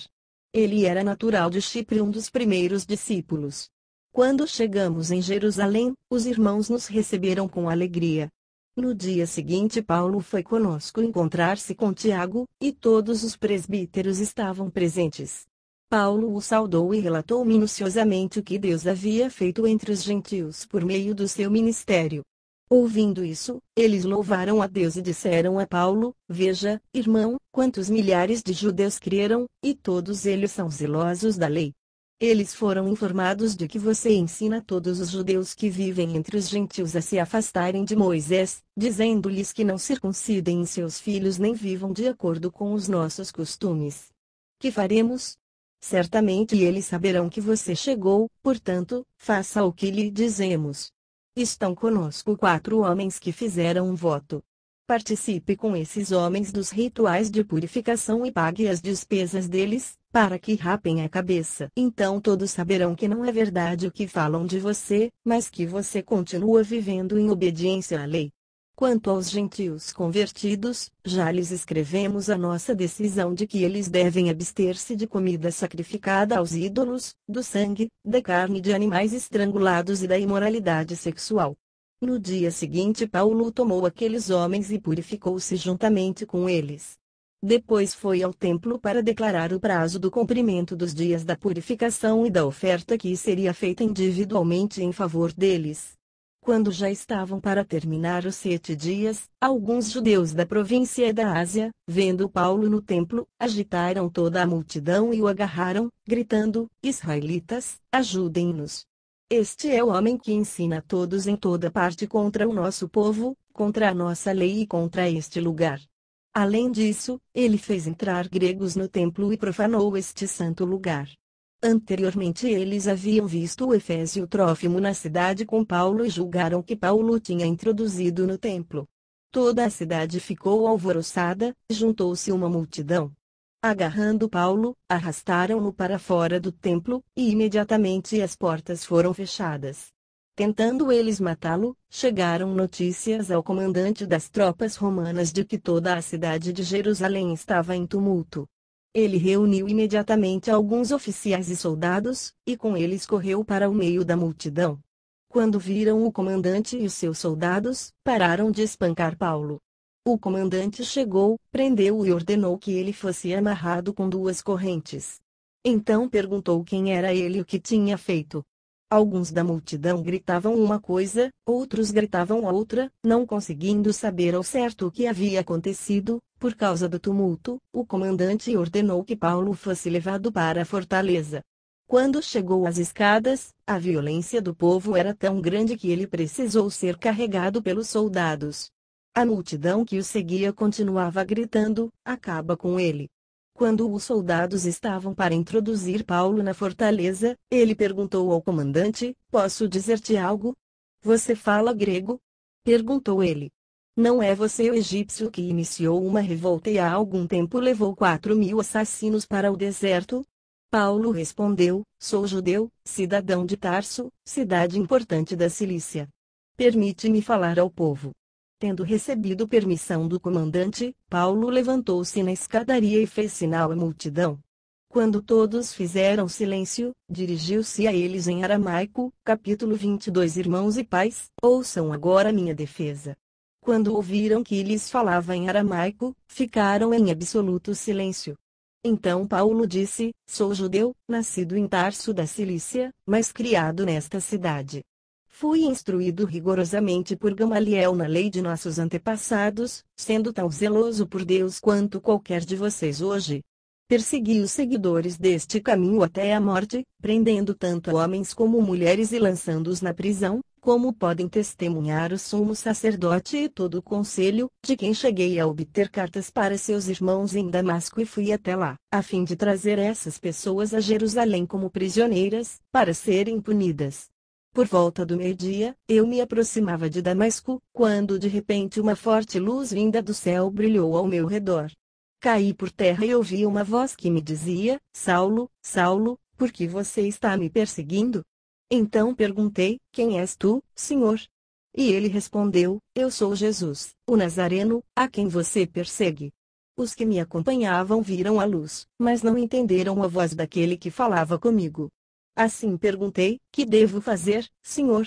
Ele era natural de Chipre, um dos primeiros discípulos. Quando chegamos em Jerusalém, os irmãos nos receberam com alegria. No dia seguinte, Paulo foi conosco encontrar-se com Tiago, e todos os presbíteros estavam presentes. Paulo o saudou e relatou minuciosamente o que Deus havia feito entre os gentios por meio do seu ministério. Ouvindo isso, eles louvaram a Deus e disseram a Paulo: Veja, irmão, quantos milhares de judeus creram, e todos eles são zelosos da lei. Eles foram informados de que você ensina todos os judeus que vivem entre os gentios a se afastarem de Moisés, dizendo-lhes que não circuncidem seus filhos nem vivam de acordo com os nossos costumes. Que faremos? Certamente eles saberão que você chegou, portanto, faça o que lhe dizemos. Estão conosco quatro homens que fizeram um voto. Participe com esses homens dos rituais de purificação e pague as despesas deles, para que rapem a cabeça. Então todos saberão que não é verdade o que falam de você, mas que você continua vivendo em obediência à lei. Quanto aos gentios convertidos, já lhes escrevemos a nossa decisão de que eles devem abster-se de comida sacrificada aos ídolos, do sangue, da carne de animais estrangulados e da imoralidade sexual. No dia seguinte, Paulo tomou aqueles homens e purificou-se juntamente com eles. Depois foi ao templo para declarar o prazo do cumprimento dos dias da purificação e da oferta que seria feita individualmente em favor deles. Quando já estavam para terminar os sete dias, alguns judeus da província e da Ásia, vendo Paulo no templo, agitaram toda a multidão e o agarraram, gritando: Israelitas, ajudem-nos! Este é o homem que ensina todos em toda parte contra o nosso povo, contra a nossa lei e contra este lugar. Além disso, ele fez entrar gregos no templo e profanou este santo lugar. Anteriormente eles haviam visto o Efésio Trófimo na cidade com Paulo e julgaram que Paulo tinha introduzido no templo. Toda a cidade ficou alvoroçada, juntou-se uma multidão. Agarrando Paulo, arrastaram-no para fora do templo, e imediatamente as portas foram fechadas. Tentando eles matá-lo, chegaram notícias ao comandante das tropas romanas de que toda a cidade de Jerusalém estava em tumulto. Ele reuniu imediatamente alguns oficiais e soldados, e com eles correu para o meio da multidão. Quando viram o comandante e os seus soldados, pararam de espancar Paulo. O comandante chegou, prendeu-o e ordenou que ele fosse amarrado com duas correntes. Então perguntou quem era ele e o que tinha feito. Alguns da multidão gritavam uma coisa, outros gritavam outra, não conseguindo saber ao certo o que havia acontecido. Por causa do tumulto, o comandante ordenou que Paulo fosse levado para a fortaleza. Quando chegou às escadas, a violência do povo era tão grande que ele precisou ser carregado pelos soldados. A multidão que o seguia continuava gritando: Acaba com ele! Quando os soldados estavam para introduzir Paulo na fortaleza, ele perguntou ao comandante: Posso dizer-te algo? Você fala grego? perguntou ele. Não é você o egípcio que iniciou uma revolta e há algum tempo levou quatro mil assassinos para o deserto? Paulo respondeu: Sou judeu, cidadão de Tarso, cidade importante da Cilícia. Permite-me falar ao povo. Tendo recebido permissão do comandante, Paulo levantou-se na escadaria e fez sinal à multidão. Quando todos fizeram silêncio, dirigiu-se a eles em aramaico, capítulo 22 Irmãos e pais, ouçam agora minha defesa. Quando ouviram que lhes falava em aramaico, ficaram em absoluto silêncio. Então Paulo disse: Sou judeu, nascido em Tarso da Cilícia, mas criado nesta cidade Fui instruído rigorosamente por Gamaliel na lei de nossos antepassados, sendo tão zeloso por Deus quanto qualquer de vocês hoje. Persegui os seguidores deste caminho até a morte, prendendo tanto homens como mulheres e lançando-os na prisão, como podem testemunhar o sumo sacerdote e todo o conselho, de quem cheguei a obter cartas para seus irmãos em Damasco e fui até lá, a fim de trazer essas pessoas a Jerusalém como prisioneiras, para serem punidas. Por volta do meio-dia, eu me aproximava de Damasco, quando de repente uma forte luz vinda do céu brilhou ao meu redor. Caí por terra e ouvi uma voz que me dizia: Saulo, Saulo, por que você está me perseguindo? Então perguntei: Quem és tu, Senhor? E ele respondeu: Eu sou Jesus, o Nazareno, a quem você persegue. Os que me acompanhavam viram a luz, mas não entenderam a voz daquele que falava comigo. Assim perguntei: Que devo fazer, senhor?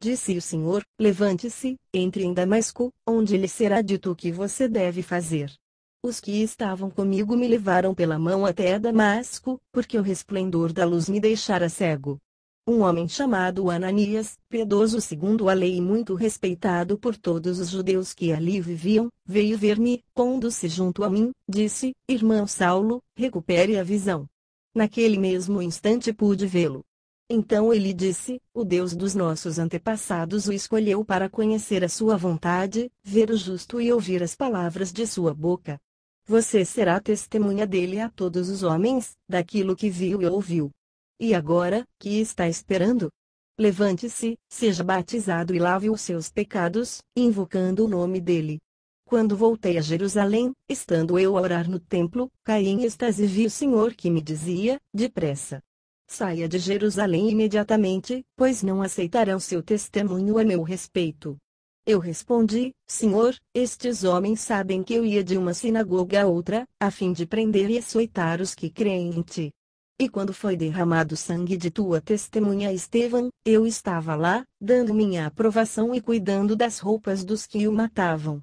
Disse o senhor: Levante-se, entre em Damasco, onde lhe será dito o que você deve fazer. Os que estavam comigo me levaram pela mão até Damasco, porque o resplendor da luz me deixara cego. Um homem chamado Ananias, piedoso segundo a lei e muito respeitado por todos os judeus que ali viviam, veio ver-me, pondo-se junto a mim, disse: Irmão Saulo, recupere a visão. Naquele mesmo instante pude vê-lo. Então ele disse: O Deus dos nossos antepassados o escolheu para conhecer a sua vontade, ver o justo e ouvir as palavras de sua boca. Você será testemunha dele a todos os homens, daquilo que viu e ouviu. E agora, que está esperando? Levante-se, seja batizado e lave os seus pecados, invocando o nome dele. Quando voltei a Jerusalém, estando eu a orar no templo, caí em êxtase e vi o Senhor que me dizia, depressa. Saia de Jerusalém imediatamente, pois não aceitarão seu testemunho a meu respeito. Eu respondi, Senhor, estes homens sabem que eu ia de uma sinagoga a outra, a fim de prender e açoitar os que creem em ti. E quando foi derramado o sangue de tua testemunha Estevão, eu estava lá, dando minha aprovação e cuidando das roupas dos que o matavam.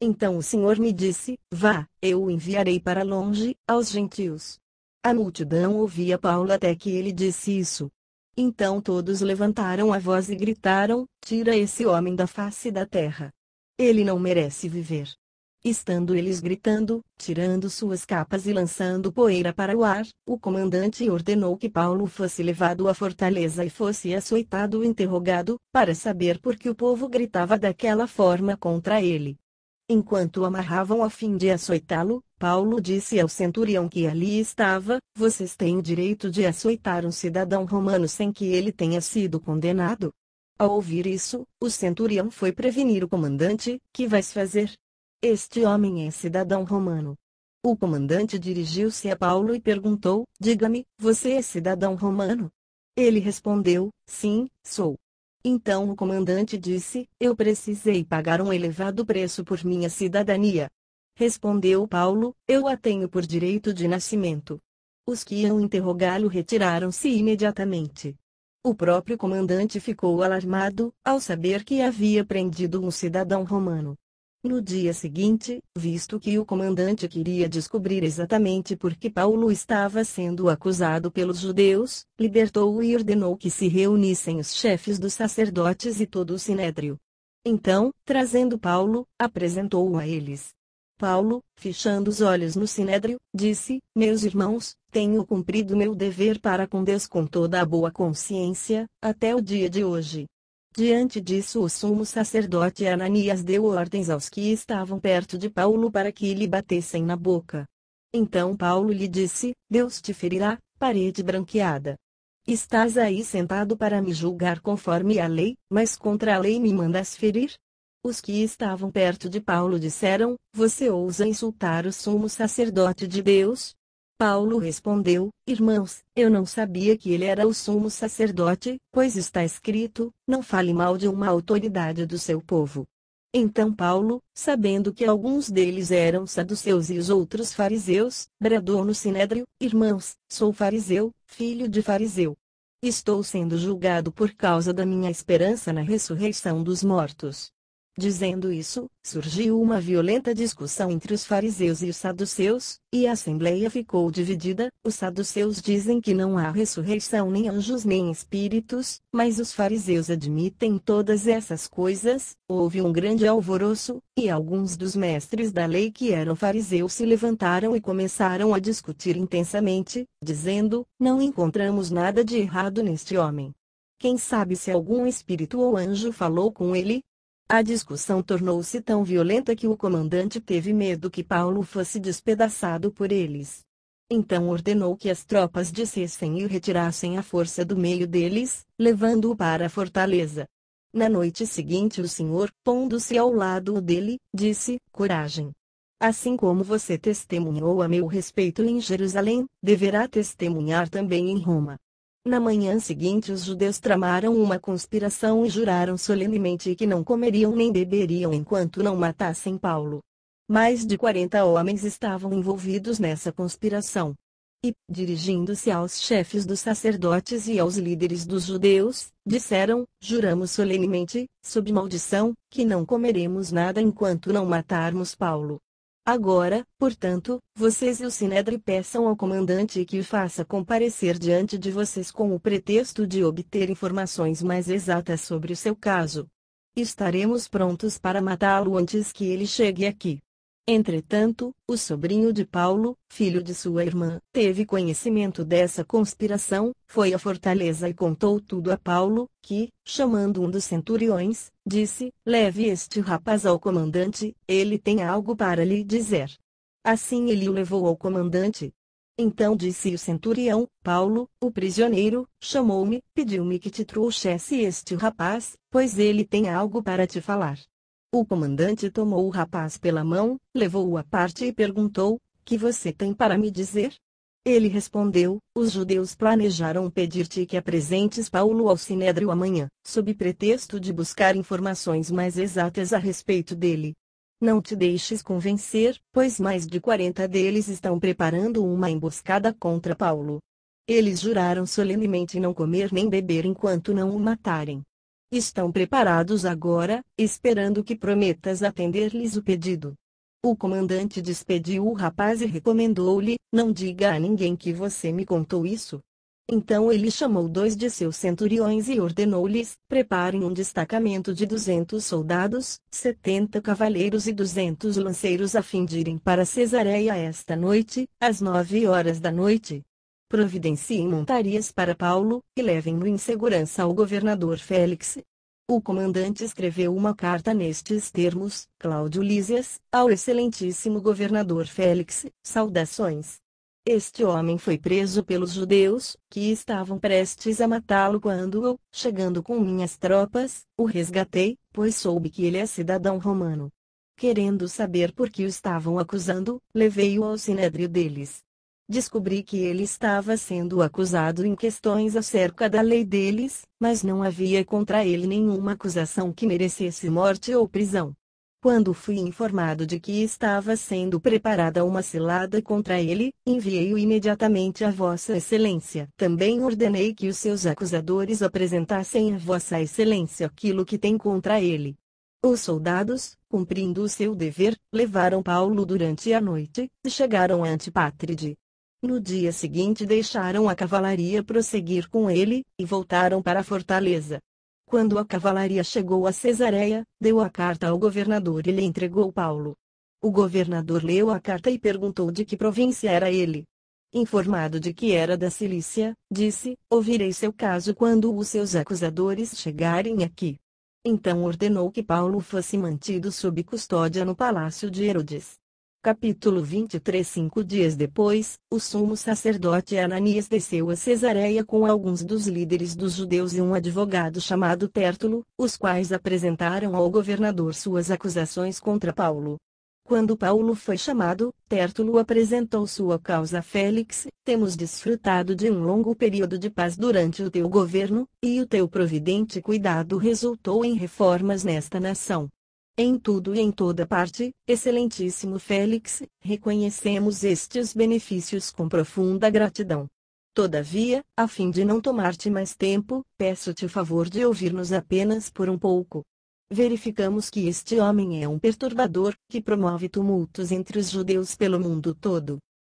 Então o Senhor me disse: Vá, eu o enviarei para longe, aos gentios. A multidão ouvia Paulo até que ele disse isso. Então todos levantaram a voz e gritaram: Tira esse homem da face da terra. Ele não merece viver. Estando eles gritando, tirando suas capas e lançando poeira para o ar, o comandante ordenou que Paulo fosse levado à fortaleza e fosse açoitado e interrogado, para saber por que o povo gritava daquela forma contra ele. Enquanto amarravam a fim de açoitá-lo, Paulo disse ao centurião que ali estava: Vocês têm o direito de açoitar um cidadão romano sem que ele tenha sido condenado? Ao ouvir isso, o centurião foi prevenir o comandante: Que vais fazer? Este homem é cidadão romano. O comandante dirigiu-se a Paulo e perguntou: Diga-me, você é cidadão romano? Ele respondeu: Sim, sou. Então o comandante disse: Eu precisei pagar um elevado preço por minha cidadania. Respondeu Paulo: Eu a tenho por direito de nascimento. Os que iam interrogá-lo retiraram-se imediatamente. O próprio comandante ficou alarmado ao saber que havia prendido um cidadão romano. No dia seguinte, visto que o comandante queria descobrir exatamente por que Paulo estava sendo acusado pelos judeus, libertou-o e ordenou que se reunissem os chefes dos sacerdotes e todo o sinédrio. Então, trazendo Paulo, apresentou-o a eles. Paulo, fechando os olhos no sinédrio, disse: Meus irmãos, tenho cumprido meu dever para com Deus com toda a boa consciência, até o dia de hoje. Diante disso o sumo sacerdote Ananias deu ordens aos que estavam perto de Paulo para que lhe batessem na boca. Então Paulo lhe disse, Deus te ferirá, parede branqueada. Estás aí sentado para me julgar conforme a lei, mas contra a lei me mandas ferir? Os que estavam perto de Paulo disseram, você ousa insultar o sumo sacerdote de Deus? Paulo respondeu: Irmãos, eu não sabia que ele era o sumo sacerdote, pois está escrito: Não fale mal de uma autoridade do seu povo. Então Paulo, sabendo que alguns deles eram saduceus e os outros fariseus, bradou no sinédrio: Irmãos, sou fariseu, filho de fariseu. Estou sendo julgado por causa da minha esperança na ressurreição dos mortos. Dizendo isso, surgiu uma violenta discussão entre os fariseus e os saduceus, e a assembleia ficou dividida. Os saduceus dizem que não há ressurreição nem anjos nem espíritos, mas os fariseus admitem todas essas coisas. Houve um grande alvoroço, e alguns dos mestres da lei que eram fariseus se levantaram e começaram a discutir intensamente, dizendo: Não encontramos nada de errado neste homem. Quem sabe se algum espírito ou anjo falou com ele, a discussão tornou-se tão violenta que o comandante teve medo que Paulo fosse despedaçado por eles. Então ordenou que as tropas descessem e retirassem a força do meio deles, levando-o para a fortaleza. Na noite seguinte, o Senhor, pondo-se ao lado dele, disse: Coragem. Assim como você testemunhou a meu respeito em Jerusalém, deverá testemunhar também em Roma. Na manhã seguinte os judeus tramaram uma conspiração e juraram solenemente que não comeriam nem beberiam enquanto não matassem Paulo. Mais de 40 homens estavam envolvidos nessa conspiração. E, dirigindo-se aos chefes dos sacerdotes e aos líderes dos judeus, disseram: Juramos solenemente, sob maldição, que não comeremos nada enquanto não matarmos Paulo. Agora, portanto, vocês e o Sinedre peçam ao comandante que o faça comparecer diante de vocês com o pretexto de obter informações mais exatas sobre o seu caso. Estaremos prontos para matá-lo antes que ele chegue aqui. Entretanto, o sobrinho de Paulo, filho de sua irmã, teve conhecimento dessa conspiração, foi à fortaleza e contou tudo a Paulo, que, chamando um dos centuriões, disse: Leve este rapaz ao comandante, ele tem algo para lhe dizer. Assim ele o levou ao comandante. Então disse o centurião: Paulo, o prisioneiro, chamou-me, pediu-me que te trouxesse este rapaz, pois ele tem algo para te falar. O comandante tomou o rapaz pela mão, levou-o à parte e perguntou: Que você tem para me dizer? Ele respondeu: Os judeus planejaram pedir-te que apresentes Paulo ao sinédrio amanhã, sob pretexto de buscar informações mais exatas a respeito dele. Não te deixes convencer, pois mais de 40 deles estão preparando uma emboscada contra Paulo. Eles juraram solenemente não comer nem beber enquanto não o matarem. Estão preparados agora, esperando que prometas atender-lhes o pedido. O comandante despediu o rapaz e recomendou-lhe: Não diga a ninguém que você me contou isso. Então ele chamou dois de seus centuriões e ordenou-lhes: Preparem um destacamento de duzentos soldados, setenta cavaleiros e duzentos lanceiros a fim de irem para Cesareia esta noite, às nove horas da noite providenciem montarias para Paulo, e levem-no em segurança ao governador Félix. O comandante escreveu uma carta nestes termos, Cláudio Lísias, ao excelentíssimo governador Félix, saudações. Este homem foi preso pelos judeus, que estavam prestes a matá-lo quando eu, chegando com minhas tropas, o resgatei, pois soube que ele é cidadão romano. Querendo saber por que o estavam acusando, levei-o ao sinédrio deles. Descobri que ele estava sendo acusado em questões acerca da lei deles, mas não havia contra ele nenhuma acusação que merecesse morte ou prisão. Quando fui informado de que estava sendo preparada uma cilada contra ele, enviei-o imediatamente a Vossa Excelência. Também ordenei que os seus acusadores apresentassem a Vossa Excelência aquilo que tem contra ele. Os soldados, cumprindo o seu dever, levaram Paulo durante a noite, e chegaram a Antipátride. No dia seguinte deixaram a cavalaria prosseguir com ele, e voltaram para a fortaleza. Quando a cavalaria chegou a Cesareia, deu a carta ao governador e lhe entregou Paulo. O governador leu a carta e perguntou de que província era ele. Informado de que era da Cilícia, disse: Ouvirei seu caso quando os seus acusadores chegarem aqui. Então ordenou que Paulo fosse mantido sob custódia no palácio de Herodes. Capítulo 23 Cinco dias depois, o sumo sacerdote Ananias desceu a Cesareia com alguns dos líderes dos judeus e um advogado chamado Tértulo, os quais apresentaram ao governador suas acusações contra Paulo. Quando Paulo foi chamado, Tértulo apresentou sua causa a Félix, temos desfrutado de um longo período de paz durante o teu governo, e o teu providente cuidado resultou em reformas nesta nação em tudo e em toda parte, excelentíssimo Félix, reconhecemos estes benefícios com profunda gratidão. Todavia, a fim de não tomar-te mais tempo, peço-te o favor de ouvir-nos apenas por um pouco. Verificamos que este homem é um perturbador, que promove tumultos entre os judeus pelo mundo todo.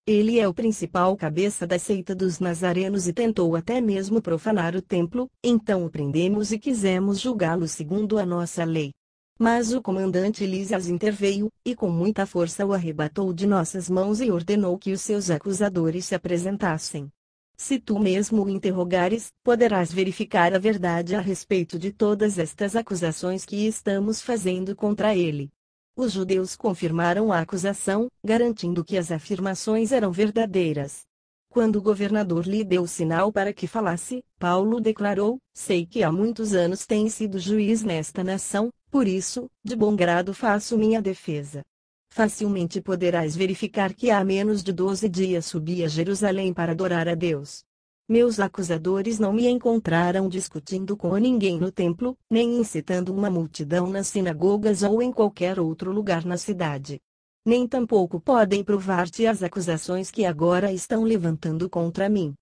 Ele é o principal cabeça da seita dos nazarenos e tentou até mesmo profanar o templo, então o prendemos e quisemos julgá-lo segundo a nossa lei. Mas o comandante Lisas interveio, e com muita força o arrebatou de nossas mãos e ordenou que os seus acusadores se apresentassem. Se tu mesmo o interrogares, poderás verificar a verdade a respeito de todas estas acusações que estamos fazendo contra ele. Os judeus confirmaram a acusação, garantindo que as afirmações eram verdadeiras. Quando o governador lhe deu sinal para que falasse, Paulo declarou: Sei que há muitos anos tem sido juiz nesta nação, por isso, de bom grado faço minha defesa. Facilmente poderás verificar que há menos de doze dias subi a Jerusalém para adorar a Deus. Meus acusadores não me encontraram discutindo com ninguém no templo, nem incitando uma multidão nas sinagogas ou em qualquer outro lugar na cidade. Nem tampouco podem provar-te as acusações que agora estão levantando contra mim.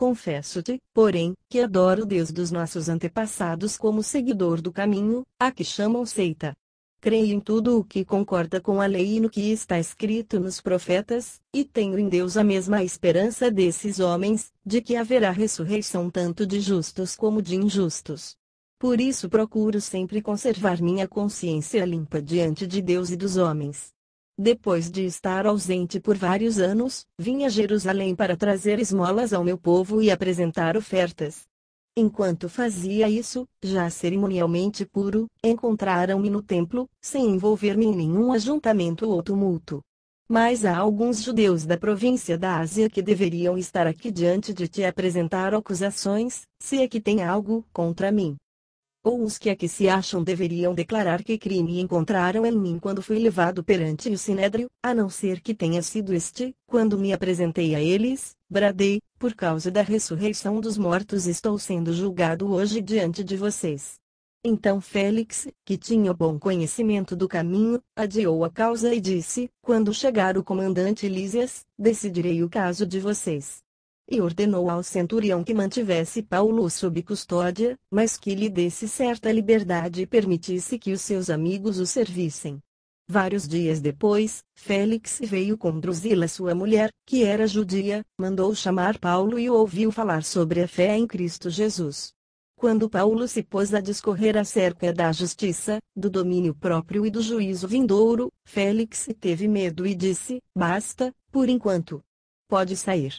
Confesso-te, porém, que adoro o Deus dos nossos antepassados como seguidor do caminho, a que chamam seita. Creio em tudo o que concorda com a lei e no que está escrito nos profetas, e tenho em Deus a mesma esperança desses homens, de que haverá ressurreição tanto de justos como de injustos. Por isso procuro sempre conservar minha consciência limpa diante de Deus e dos homens depois de estar ausente por vários anos, vim a Jerusalém para trazer esmolas ao meu povo e apresentar ofertas. Enquanto fazia isso, já cerimonialmente puro, encontraram-me no templo, sem envolver-me em nenhum ajuntamento ou tumulto. Mas há alguns judeus da província da Ásia que deveriam estar aqui diante de te apresentar acusações, se é que tem algo contra mim ou os que aqui é se acham deveriam declarar que crime encontraram em mim quando fui levado perante o sinédrio, a não ser que tenha sido este, quando me apresentei a eles, bradei, por causa da ressurreição dos mortos estou sendo julgado hoje diante de vocês. Então Félix, que tinha bom conhecimento do caminho, adiou a causa e disse, quando chegar o comandante Lísias, decidirei o caso de vocês e ordenou ao centurião que mantivesse Paulo sob custódia, mas que lhe desse certa liberdade e permitisse que os seus amigos o servissem. Vários dias depois, Félix veio com Drusila sua mulher, que era judia, mandou chamar Paulo e ouviu falar sobre a fé em Cristo Jesus. Quando Paulo se pôs a discorrer acerca da justiça, do domínio próprio e do juízo vindouro, Félix teve medo e disse: Basta, por enquanto. Pode sair.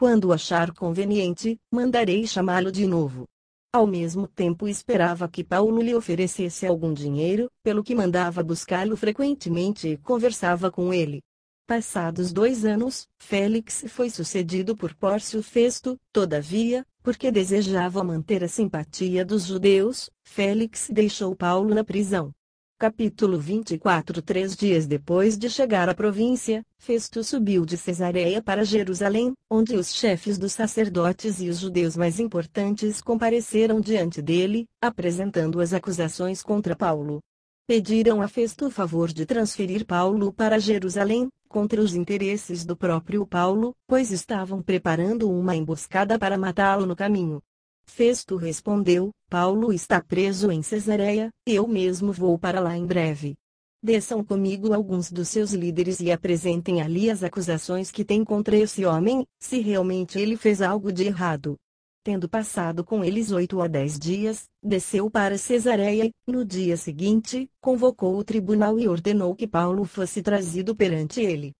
Quando achar conveniente, mandarei chamá-lo de novo. Ao mesmo tempo esperava que Paulo lhe oferecesse algum dinheiro, pelo que mandava buscá-lo frequentemente e conversava com ele. Passados dois anos, Félix foi sucedido por Pórcio Festo, todavia, porque desejava manter a simpatia dos judeus, Félix deixou Paulo na prisão. Capítulo 24 Três dias depois de chegar à província, Festo subiu de Cesareia para Jerusalém, onde os chefes dos sacerdotes e os judeus mais importantes compareceram diante dele, apresentando as acusações contra Paulo. Pediram a Festo o favor de transferir Paulo para Jerusalém, contra os interesses do próprio Paulo, pois estavam preparando uma emboscada para matá-lo no caminho. Festo respondeu: Paulo está preso em Cesareia, eu mesmo vou para lá em breve. Desçam comigo alguns dos seus líderes e apresentem ali as acusações que tem contra esse homem, se realmente ele fez algo de errado. Tendo passado com eles oito a dez dias, desceu para Cesareia e, no dia seguinte, convocou o tribunal e ordenou que Paulo fosse trazido perante ele.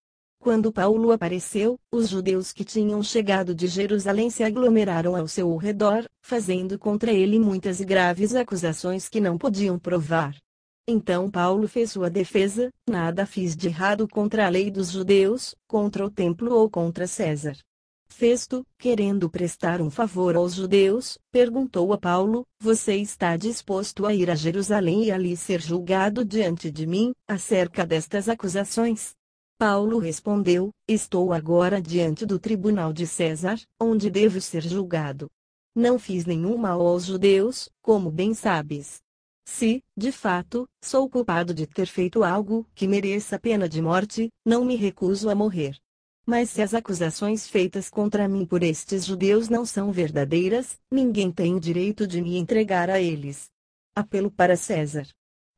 Quando Paulo apareceu, os judeus que tinham chegado de Jerusalém se aglomeraram ao seu redor, fazendo contra ele muitas e graves acusações que não podiam provar. Então Paulo fez sua defesa: nada fiz de errado contra a lei dos judeus, contra o templo ou contra César. Festo, querendo prestar um favor aos judeus, perguntou a Paulo: Você está disposto a ir a Jerusalém e ali ser julgado diante de mim, acerca destas acusações? Paulo respondeu: Estou agora diante do tribunal de César, onde devo ser julgado. Não fiz nenhum mal aos judeus, como bem sabes. Se, de fato, sou culpado de ter feito algo que mereça pena de morte, não me recuso a morrer. Mas se as acusações feitas contra mim por estes judeus não são verdadeiras, ninguém tem o direito de me entregar a eles. Apelo para César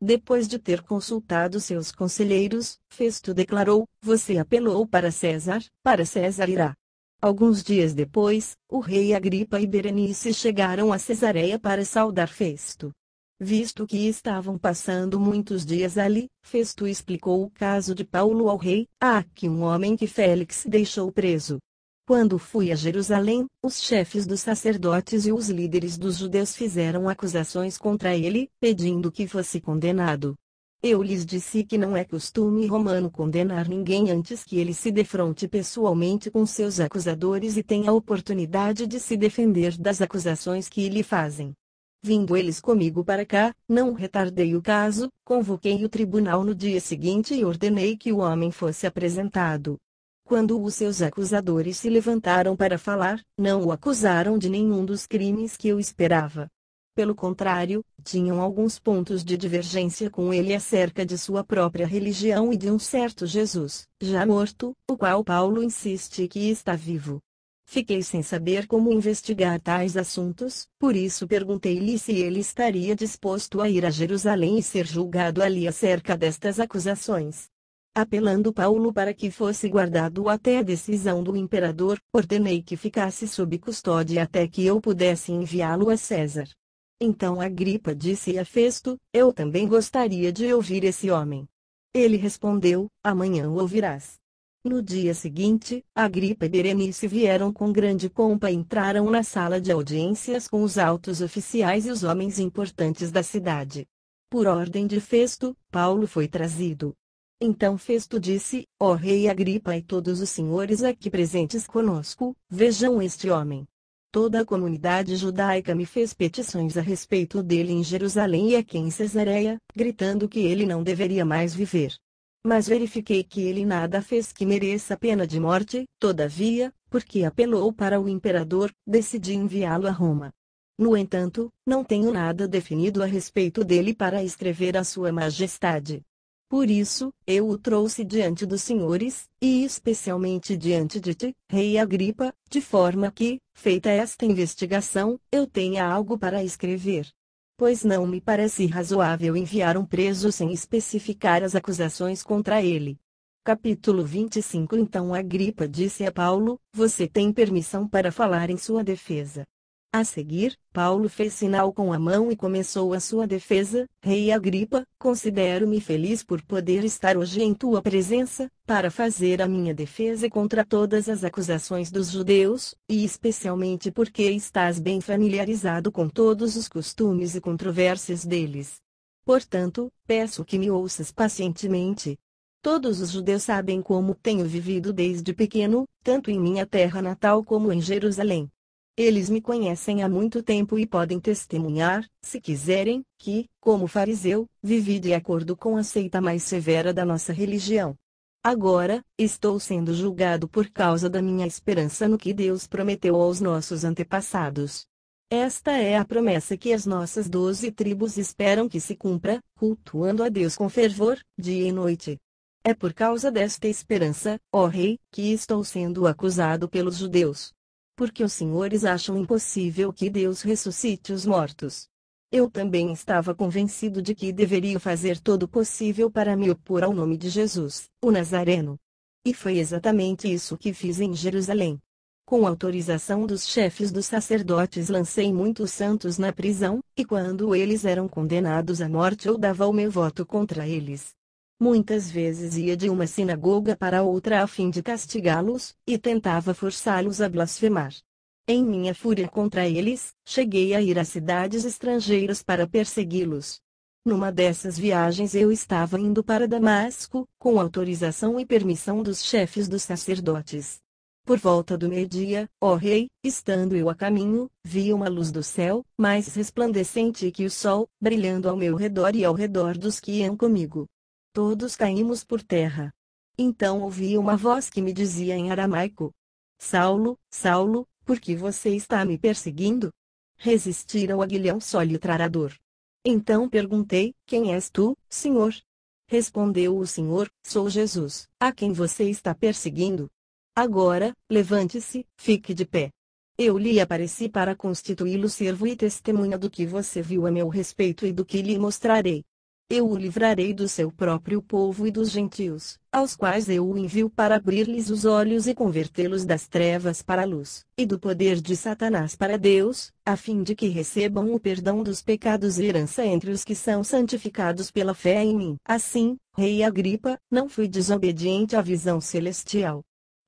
depois de ter consultado seus conselheiros, Festo declarou: Você apelou para César, para César irá. Alguns dias depois, o rei Agripa e Berenice chegaram a Cesareia para saudar Festo. Visto que estavam passando muitos dias ali, Festo explicou o caso de Paulo ao rei, a ah, que um homem que Félix deixou preso, quando fui a Jerusalém, os chefes dos sacerdotes e os líderes dos judeus fizeram acusações contra ele, pedindo que fosse condenado. Eu lhes disse que não é costume romano condenar ninguém antes que ele se defronte pessoalmente com seus acusadores e tenha a oportunidade de se defender das acusações que lhe fazem. Vindo eles comigo para cá, não retardei o caso, convoquei o tribunal no dia seguinte e ordenei que o homem fosse apresentado. Quando os seus acusadores se levantaram para falar, não o acusaram de nenhum dos crimes que eu esperava. Pelo contrário, tinham alguns pontos de divergência com ele acerca de sua própria religião e de um certo Jesus, já morto, o qual Paulo insiste que está vivo. Fiquei sem saber como investigar tais assuntos, por isso perguntei-lhe se ele estaria disposto a ir a Jerusalém e ser julgado ali acerca destas acusações apelando Paulo para que fosse guardado até a decisão do imperador, ordenei que ficasse sob custódia até que eu pudesse enviá-lo a César. Então Agripa disse a Festo: Eu também gostaria de ouvir esse homem. Ele respondeu: Amanhã o ouvirás. No dia seguinte, Agripa e Berenice vieram com grande pompa e entraram na sala de audiências com os altos oficiais e os homens importantes da cidade. Por ordem de Festo, Paulo foi trazido, então Festo disse, ó rei Agripa e todos os senhores aqui presentes conosco, vejam este homem. Toda a comunidade judaica me fez petições a respeito dele em Jerusalém e aqui em Cesareia, gritando que ele não deveria mais viver. Mas verifiquei que ele nada fez que mereça pena de morte, todavia, porque apelou para o imperador, decidi enviá-lo a Roma. No entanto, não tenho nada definido a respeito dele para escrever a Sua Majestade. Por isso, eu o trouxe diante dos senhores, e especialmente diante de ti, rei Agripa, de forma que, feita esta investigação, eu tenha algo para escrever. Pois não me parece razoável enviar um preso sem especificar as acusações contra ele. Capítulo 25 Então Agripa disse a Paulo: Você tem permissão para falar em sua defesa. A seguir, Paulo fez sinal com a mão e começou a sua defesa: Rei Agripa, considero-me feliz por poder estar hoje em tua presença, para fazer a minha defesa contra todas as acusações dos judeus, e especialmente porque estás bem familiarizado com todos os costumes e controvérsias deles. Portanto, peço que me ouças pacientemente. Todos os judeus sabem como tenho vivido desde pequeno, tanto em minha terra natal como em Jerusalém. Eles me conhecem há muito tempo e podem testemunhar, se quiserem, que, como fariseu, vivi de acordo com a seita mais severa da nossa religião. Agora, estou sendo julgado por causa da minha esperança no que Deus prometeu aos nossos antepassados. Esta é a promessa que as nossas doze tribos esperam que se cumpra, cultuando a Deus com fervor, dia e noite. É por causa desta esperança, ó Rei, que estou sendo acusado pelos judeus porque os senhores acham impossível que Deus ressuscite os mortos. Eu também estava convencido de que deveria fazer todo o possível para me opor ao nome de Jesus, o Nazareno. E foi exatamente isso que fiz em Jerusalém. Com autorização dos chefes dos sacerdotes, lancei muitos santos na prisão, e quando eles eram condenados à morte, eu dava o meu voto contra eles. Muitas vezes ia de uma sinagoga para outra a fim de castigá-los, e tentava forçá-los a blasfemar. Em minha fúria contra eles, cheguei a ir a cidades estrangeiras para persegui-los. Numa dessas viagens eu estava indo para Damasco, com autorização e permissão dos chefes dos sacerdotes. Por volta do meio-dia, ó rei, estando eu a caminho, vi uma luz do céu, mais resplandecente que o sol, brilhando ao meu redor e ao redor dos que iam comigo. Todos caímos por terra. Então ouvi uma voz que me dizia em aramaico: Saulo, Saulo, por que você está me perseguindo? Resistir ao aguilhão sólido dor. Então perguntei: Quem és tu, Senhor? Respondeu o Senhor: Sou Jesus, a quem você está perseguindo. Agora, levante-se, fique de pé. Eu lhe apareci para constituí-lo servo e testemunha do que você viu a meu respeito e do que lhe mostrarei eu o livrarei do seu próprio povo e dos gentios, aos quais eu o envio para abrir-lhes os olhos e convertê-los das trevas para a luz, e do poder de Satanás para Deus, a fim de que recebam o perdão dos pecados e herança entre os que são santificados pela fé em mim. Assim, Rei Agripa, não fui desobediente à visão celestial,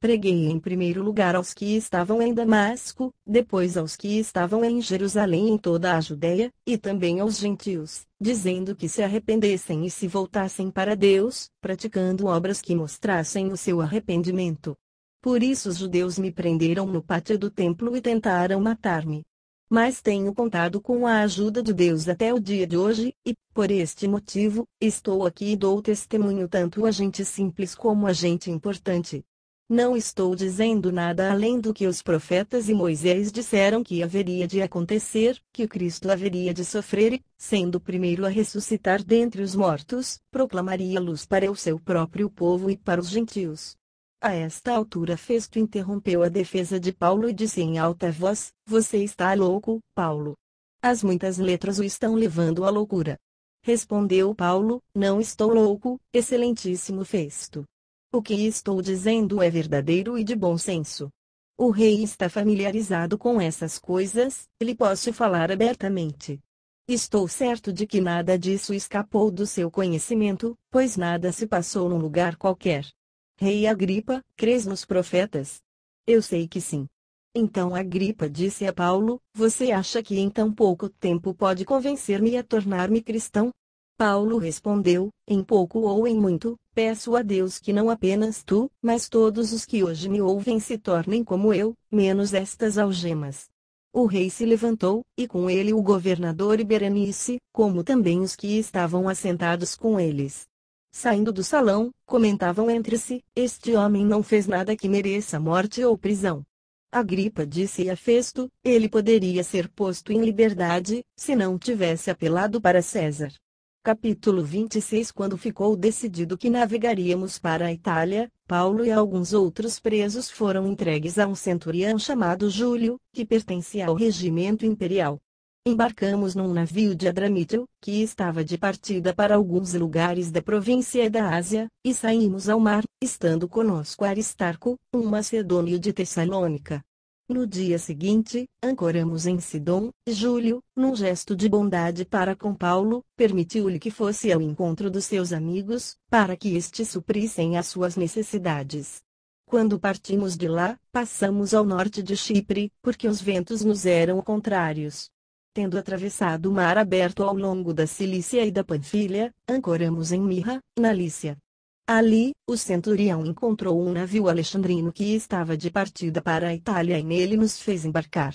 Preguei em primeiro lugar aos que estavam em Damasco, depois aos que estavam em Jerusalém e em toda a Judéia, e também aos gentios, dizendo que se arrependessem e se voltassem para Deus, praticando obras que mostrassem o seu arrependimento. Por isso os judeus me prenderam no pátio do templo e tentaram matar-me. Mas tenho contado com a ajuda de Deus até o dia de hoje, e, por este motivo, estou aqui e dou testemunho tanto a gente simples como a gente importante. Não estou dizendo nada além do que os profetas e Moisés disseram que haveria de acontecer, que Cristo haveria de sofrer e, sendo o primeiro a ressuscitar dentre os mortos, proclamaria luz para o seu próprio povo e para os gentios. A esta altura Festo interrompeu a defesa de Paulo e disse em alta voz, Você está louco, Paulo. As muitas letras o estão levando à loucura. Respondeu Paulo, não estou louco, excelentíssimo Festo. O que estou dizendo é verdadeiro e de bom senso. O rei está familiarizado com essas coisas, lhe posso falar abertamente. Estou certo de que nada disso escapou do seu conhecimento, pois nada se passou num lugar qualquer. Rei Agripa, crês nos profetas? Eu sei que sim. Então Agripa disse a Paulo: Você acha que em tão pouco tempo pode convencer-me a tornar-me cristão? Paulo respondeu: Em pouco ou em muito, Peço a Deus que não apenas tu, mas todos os que hoje me ouvem se tornem como eu, menos estas algemas. O rei se levantou, e com ele o governador e Berenice, como também os que estavam assentados com eles. Saindo do salão, comentavam entre si: Este homem não fez nada que mereça morte ou prisão. Agripa disse a Festo: Ele poderia ser posto em liberdade, se não tivesse apelado para César. Capítulo 26 Quando ficou decidido que navegaríamos para a Itália, Paulo e alguns outros presos foram entregues a um centurião chamado Júlio, que pertencia ao regimento imperial. Embarcamos num navio de Adramítio, que estava de partida para alguns lugares da província e da Ásia, e saímos ao mar, estando conosco Aristarco, um macedônio de Tessalônica. No dia seguinte, ancoramos em Sidon. Júlio, num gesto de bondade para com Paulo, permitiu-lhe que fosse ao encontro dos seus amigos, para que estes suprissem as suas necessidades. Quando partimos de lá, passamos ao norte de Chipre, porque os ventos nos eram contrários. Tendo atravessado o mar aberto ao longo da Cilícia e da Panfilha, ancoramos em Mirra, na Lícia. Ali, o centurião encontrou um navio alexandrino que estava de partida para a Itália e nele nos fez embarcar.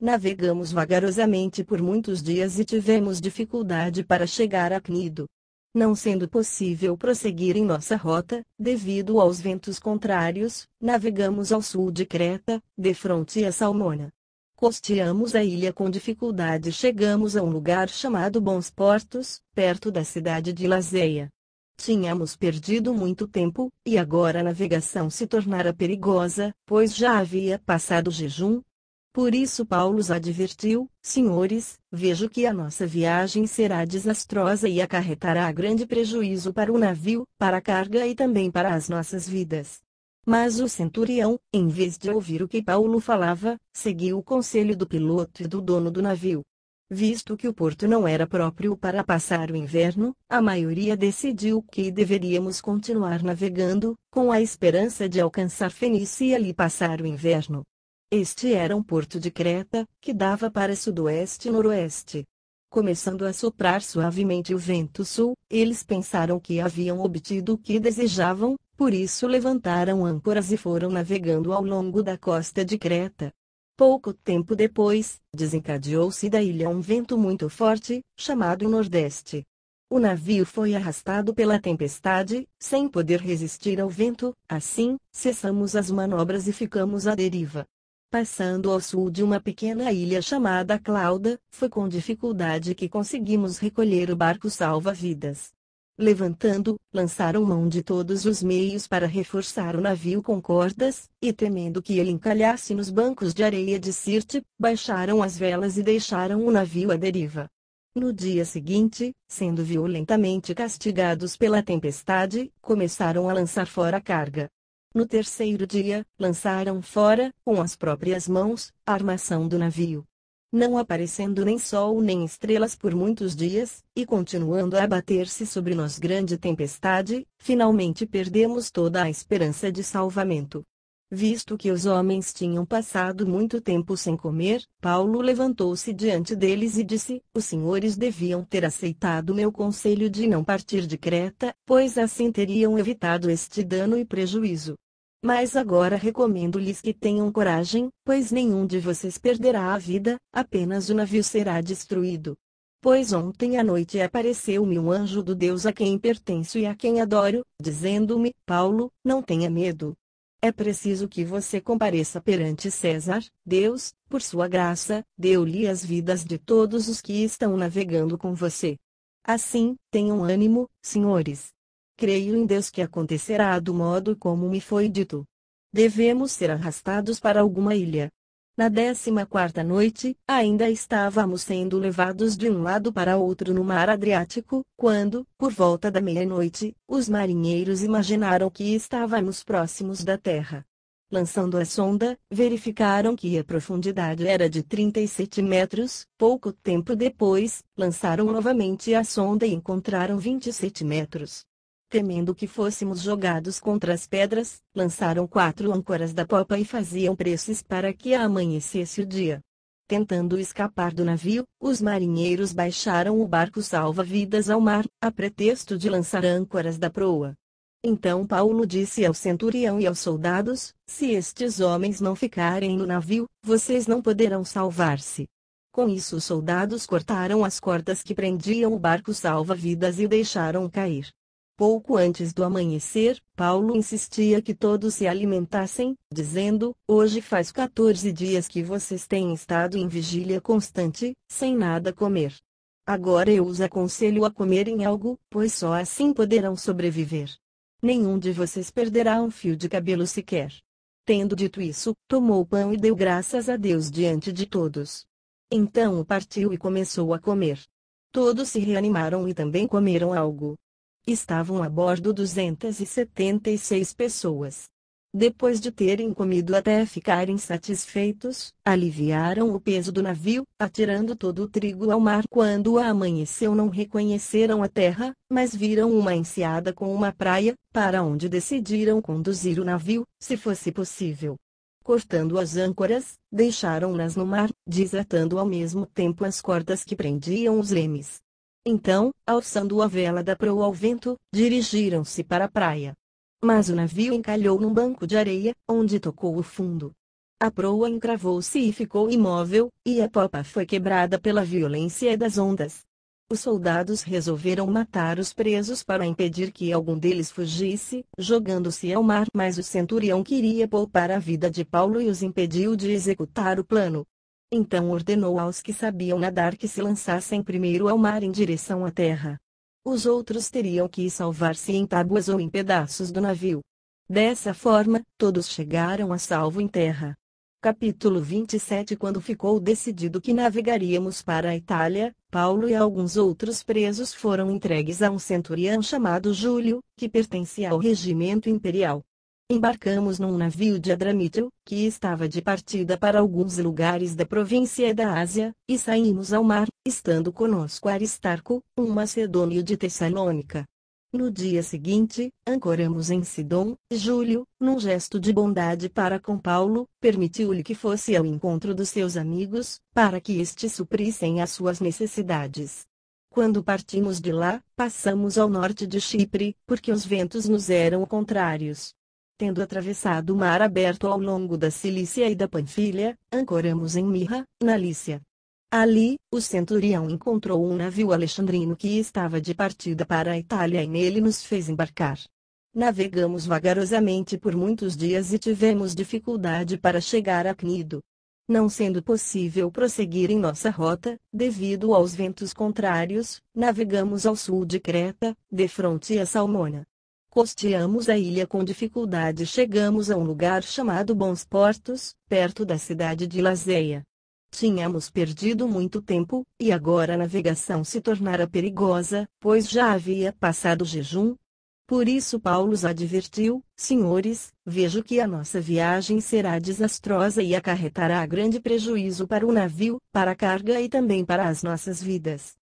Navegamos vagarosamente por muitos dias e tivemos dificuldade para chegar a Cnido. Não sendo possível prosseguir em nossa rota, devido aos ventos contrários, navegamos ao sul de Creta, defronte a Salmona. Costeamos a ilha com dificuldade e chegamos a um lugar chamado Bons Portos, perto da cidade de Lazeia. Tínhamos perdido muito tempo, e agora a navegação se tornara perigosa, pois já havia passado o jejum. Por isso Paulo os advertiu, senhores, vejo que a nossa viagem será desastrosa e acarretará grande prejuízo para o navio, para a carga e também para as nossas vidas. Mas o centurião, em vez de ouvir o que Paulo falava, seguiu o conselho do piloto e do dono do navio, visto que o porto não era próprio para passar o inverno, a maioria decidiu que deveríamos continuar navegando, com a esperança de alcançar Fenícia e ali passar o inverno. Este era um porto de Creta, que dava para sudoeste e noroeste. Começando a soprar suavemente o vento sul, eles pensaram que haviam obtido o que desejavam, por isso levantaram âncoras e foram navegando ao longo da costa de Creta. Pouco tempo depois, desencadeou-se da ilha um vento muito forte, chamado Nordeste. O navio foi arrastado pela tempestade, sem poder resistir ao vento, assim, cessamos as manobras e ficamos à deriva. Passando ao sul de uma pequena ilha chamada Clauda, foi com dificuldade que conseguimos recolher o barco salva-vidas levantando, lançaram mão de todos os meios para reforçar o navio com cordas, e temendo que ele encalhasse nos bancos de areia de Sirte, baixaram as velas e deixaram o navio à deriva. No dia seguinte, sendo violentamente castigados pela tempestade, começaram a lançar fora a carga. No terceiro dia, lançaram fora, com as próprias mãos, a armação do navio não aparecendo nem sol nem estrelas por muitos dias, e continuando a abater-se sobre nós grande tempestade, finalmente perdemos toda a esperança de salvamento. Visto que os homens tinham passado muito tempo sem comer, Paulo levantou-se diante deles e disse: Os senhores deviam ter aceitado meu conselho de não partir de Creta, pois assim teriam evitado este dano e prejuízo. Mas agora recomendo-lhes que tenham coragem, pois nenhum de vocês perderá a vida, apenas o navio será destruído. Pois ontem à noite apareceu-me um anjo do Deus a quem pertenço e a quem adoro, dizendo-me: Paulo, não tenha medo. É preciso que você compareça perante César, Deus, por sua graça, deu-lhe as vidas de todos os que estão navegando com você. Assim, tenham ânimo, senhores. Creio em Deus que acontecerá do modo como me foi dito. Devemos ser arrastados para alguma ilha. Na décima quarta noite, ainda estávamos sendo levados de um lado para outro no mar Adriático, quando, por volta da meia-noite, os marinheiros imaginaram que estávamos próximos da terra. Lançando a sonda, verificaram que a profundidade era de 37 metros. Pouco tempo depois, lançaram novamente a sonda e encontraram 27 metros temendo que fôssemos jogados contra as pedras, lançaram quatro âncoras da popa e faziam preces para que amanhecesse o dia. Tentando escapar do navio, os marinheiros baixaram o barco salva-vidas ao mar, a pretexto de lançar âncoras da proa. Então Paulo disse ao centurião e aos soldados: Se estes homens não ficarem no navio, vocês não poderão salvar-se. Com isso, os soldados cortaram as cordas que prendiam o barco salva-vidas e o deixaram cair. Pouco antes do amanhecer, Paulo insistia que todos se alimentassem, dizendo: Hoje faz 14 dias que vocês têm estado em vigília constante, sem nada comer. Agora eu os aconselho a comerem algo, pois só assim poderão sobreviver. Nenhum de vocês perderá um fio de cabelo sequer. Tendo dito isso, tomou o pão e deu graças a Deus diante de todos. Então partiu e começou a comer. Todos se reanimaram e também comeram algo. Estavam a bordo 276 pessoas. Depois de terem comido até ficarem satisfeitos, aliviaram o peso do navio, atirando todo o trigo ao mar. Quando amanheceu, não reconheceram a terra, mas viram uma enseada com uma praia, para onde decidiram conduzir o navio, se fosse possível. Cortando as âncoras, deixaram-nas no mar, desatando ao mesmo tempo as cordas que prendiam os lemes. Então, alçando a vela da proa ao vento, dirigiram-se para a praia. Mas o navio encalhou num banco de areia, onde tocou o fundo. A proa encravou-se e ficou imóvel, e a popa foi quebrada pela violência das ondas. Os soldados resolveram matar os presos para impedir que algum deles fugisse, jogando-se ao mar, mas o centurião queria poupar a vida de Paulo e os impediu de executar o plano. Então ordenou aos que sabiam nadar que se lançassem primeiro ao mar em direção à terra. Os outros teriam que salvar-se em tábuas ou em pedaços do navio. Dessa forma, todos chegaram a salvo em terra. Capítulo 27 Quando ficou decidido que navegaríamos para a Itália, Paulo e alguns outros presos foram entregues a um centurião chamado Júlio, que pertencia ao regimento imperial. Embarcamos num navio de Adramítio que estava de partida para alguns lugares da província da Ásia, e saímos ao mar, estando conosco Aristarco, um macedônio de Tessalônica. No dia seguinte, ancoramos em Sidon, Júlio, num gesto de bondade para com Paulo, permitiu-lhe que fosse ao encontro dos seus amigos, para que estes suprissem as suas necessidades. Quando partimos de lá, passamos ao norte de Chipre, porque os ventos nos eram contrários tendo atravessado o mar aberto ao longo da Cilícia e da Panfilha, ancoramos em Mirra, na Lícia. Ali, o centurião encontrou um navio alexandrino que estava de partida para a Itália e nele nos fez embarcar. Navegamos vagarosamente por muitos dias e tivemos dificuldade para chegar a Cnido. Não sendo possível prosseguir em nossa rota, devido aos ventos contrários, navegamos ao sul de Creta, de fronte a Salmona. Costeamos a ilha com dificuldade e chegamos a um lugar chamado Bons Portos, perto da cidade de Lazeia. Tínhamos perdido muito tempo, e agora a navegação se tornara perigosa, pois já havia passado o jejum. Por isso Paulo os advertiu, senhores, vejo que a nossa viagem será desastrosa e acarretará grande prejuízo para o navio, para a carga e também para as nossas vidas.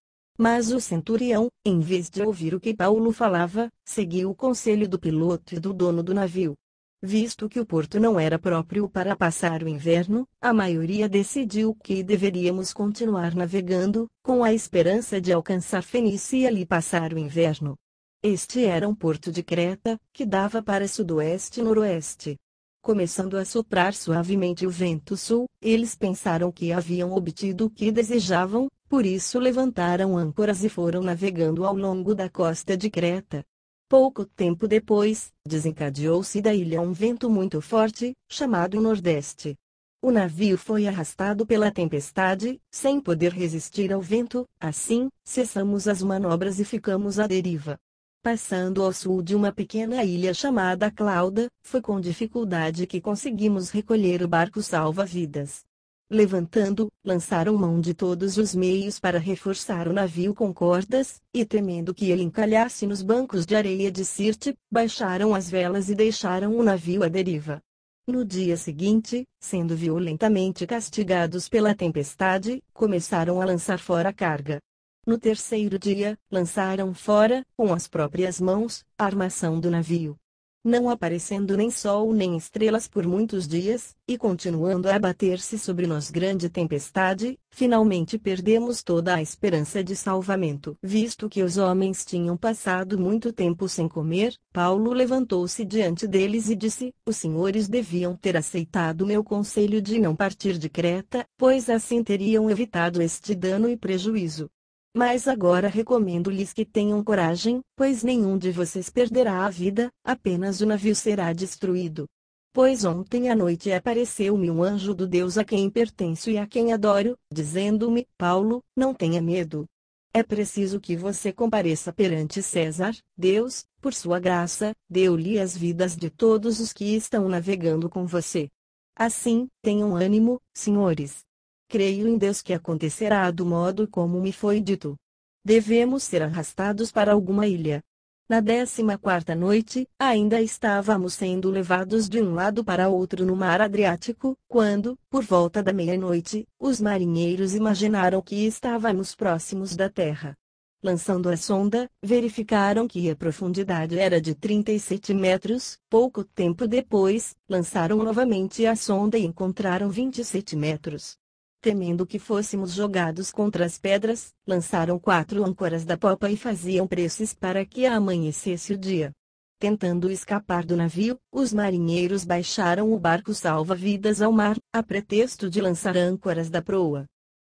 Mas o centurião, em vez de ouvir o que Paulo falava, seguiu o conselho do piloto e do dono do navio. Visto que o porto não era próprio para passar o inverno, a maioria decidiu que deveríamos continuar navegando, com a esperança de alcançar Fenícia e ali passar o inverno. Este era um porto de Creta, que dava para sudoeste e noroeste. Começando a soprar suavemente o vento sul, eles pensaram que haviam obtido o que desejavam, por isso levantaram âncoras e foram navegando ao longo da costa de Creta. Pouco tempo depois, desencadeou-se da ilha um vento muito forte, chamado Nordeste. O navio foi arrastado pela tempestade, sem poder resistir ao vento, assim, cessamos as manobras e ficamos à deriva. Passando ao sul de uma pequena ilha chamada Clauda, foi com dificuldade que conseguimos recolher o barco salva-vidas levantando, lançaram mão de todos os meios para reforçar o navio com cordas, e temendo que ele encalhasse nos bancos de areia de Sirte, baixaram as velas e deixaram o navio à deriva. No dia seguinte, sendo violentamente castigados pela tempestade, começaram a lançar fora a carga. No terceiro dia, lançaram fora, com as próprias mãos, a armação do navio não aparecendo nem sol nem estrelas por muitos dias, e continuando a abater-se sobre nós grande tempestade, finalmente perdemos toda a esperança de salvamento. Visto que os homens tinham passado muito tempo sem comer, Paulo levantou-se diante deles e disse: Os senhores deviam ter aceitado meu conselho de não partir de Creta, pois assim teriam evitado este dano e prejuízo. Mas agora recomendo-lhes que tenham coragem, pois nenhum de vocês perderá a vida, apenas o navio será destruído. Pois ontem à noite apareceu-me um anjo do Deus a quem pertenço e a quem adoro, dizendo-me: Paulo, não tenha medo. É preciso que você compareça perante César, Deus, por sua graça, deu-lhe as vidas de todos os que estão navegando com você. Assim, tenham ânimo, senhores, creio em Deus que acontecerá do modo como me foi dito. Devemos ser arrastados para alguma ilha. Na décima quarta noite, ainda estávamos sendo levados de um lado para outro no mar Adriático, quando, por volta da meia-noite, os marinheiros imaginaram que estávamos próximos da terra. Lançando a sonda, verificaram que a profundidade era de 37 metros. Pouco tempo depois, lançaram novamente a sonda e encontraram 27 metros temendo que fôssemos jogados contra as pedras, lançaram quatro âncoras da popa e faziam preces para que amanhecesse o dia. Tentando escapar do navio, os marinheiros baixaram o barco salva-vidas ao mar, a pretexto de lançar âncoras da proa.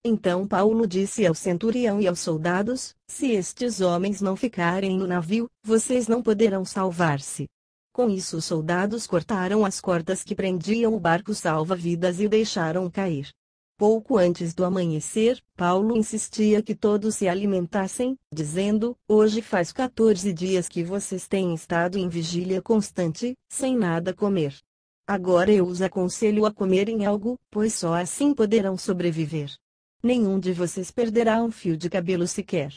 Então Paulo disse ao centurião e aos soldados: Se estes homens não ficarem no navio, vocês não poderão salvar-se. Com isso, os soldados cortaram as cordas que prendiam o barco salva-vidas e o deixaram cair. Pouco antes do amanhecer, Paulo insistia que todos se alimentassem, dizendo: Hoje faz 14 dias que vocês têm estado em vigília constante, sem nada comer. Agora eu os aconselho a comerem algo, pois só assim poderão sobreviver. Nenhum de vocês perderá um fio de cabelo sequer.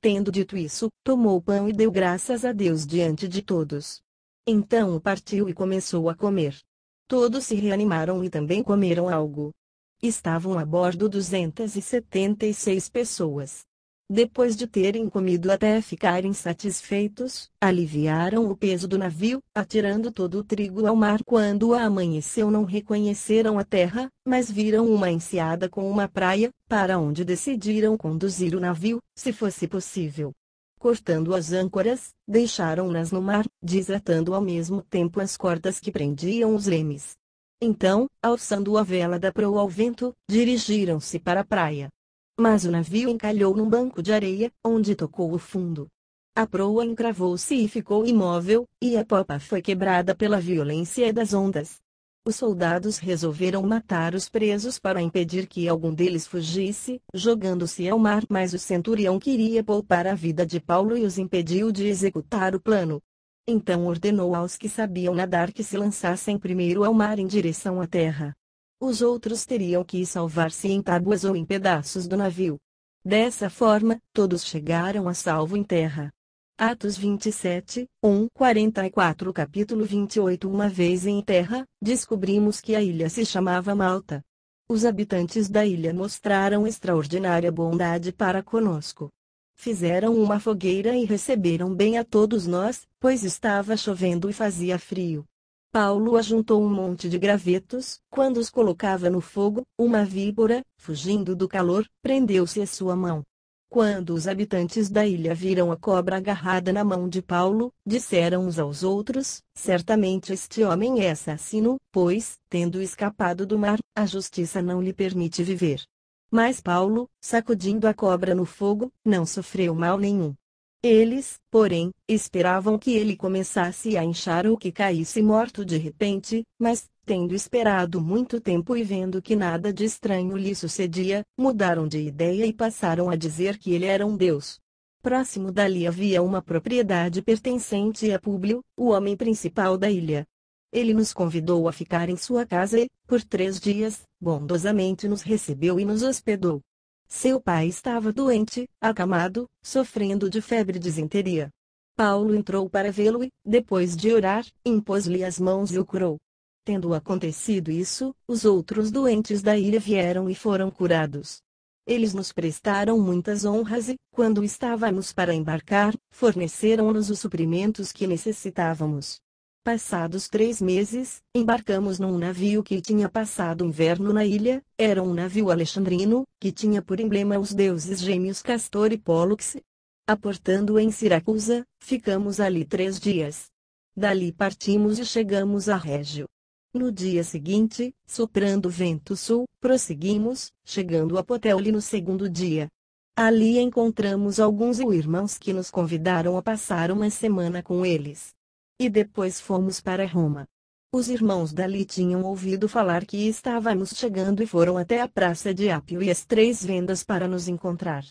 Tendo dito isso, tomou o pão e deu graças a Deus diante de todos. Então o partiu e começou a comer. Todos se reanimaram e também comeram algo. Estavam a bordo 276 pessoas. Depois de terem comido até ficarem satisfeitos, aliviaram o peso do navio, atirando todo o trigo ao mar. Quando amanheceu, não reconheceram a terra, mas viram uma enseada com uma praia, para onde decidiram conduzir o navio, se fosse possível. Cortando as âncoras, deixaram-nas no mar, desatando ao mesmo tempo as cordas que prendiam os lemes. Então, alçando a vela da proa ao vento, dirigiram-se para a praia. Mas o navio encalhou num banco de areia, onde tocou o fundo. A proa encravou-se e ficou imóvel, e a popa foi quebrada pela violência das ondas. Os soldados resolveram matar os presos para impedir que algum deles fugisse, jogando-se ao mar, mas o centurião queria poupar a vida de Paulo e os impediu de executar o plano. Então ordenou aos que sabiam nadar que se lançassem primeiro ao mar em direção à terra. Os outros teriam que salvar-se em tábuas ou em pedaços do navio. Dessa forma, todos chegaram a salvo em terra. Atos 27, 1, 44 Capítulo 28 Uma vez em terra, descobrimos que a ilha se chamava Malta. Os habitantes da ilha mostraram extraordinária bondade para conosco. Fizeram uma fogueira e receberam bem a todos nós, pois estava chovendo e fazia frio. Paulo ajuntou um monte de gravetos, quando os colocava no fogo, uma víbora, fugindo do calor, prendeu-se à sua mão. Quando os habitantes da ilha viram a cobra agarrada na mão de Paulo, disseram uns aos outros: Certamente este homem é assassino, pois, tendo escapado do mar, a justiça não lhe permite viver. Mas Paulo, sacudindo a cobra no fogo, não sofreu mal nenhum. Eles, porém, esperavam que ele começasse a inchar ou que caísse morto de repente, mas, tendo esperado muito tempo e vendo que nada de estranho lhe sucedia, mudaram de ideia e passaram a dizer que ele era um deus. Próximo dali havia uma propriedade pertencente a Públio, o homem principal da ilha, ele nos convidou a ficar em sua casa e, por três dias, bondosamente nos recebeu e nos hospedou. Seu pai estava doente, acamado, sofrendo de febre e desenteria. Paulo entrou para vê-lo e, depois de orar, impôs-lhe as mãos e o curou. Tendo acontecido isso, os outros doentes da ilha vieram e foram curados. Eles nos prestaram muitas honras e, quando estávamos para embarcar, forneceram-nos os suprimentos que necessitávamos. Passados três meses, embarcamos num navio que tinha passado inverno na ilha, era um navio alexandrino, que tinha por emblema os deuses gêmeos Castor e Pólux. Aportando em Siracusa, ficamos ali três dias. Dali partimos e chegamos a Régio. No dia seguinte, soprando vento sul, prosseguimos, chegando a Poteoli no segundo dia. Ali encontramos alguns irmãos que nos convidaram a passar uma semana com eles. E depois fomos para Roma. Os irmãos dali tinham ouvido falar que estávamos chegando e foram até a praça de Apio e as três vendas para nos encontrar.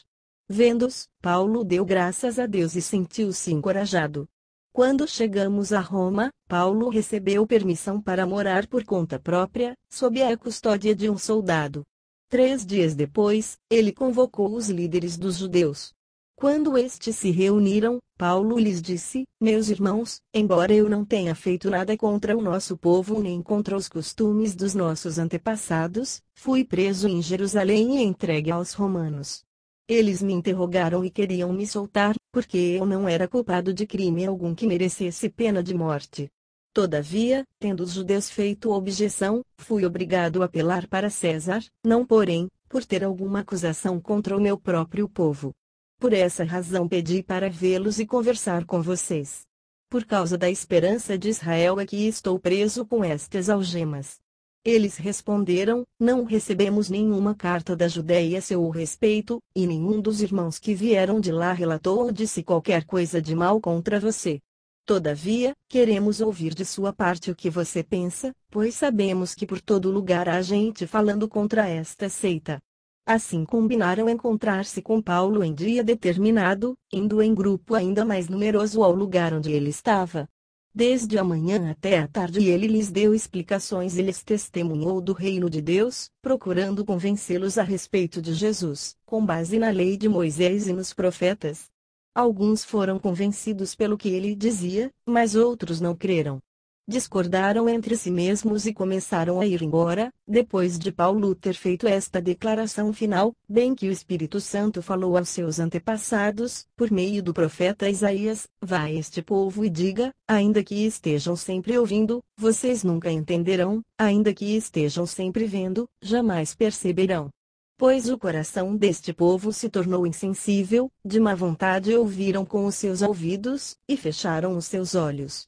Vendo-os, Paulo deu graças a Deus e sentiu-se encorajado. Quando chegamos a Roma, Paulo recebeu permissão para morar por conta própria, sob a custódia de um soldado. Três dias depois, ele convocou os líderes dos judeus, quando estes se reuniram, Paulo lhes disse: Meus irmãos, embora eu não tenha feito nada contra o nosso povo nem contra os costumes dos nossos antepassados, fui preso em Jerusalém e entregue aos romanos. Eles me interrogaram e queriam me soltar, porque eu não era culpado de crime algum que merecesse pena de morte. Todavia, tendo os judeus feito objeção, fui obrigado a apelar para César, não porém, por ter alguma acusação contra o meu próprio povo. Por essa razão pedi para vê-los e conversar com vocês. Por causa da esperança de Israel aqui é estou preso com estas algemas. Eles responderam: Não recebemos nenhuma carta da Judéia a seu respeito, e nenhum dos irmãos que vieram de lá relatou ou disse qualquer coisa de mal contra você. Todavia, queremos ouvir de sua parte o que você pensa, pois sabemos que por todo lugar há gente falando contra esta seita. Assim combinaram encontrar-se com Paulo em dia determinado, indo em grupo ainda mais numeroso ao lugar onde ele estava. Desde a manhã até a tarde ele lhes deu explicações e lhes testemunhou do reino de Deus, procurando convencê-los a respeito de Jesus, com base na lei de Moisés e nos profetas. Alguns foram convencidos pelo que ele dizia, mas outros não creram discordaram entre si mesmos e começaram a ir embora, depois de Paulo ter feito esta declaração final, bem que o Espírito Santo falou aos seus antepassados, por meio do profeta Isaías, vá a este povo e diga, ainda que estejam sempre ouvindo, vocês nunca entenderão, ainda que estejam sempre vendo, jamais perceberão. Pois o coração deste povo se tornou insensível, de má vontade ouviram com os seus ouvidos, e fecharam os seus olhos.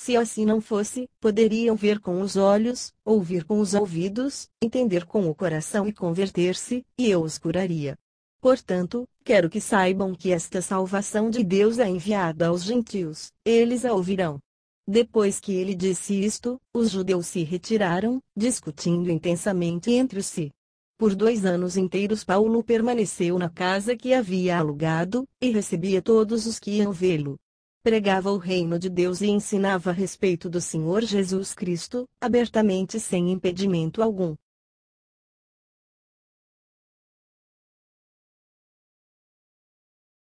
Se assim não fosse, poderiam ver com os olhos, ouvir com os ouvidos, entender com o coração e converter-se, e eu os curaria. Portanto, quero que saibam que esta salvação de Deus é enviada aos gentios, eles a ouvirão. Depois que ele disse isto, os judeus se retiraram, discutindo intensamente entre si. Por dois anos inteiros Paulo permaneceu na casa que havia alugado, e recebia todos os que iam vê-lo pregava o reino de Deus e ensinava a respeito do Senhor Jesus Cristo, abertamente sem impedimento algum.